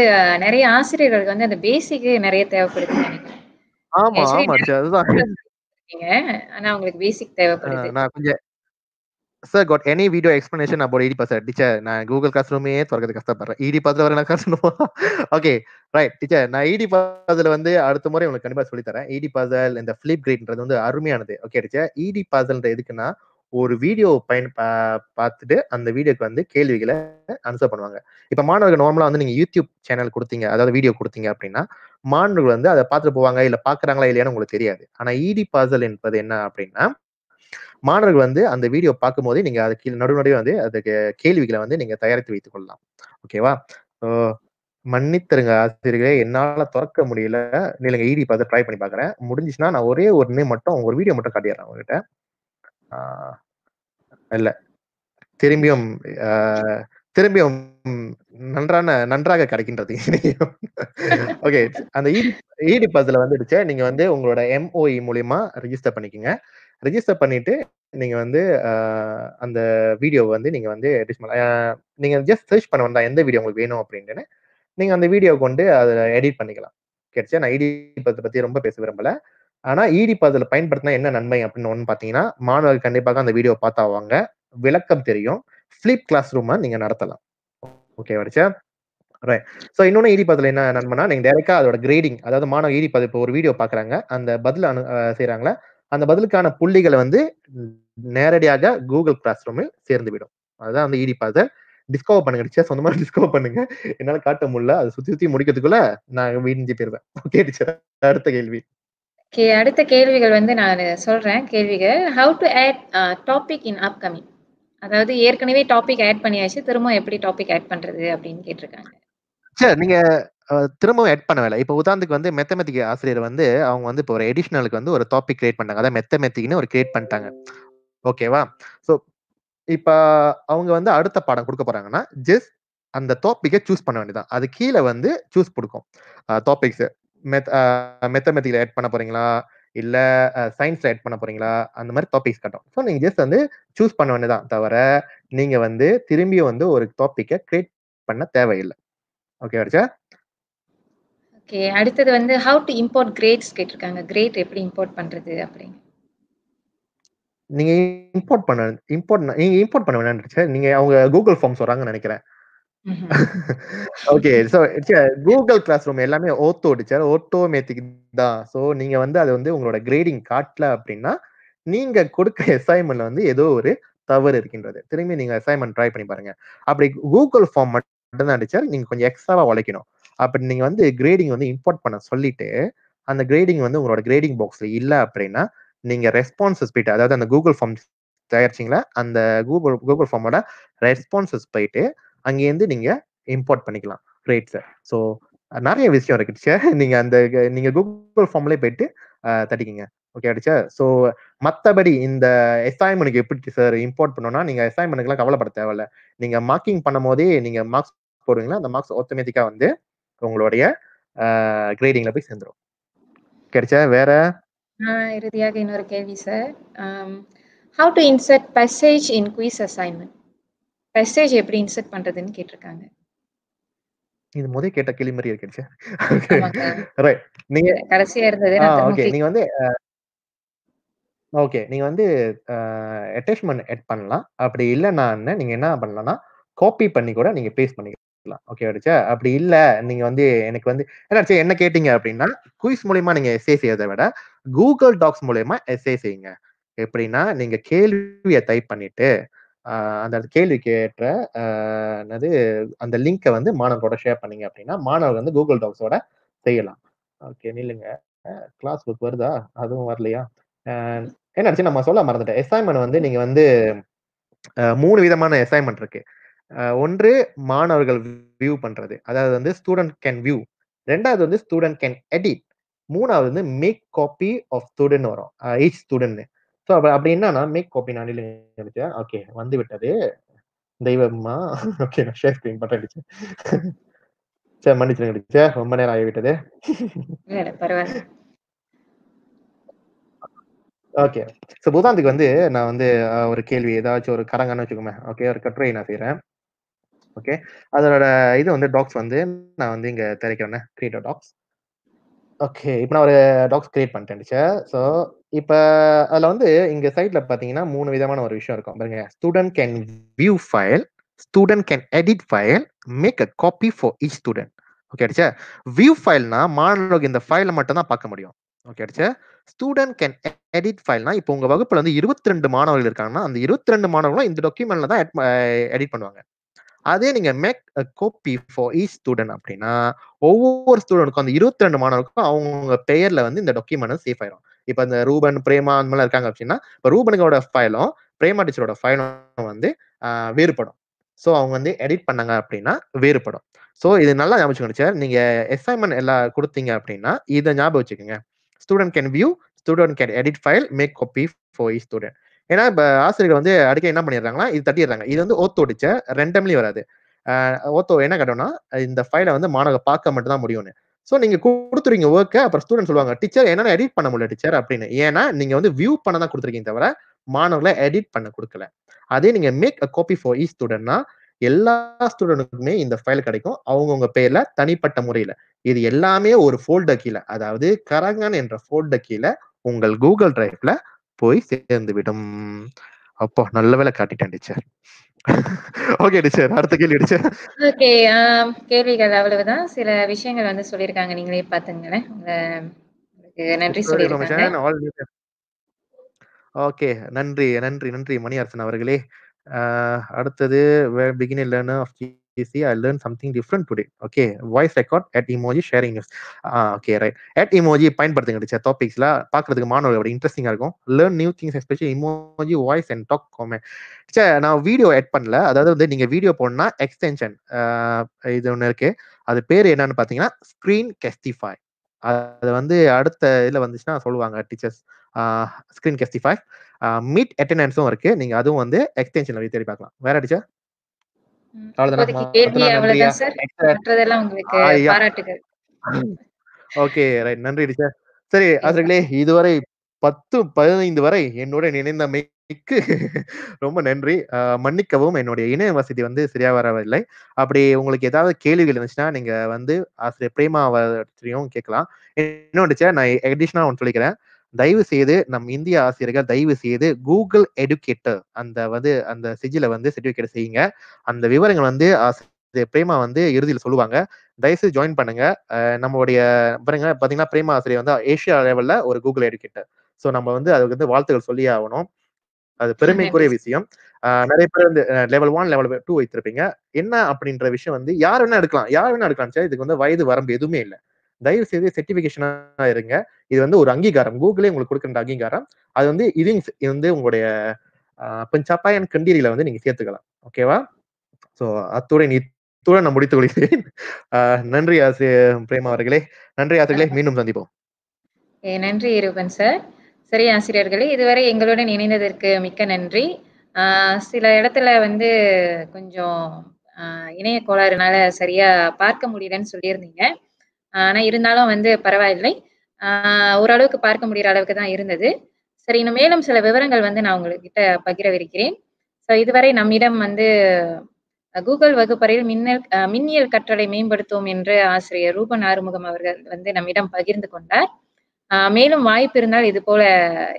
நிறைய ஆசிரியர்களுக்கு வந்து அந்த பேசிக்கு நிறைய தேவைப்படுது ஆமா, ஆமா. சரி அதுதான். ஆனா உங்களுக்கு பேசிக் தேவைப்படுது. நான் கொஞ்சம் sir got any video explanation about இடிபா சார். டீச்சர் நான் கூகுள் கிளாஸ் ரூமே தொறக்கறதுக்கு கஷ்டப்படுறேன். இடிபாத்ல e வேற நான் கஷ்டமா ஓகே ரைட் டீச்சர் நான் இடி இடிபாத்ல வந்து அடுத்த முறை உங்களுக்கு கண்டிப்பா சொல்லி தரேன். இடிபாதல் e இந்த ஃபிளிப் கிரீட்ன்றது வந்து அருமையானது. Okay teacher. இடி இடிபாதல்ன்றது எதுக்குன்னா ஒரு வீடியோ பயன் பார்த்துட்டு அந்த வீடியோக்கு வந்து கேள்விகளை ஆன்சர் பண்ணுவாங்க இப்போ மாணவர்கள் நார்மலாக வந்து நீங்கள் யூடியூப் சேனல் கொடுத்தீங்க அதாவது வீடியோ கொடுத்தீங்க அப்படின்னா மாணவர்கள் வந்து அதை பார்த்துட்டு போவாங்க இல்லை பார்க்குறாங்களா இல்லையான்னு உங்களுக்கு தெரியாது ஆனால் இடி பாசல் என்பது என்ன அப்படின்னா மாணவர்கள் வந்து அந்த வீடியோ பார்க்கும் போதே நீங்க அது கீழே நடு வந்து அதுக்கு கேள்விகளை வந்து நீங்க தயாரித்து வைத்துக் கொள்ளலாம் ஓகேவா மன்னித்தருங்க ஆசிரியர்களே என்னால திறக்க முடியல நீங்க ஈடி பார்த்து ட்ரை பண்ணி பாக்குறேன் முடிஞ்சிச்சுன்னா நான் ஒரே ஒரு நேம் மட்டும் ஒரு வீடியோ மட்டும் காட்டிடுறேன் உங்ககிட்ட இல்ல திரும்பியும் திரும்பியும் நன்றான நன்றாக கிடைக்கின்றது ஓகே அந்த இடி பஸ்ல வந்துடுச்சு நீங்க வந்து உங்களோட எம்ஓஇ e மூலியமா ரெஜிஸ்டர் பண்ணிக்கோங்க ரெஜிஸ்டர் பண்ணிட்டு நீங்க வந்து அந்த வீடியோவை வந்து நீங்க வந்து நீங்க ஜஸ்ட் சர்ச் பண்ண வந்தா எந்த வீடியோ உங்களுக்கு வேணும் அப்படின்னு நீங்க அந்த வீடியோ கொண்டு அதை எடிட் பண்ணிக்கலாம் கிடைச்சா நான் இடி பத்தி ரொம்ப பேச விரும்பல ஆனா இடிப்பு e அதுல பயன்படுத்தினா என்ன நன்மை அப்படின்னு ஒன்று பார்த்தீங்கன்னா மாணவர்கள் கண்டிப்பாக அந்த வீடியோ பார்த்தாவாங்க விளக்கம் தெரியும் ஃபிளிப் கிளாஸ் ரூமை நீங்கள் நடத்தலாம் ஓகே வரிச்சா ரைட் ஸோ இன்னொன்று இடிப்பதில் e என்ன நண்பனா நீங்கள் டேரெக்டாக அதோட கிரேடிங் அதாவது மாணவ இடிப்பது e இப்போ ஒரு வீடியோ பார்க்குறாங்க அந்த பதில் அனு செய்கிறாங்களே அந்த பதிலுக்கான புள்ளிகளை வந்து நேரடியாக கூகுள் கிளாஸ் ரூமில் சேர்ந்து விடும் அதுதான் அந்த இடிப்பதை டிஸ்கவர் பண்ணுங்க டீச்சர் சொந்தமாக டிஸ்கவர் பண்ணுங்க என்னால் காட்ட முடியல அதை சுற்றி சுற்றி முடிக்கிறதுக்குள்ள நான் வீடிஞ்சு போயிருவேன் ஓகே டீச்சர் அடுத்த கேள்வி ஓகே அடுத்த கேள்விகள் வந்து நான் சொல்றேன் கேள்விகள் how to add topic in upcoming அதாவது ஏற்கனவே டாபிக் ஆட் பண்ணியாச்சு திரும்ப எப்படி டாபிக் ஆட் பண்றது அப்படின்னு கேட்டிருக்காங்க சார் நீங்க திரும்பவும் ஆட் பண்ண வேலை இப்போ உதாரணத்துக்கு வந்து மெத்தமெத்திக் ஆசிரியர் வந்து அவங்க வந்து இப்போ ஒரு எடிஷ்னலுக்கு வந்து ஒரு டாபிக் கிரியேட் பண்ணாங்க அதாவது மெத்தமெத்திக்னு ஒரு கிரியேட் பண்ணிட்டாங்க ஓகேவா ஸோ இப்போ அவங்க வந்து அடுத்த பாடம் கொடுக்க போறாங்கன்னா ஜஸ்ட் அந்த டாப்பிக்கை சூஸ் பண்ண வேண்டியதான் அது கீழே வந்து சூஸ் கொடுக்கும் டாபிக்ஸ் மெத்தமெட்டிக்ல ஆட் பண்ண போறீங்களா இல்ல சயின்ஸ்ல ஆட் பண்ண போறீங்களா அந்த மாதிரி டாபிக்ஸ் கட்டும் ஸோ நீங்க ஜஸ்ட் வந்து சூஸ் பண்ண வேண்டியதான் தவிர நீங்க வந்து திரும்பி வந்து ஒரு டாபிக்கை கிரியேட் பண்ண தேவையில்லை ஓகே வரச்சா ஓகே அடுத்தது வந்து ஹவு டு இம்போர்ட் கிரேட்ஸ் கேட்டிருக்காங்க கிரேட் எப்படி இம்போர்ட் பண்றது அப்படி நீங்க இம்போர்ட் பண்ண இம்போர்ட் நீங்க இம்போர்ட் பண்ண வேண்டாம் நீங்க அவங்க கூகுள் ஃபார்ம்ஸ் வராங்கன்னு நினைக்கிறேன் okay so Google class classroom எல்லாமே ஓத்தோ அடிச்சார் மேத்திக் தான் சோ நீங்க வந்து அது வந்து உங்களோட கிரேடிங் காட்டல அப்படின்னா நீங்க கொடுக்க அசைன்மெண்ட்ல வந்து ஏதோ ஒரு தவறு இருக்கின்றது திரும்பி நீங்க அசைன்மெண்ட் ட்ரை பண்ணி பாருங்க அப்படி கூகுள் ஃபார்ம் மட்டும் தான் அடிச்சார் நீங்க கொஞ்சம் எக்ஸ்ட்ராவா உழைக்கணும் அப்படி நீங்க வந்து கிரேடிங் வந்து இம்போர்ட் பண்ண சொல்லிட்டு அந்த கிரேடிங் வந்து உங்களோட கிரேடிங் பாக்ஸ்ல இல்லை அப்படின்னா நீங்க ரெஸ்பான்சஸ் போயிட்டு அதாவது அந்த கூகுள் ஃபார்ம் தயாரிச்சிங்களா அந்த கூகுள் கூகுள் ஃபார்மோட ரெஸ்பான்சஸ் போயிட்டு அங்கேருந்து நீங்க இம்போர்ட் பண்ணிக்கலாம் ரேட்ஸை ஸோ நிறைய விஷயம் இருக்குச்சு நீங்க அந்த நீங்க கூகுள் ஃபார்ம்லேயே போயிட்டு தட்டிக்கிங்க ஓகே ஆயிடுச்சா ஸோ மற்றபடி இந்த அசைன்மெண்ட்டுக்கு எப்படி சார் இம்போர்ட் பண்ணோம்னா நீங்க அசைன்மெண்ட்டுக்குலாம் கவலைப்பட தேவையில்ல நீங்க மார்க்கிங் பண்ணும் போதே நீங்க மார்க்ஸ் போடுவீங்களா அந்த மார்க்ஸ் ஆட்டோமேட்டிக்கா வந்து உங்களுடைய கிரேடிங்ல போய் சேர்ந்துடும் கிடைச்சா வேற இறுதியாக இன்னொரு கேள்வி sir how to insert passage in quiz assignment message எப்படி இன்சர்ட் பண்றதுன்னு கேட்டிருக்காங்க இது முதல் கேட்ட கிளி மாதிரி இருக்கு நீங்க கடைசியா இருந்தது ஓகே நீங்க வந்து ஓகே நீங்க வந்து அட்டாச்மெண்ட் ஆட் பண்ணலாம் அப்படி இல்லைன்னா நீங்க என்ன பண்ணலாம்னா காப்பி பண்ணி கூட நீங்க பேஸ்ட் பண்ணிக்கலாம் ஓகே ஆயிடுச்சா அப்படி இல்லை நீங்க வந்து எனக்கு வந்து என்ன என்ன கேட்டீங்க அப்படின்னா குயிஸ் மூலியமா நீங்க எஸ்ஏ செய்யறதை விட கூகுள் டாக்ஸ் மூலியமா எஸ்ஏ செய்யுங்க எப்படின்னா நீங்க கேள்வியை டைப் பண்ணிட்டு அந்த கேள்வி கேட்ட என்னது அந்த லிங்கை வந்து மாணவர்களோட ஷேர் பண்ணீங்க அப்படின்னா மாணவர்கள் வந்து கூகுள் டாக்ஸோட செய்யலாம் ஓகே நில்லுங்க கிளாஸ் புக் வருதா அதுவும் வரலையா என்னாச்சு நம்ம சொல்ல மறந்துட்டேன் அசைன்மெண்ட் வந்து நீங்க வந்து மூணு விதமான அசைன்மெண்ட் இருக்கு ஒன்று மாணவர்கள் வியூ பண்றது அதாவது வந்து ஸ்டூடெண்ட் கேன் வியூ ரெண்டாவது வந்து ஸ்டூடெண்ட் கேன் எடிட் மூணாவது வந்து மேக் காப்பி ஆஃப் ஸ்டூடெண்ட் வரும் ஈச் ஸ்டூடெண்ட் ஸோ அப்போ அப்படி என்னன்னா மேக் கோப்பி நாளில் எழுதிட்டேன் ஓகே வந்து விட்டது தெய்வம்மா ஓகே நான் ஷேர் ஸ்கிரீன் பட்டன் சரி மன்னிச்சிருங்க அடிச்சேன் ரொம்ப நேரம் ஆகிவிட்டது ஓகே ஸோ புதாந்துக்கு வந்து நான் வந்து ஒரு கேள்வி ஏதாச்சும் ஒரு கரங்கன்னு வச்சுக்கோமே ஓகே ஒரு கட்டுரை நான் செய்கிறேன் ஓகே அதோட இது வந்து டாக்ஸ் வந்து நான் வந்து இங்கே திரைக்கிறேன் கிரியேட்டர் டாக்ஸ் ஓகே இப்போ நான் ஒரு டாக்ஸ் கிரியேட் பண்ணிட்டேன் டீச்சர் ஸோ இப்போ அதில் வந்து இங்கே சைட்டில் பார்த்தீங்கன்னா மூணு விதமான ஒரு விஷயம் இருக்கும் பாருங்க student can view file student can edit file make a copy for each student okay teacher view ஃபைல்னா மாணவர்களுக்கு இந்த ஃபைலை மட்டும் தான் பார்க்க முடியும் okay teacher student can edit ஃபைல்னா இப்போ உங்கள் வகுப்பில் வந்து இருபத்தி ரெண்டு மாணவர்கள் இருக்காங்கன்னா அந்த இருபத்தி ரெண்டு மாணவர்களும் இந்த டாக்குமெண்ட்ல தான் எடிட் பண்ணுவாங்க அதே நீங்க make copy for each student அப்படின்னா ஒவ்வொரு ஸ்டூடெண்ட்க்கும் அந்த இருபத்தி ரெண்டு மாணவருக்கும் அவங்க பெயர்ல வந்து இந்த டாக்குமெண்ட் சேஃப் ஆயிரும் இப்ப இந்த ரூபன் பிரேமா அந்த மாதிரிலாம் இருக்காங்க அப்படின்னா இப்போ ரூபனுக்கோட ஃபைலும் பிரேமா டீச்சரோட ஃபைலும் வந்து வேறுபடும் ஸோ அவங்க வந்து எடிட் பண்ணாங்க அப்படின்னா வேறுபடும் ஸோ இது நல்லா ஞாபகம் சார் நீங்க எஸ்ஐமெண்ட் எல்லாம் கொடுத்தீங்க அப்படின்னா இதை ஞாபகம் வச்சுக்கோங்க student can view student can edit file make copy for each student ஏன்னா இப்போ ஆசிரியர்கள் வந்து அடிக்க என்ன பண்ணிடுறாங்கன்னா இது தட்டிடுறாங்க இது வந்து ஓத்து ஒடிச்ச ரெண்டம்லயும் வராது ஓத்தோ என்ன கேட்டோம்னா இந்த ஃபைலை வந்து மாணவர் பார்க்க மட்டும் தான் முடியும்னு ஸோ நீங்கள் கொடுத்துருங்க ஒர்க்கு அப்புறம் ஸ்டூடெண்ட் சொல்லுவாங்க டீச்சர் என்னால் எடிட் பண்ண முடியல டீச்சர் அப்படின்னு ஏன்னா நீங்கள் வந்து வியூ பண்ண தான் கொடுத்துருக்கீங்க தவிர மாணவர்களை எடிட் பண்ண கொடுக்கல அதே நீங்கள் make a copy for each ஸ்டூடெண்ட்னா எல்லா ஸ்டூடெண்ட்டுக்குமே இந்த ஃபைல் கிடைக்கும் அவங்கவுங்க பேர்ல தனிப்பட்ட முறையில இது எல்லாமே ஒரு ஃபோல்டர் கீழே அதாவது கரங்கன் என்ற ஃபோல்டர் கீழே உங்கள் கூகுள் டிரைவ்ல போய் சேர்ந்து விடும் அப்போ நல்ல வேலை காட்டிட்டேன் டீச்சர் ஓகே டீச்சர் அடுத்த கேள்வி டீச்சர் ஓகே கேள்விகள் அவ்வளவுதான் சில விஷயங்கள் வந்து சொல்லியிருக்காங்க நீங்களே பாத்துங்களேன் நன்றி சொல்லியிருக்காங்க ஓகே நன்றி நன்றி நன்றி மணி அரசன் அவர்களே அடுத்தது beginning learner of see, I learned something different today. Okay, voice record at emoji sharing news. Okay ah, right at emoji பயன்படுத்துங்க டீச்சர் டாபிக்ஸ்ல பாக்குறதுக்கு மாணவர்கள் இன்ட்ரெஸ்டிங்கா இருக்கும் learn new things especially emoji voice and talk comment teacher நான் video add பண்ணல அதாவது வந்து நீங்க வீடியோ போடணும்னா எக்ஸ்டென்ஷன் இது ஒன்று இருக்கு அது பேர் என்னன்னு பாத்தீங்கன்னா ஸ்க்ரீன் கெஸ்டிஃபை அது வந்து அடுத்த இதுல வந்துச்சுன்னா சொல்லுவாங்க டீச்சர்ஸ் ஸ்க்ரீன் கெஸ்டிஃபை மீட் அட்டண்டன்ஸும் இருக்கு நீங்க அதுவும் வந்து எக்ஸ்டென்ஷன்ல தேடி பார்க்கலாம் வேற டீச்சர் ஓகே ரைட் நன்றி டீச்சர் சரி ஆசிரியர்களே இதுவரை பத்து பதினைந்து வரை என்னோட இணைந்தமைக்கு ரொம்ப நன்றி மன்னிக்கவும் என்னுடைய இணைய வசதி வந்து சரியா வரவில்லை அப்படி உங்களுக்கு ஏதாவது கேள்விகள் இருந்துச்சுன்னா நீங்க வந்து ஆசிரியர் பிரேமா அவரையும் கேட்கலாம் இன்னொன்று நான் அடிஷ்னலாக ஒன்று சொல்லிக்கிறேன் தயவு செய்து நம் இந்திய ஆசிரியர்கள் தயவு செய்து கூகுள் எடுக்கேட்டர் அந்த வந்து அந்த சிஜில வந்து சர்டிபிகேட் செய்யுங்க அந்த விவரங்கள் வந்து பிரேமா வந்து இறுதியில் சொல்லுவாங்க தயவுசெய்து ஜாயின் பண்ணுங்க நம்மளுடைய பாருங்க பிரேமா ஆசிரியர் வந்து ஏஷியா லெவல்ல ஒரு கூகுள் எடுக்கேட்டர் ஸோ நம்ம வந்து அதுக்கு வந்து வாழ்த்துக்கள் சொல்லி ஆகணும் அது பெருமைக்குரிய விஷயம் நிறைய பேர் வந்து லெவல் ஒன் லெவல் டூ வைத்திருப்பீங்க என்ன அப்படின்ற விஷயம் வந்து யார் வேணா எடுக்கலாம் யார் வேணா எடுக்கலாம் இதுக்கு வந்து வயது வரம்பு எதுவுமே இல்லை தயவு செய்து செர்டிபிகேஷனா இருங்க இது வந்து ஒரு அங்கீகாரம் கூகுளே உங்களுக்கு கொடுக்குற அங்கீகாரம் அது வந்து இது வந்து உங்களுடைய பஞ்சாப்பாயன் அண்ட் கண்டீரியில வந்து நீங்க சேர்த்துக்கலாம் ஓகேவா ஸோ அத்துடன் இத்துடன் நான் முடித்துக் கொள்கிறேன் நன்றி ஆசிரிய பிரேமா அவர்களே நன்றி ஆசிரியர்களே மீண்டும் சந்திப்போம் நன்றி இருபன் சார் சரி ஆசிரியர்களே இதுவரை எங்களுடன் இணைந்ததற்கு மிக்க நன்றி சில இடத்துல வந்து கொஞ்சம் இணைய கோளாறுனால சரியா பார்க்க முடியலன்னு சொல்லியிருந்தீங்க ஆனா இருந்தாலும் வந்து பரவாயில்லை ஆஹ் ஓரளவுக்கு பார்க்க முடியிற அளவுக்கு தான் இருந்தது சரி இன்னும் மேலும் சில விவரங்கள் வந்து நான் உங்ககிட்ட பகிரவிருக்கிறேன் ஸோ இதுவரை நம்மிடம் வந்து கூகுள் வகுப்பறையில் மின்னல் மின்னியல் கற்றலை மேம்படுத்துவோம் என்று ஆசிரியர் ரூபன் ஆறுமுகம் அவர்கள் வந்து நம்மிடம் பகிர்ந்து கொண்டார் மேலும் வாய்ப்பு இருந்தால் இது போல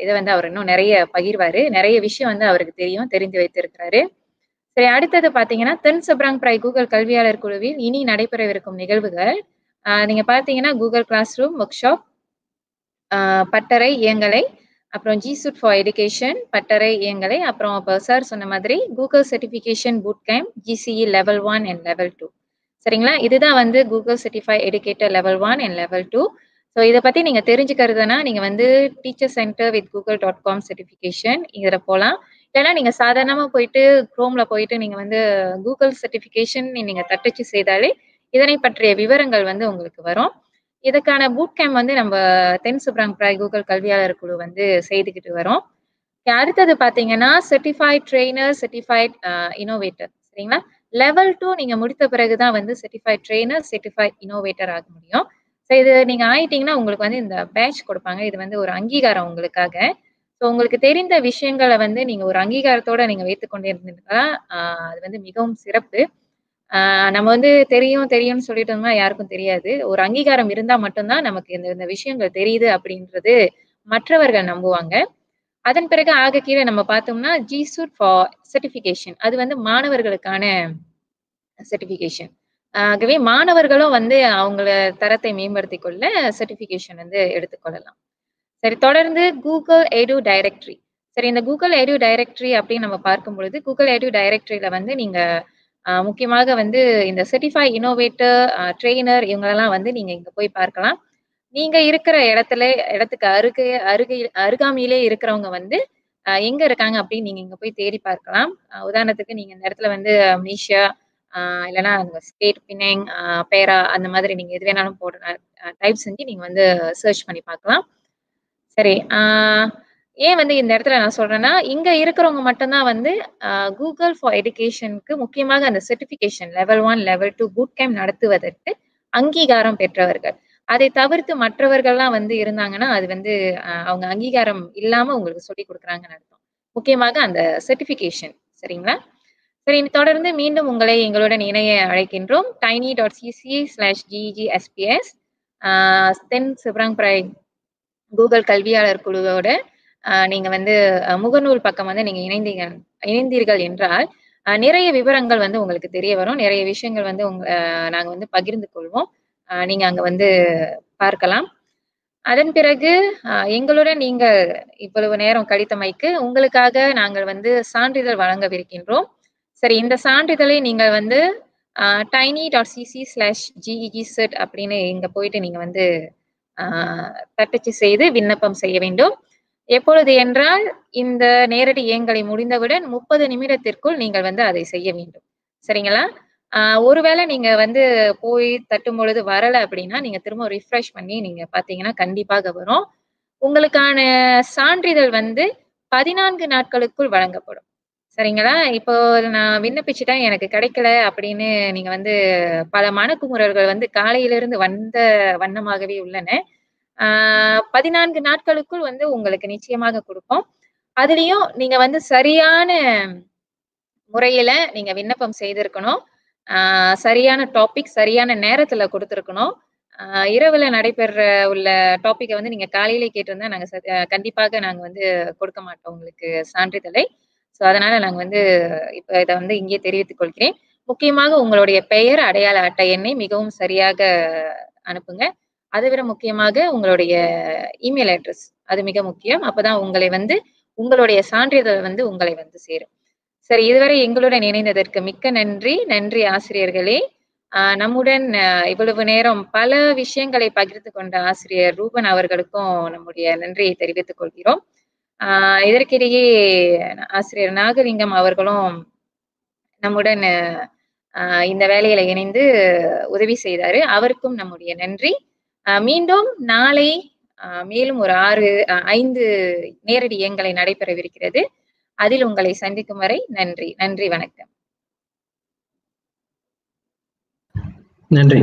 இதை வந்து அவர் இன்னும் நிறைய பகிர்வாரு நிறைய விஷயம் வந்து அவருக்கு தெரியும் தெரிந்து வைத்திருக்கிறாரு சரி அடுத்தது பாத்தீங்கன்னா தென் சப்ராங் பிராய் கூகுள் கல்வியாளர் குழுவில் இனி நடைபெறவிருக்கும் நிகழ்வுகள் நீங்க பார்த்தீங்கன்னா Google class classroom workshop பட்டறை இயங்கலை அப்புறம் ஜி சுட் ஃபார் எடுகேஷன் பட்டறை இயங்கலை அப்புறம் இப்போ சார் சொன்ன மாதிரி Google certification boot camp GCE level one and level two சரிங்களா இதுதான் வந்து Google certified educator level one and level two so இதை பற்றி நீங்கள் தெரிஞ்சுக்கிறதுனா நீங்கள் வந்து teacher centre with Google dot com certification இதில் போகலாம் இல்லைன்னா நீங்கள் சாதாரணமாக போயிட்டு க்ரோமில் போயிட்டு நீங்கள் வந்து கூகுள் சர்டிஃபிகேஷன் நீங்கள் தட்டச்சு செய்தாலே இதனை பற்றிய விவரங்கள் வந்து உங்களுக்கு வரும் இதுக்கான பூட் கேம்ப் வந்து நம்ம தென் சுப்ராங் பிராய் கூகுள் கல்வியாளர் குழு வந்து செய்துக்கிட்டு வரும் அடுத்தது பார்த்தீங்கன்னா சர்டிஃபைட் ட்ரெயினர் சர்டிஃபைட் இனோவேட்டர் சரிங்களா லெவல் டூ நீங்கள் முடித்த பிறகு தான் வந்து சர்டிஃபைட் ட்ரெயினர் சர்டிஃபைட் இனோவேட்டர் ஆக முடியும் ஸோ இது நீங்கள் ஆயிட்டீங்கன்னா உங்களுக்கு வந்து இந்த பேட்ச் கொடுப்பாங்க இது வந்து ஒரு அங்கீகாரம் உங்களுக்காக ஸோ உங்களுக்கு தெரிந்த விஷயங்களை வந்து நீங்கள் ஒரு அங்கீகாரத்தோட நீங்கள் வைத்துக்கொண்டே இருந்தீங்கன்னா அது வந்து மிகவும் சிறப்பு ஆஹ் நம்ம வந்து தெரியும் தெரியும்னு சொல்லிட்டோம்னா யாருக்கும் தெரியாது ஒரு அங்கீகாரம் இருந்தா மட்டும்தான் நமக்கு இந்த இந்த விஷயங்கள் தெரியுது அப்படின்றது மற்றவர்கள் நம்புவாங்க அதன் பிறகு ஆக கீழே நம்ம பார்த்தோம்னா ஜிசூட் ஃபார் சர்டிபிகேஷன் அது வந்து மாணவர்களுக்கான சர்டிபிகேஷன் ஆகவே மாணவர்களும் வந்து அவங்கள தரத்தை மேம்படுத்தி கொள்ள சர்டிபிகேஷன் வந்து எடுத்துக்கொள்ளலாம் சரி தொடர்ந்து கூகுள் எடு டைரக்டரி சரி இந்த கூகுள் எடு டைரக்டரி அப்படின்னு நம்ம பார்க்கும் பொழுது கூகுள் எடு டைரக்டரியில வந்து நீங்க முக்கியமாக வந்து இந்த சர்டிஃபை இனோவேட்டர் ட்ரெயினர் இவங்களெல்லாம் வந்து நீங்க இங்க போய் பார்க்கலாம் நீங்க இருக்கிற இடத்துல இடத்துக்கு அருகே அருகே அருகாமையிலே இருக்கிறவங்க வந்து எங்க இருக்காங்க அப்படின்னு நீங்க இங்க போய் தேடி பார்க்கலாம் உதாரணத்துக்கு நீங்க இந்த இடத்துல வந்து ஆஹ் இல்லைன்னா ஸ்டேட் பினேங் பேரா அந்த மாதிரி நீங்க எது வேணாலும் போடுற டைப் செஞ்சு நீங்க வந்து சர்ச் பண்ணி பார்க்கலாம் சரி ஏன் வந்து இந்த இடத்துல நான் சொல்றேன்னா இங்க இருக்கிறவங்க மட்டும்தான் வந்து கூகுள் ஃபார் எடுகேஷனுக்கு முக்கியமாக அந்த certification level one level two boot camp நடத்துவதற்கு அங்கீகாரம் பெற்றவர்கள் அதை தவிர்த்து மற்றவர்கள்லாம் வந்து இருந்தாங்கன்னா அது வந்து அவங்க அங்கீகாரம் இல்லாம உங்களுக்கு சொல்லி கொடுக்குறாங்கன்னு அர்த்தம் முக்கியமாக அந்த சர்டிபிகேஷன் சரிங்களா சரி தொடர்ந்து மீண்டும் உங்களை எங்களுடன் இணைய அழைக்கின்றோம் tiny dot CC slash GG SPS then சிவராங் பிராய் கூகுள் கல்வியாளர் குழுவோட நீங்க வந்து முகநூல் பக்கம் வந்து நீங்க இணைந்தீங்க இணைந்தீர்கள் என்றால் நிறைய விவரங்கள் வந்து உங்களுக்கு தெரிய வரும் நிறைய விஷயங்கள் வந்து உங்க நாங்க வந்து பகிர்ந்து கொள்வோம் நீங்க அங்க வந்து பார்க்கலாம் அதன் பிறகு எங்களுடன் நீங்க இவ்வளவு நேரம் கடித்தமைக்கு உங்களுக்காக நாங்கள் வந்து சான்றிதழ் வழங்கவிருக்கின்றோம் சரி இந்த சான்றிதழை நீங்கள் வந்து tiny dot CC slash GEG set அப்படின்னு இங்கே போயிட்டு நீங்கள் வந்து தட்டச்சு செய்து விண்ணப்பம் செய்ய வேண்டும் எப்பொழுது என்றால் இந்த நேரடி இயங்கலை முடிந்தவுடன் முப்பது நிமிடத்திற்குள் நீங்கள் வந்து அதை செய்ய வேண்டும் சரிங்களா ஒருவேளை நீங்க வந்து போய் தட்டும் பொழுது வரல அப்படின்னா நீங்க திரும்ப ரிஃப்ரெஷ் பண்ணி நீங்க பாத்தீங்கன்னா கண்டிப்பாக வரும் உங்களுக்கான சான்றிதழ் வந்து பதினான்கு நாட்களுக்குள் வழங்கப்படும் சரிங்களா இப்போ நான் விண்ணப்பிச்சுட்டேன் எனக்கு கிடைக்கல அப்படின்னு நீங்க வந்து பல மனக்குமுறல்கள் வந்து காலையிலிருந்து வந்த வண்ணமாகவே உள்ளன பதினான்கு நாட்களுக்குள் வந்து உங்களுக்கு நிச்சயமாக கொடுப்போம் அதுலயும் நீங்க வந்து சரியான முறையில நீங்க விண்ணப்பம் செய்திருக்கணும் சரியான டாபிக் சரியான நேரத்துல கொடுத்துருக்கணும் இரவுல நடைபெற உள்ள டாப்பிக்கை வந்து நீங்க காலையிலே கேட்டிருந்தா நாங்க கண்டிப்பாக நாங்க வந்து கொடுக்க மாட்டோம் உங்களுக்கு சான்றிதழை ஸோ அதனால நாங்க வந்து இப்ப இதை வந்து இங்கே தெரிவித்துக் கொள்கிறேன் முக்கியமாக உங்களுடைய பெயர் அடையாள அட்டை எண்ணை மிகவும் சரியாக அனுப்புங்க அதை விட முக்கியமாக உங்களுடைய இமெயில் அட்ரஸ் அது மிக முக்கியம் அப்பதான் உங்களை வந்து உங்களுடைய சான்றிதழ் வந்து உங்களை வந்து சேரும் சரி இதுவரை எங்களுடன் இணைந்ததற்கு மிக்க நன்றி நன்றி ஆசிரியர்களே நம்முடன் இவ்வளவு நேரம் பல விஷயங்களை பகிர்ந்து கொண்ட ஆசிரியர் ரூபன் அவர்களுக்கும் நம்முடைய நன்றியை தெரிவித்துக் கொள்கிறோம் ஆஹ் இதற்கிடையே ஆசிரியர் நாகலிங்கம் அவர்களும் நம்முடன் இந்த வேலையில இணைந்து உதவி செய்தாரு அவருக்கும் நம்முடைய நன்றி மீண்டும் நாளை மேலும் ஒரு ஆறு ஐந்து நேரடி எங்களை நடைபெறவிருக்கிறது அதில் உங்களை சந்திக்கும் வரை நன்றி நன்றி வணக்கம் நன்றி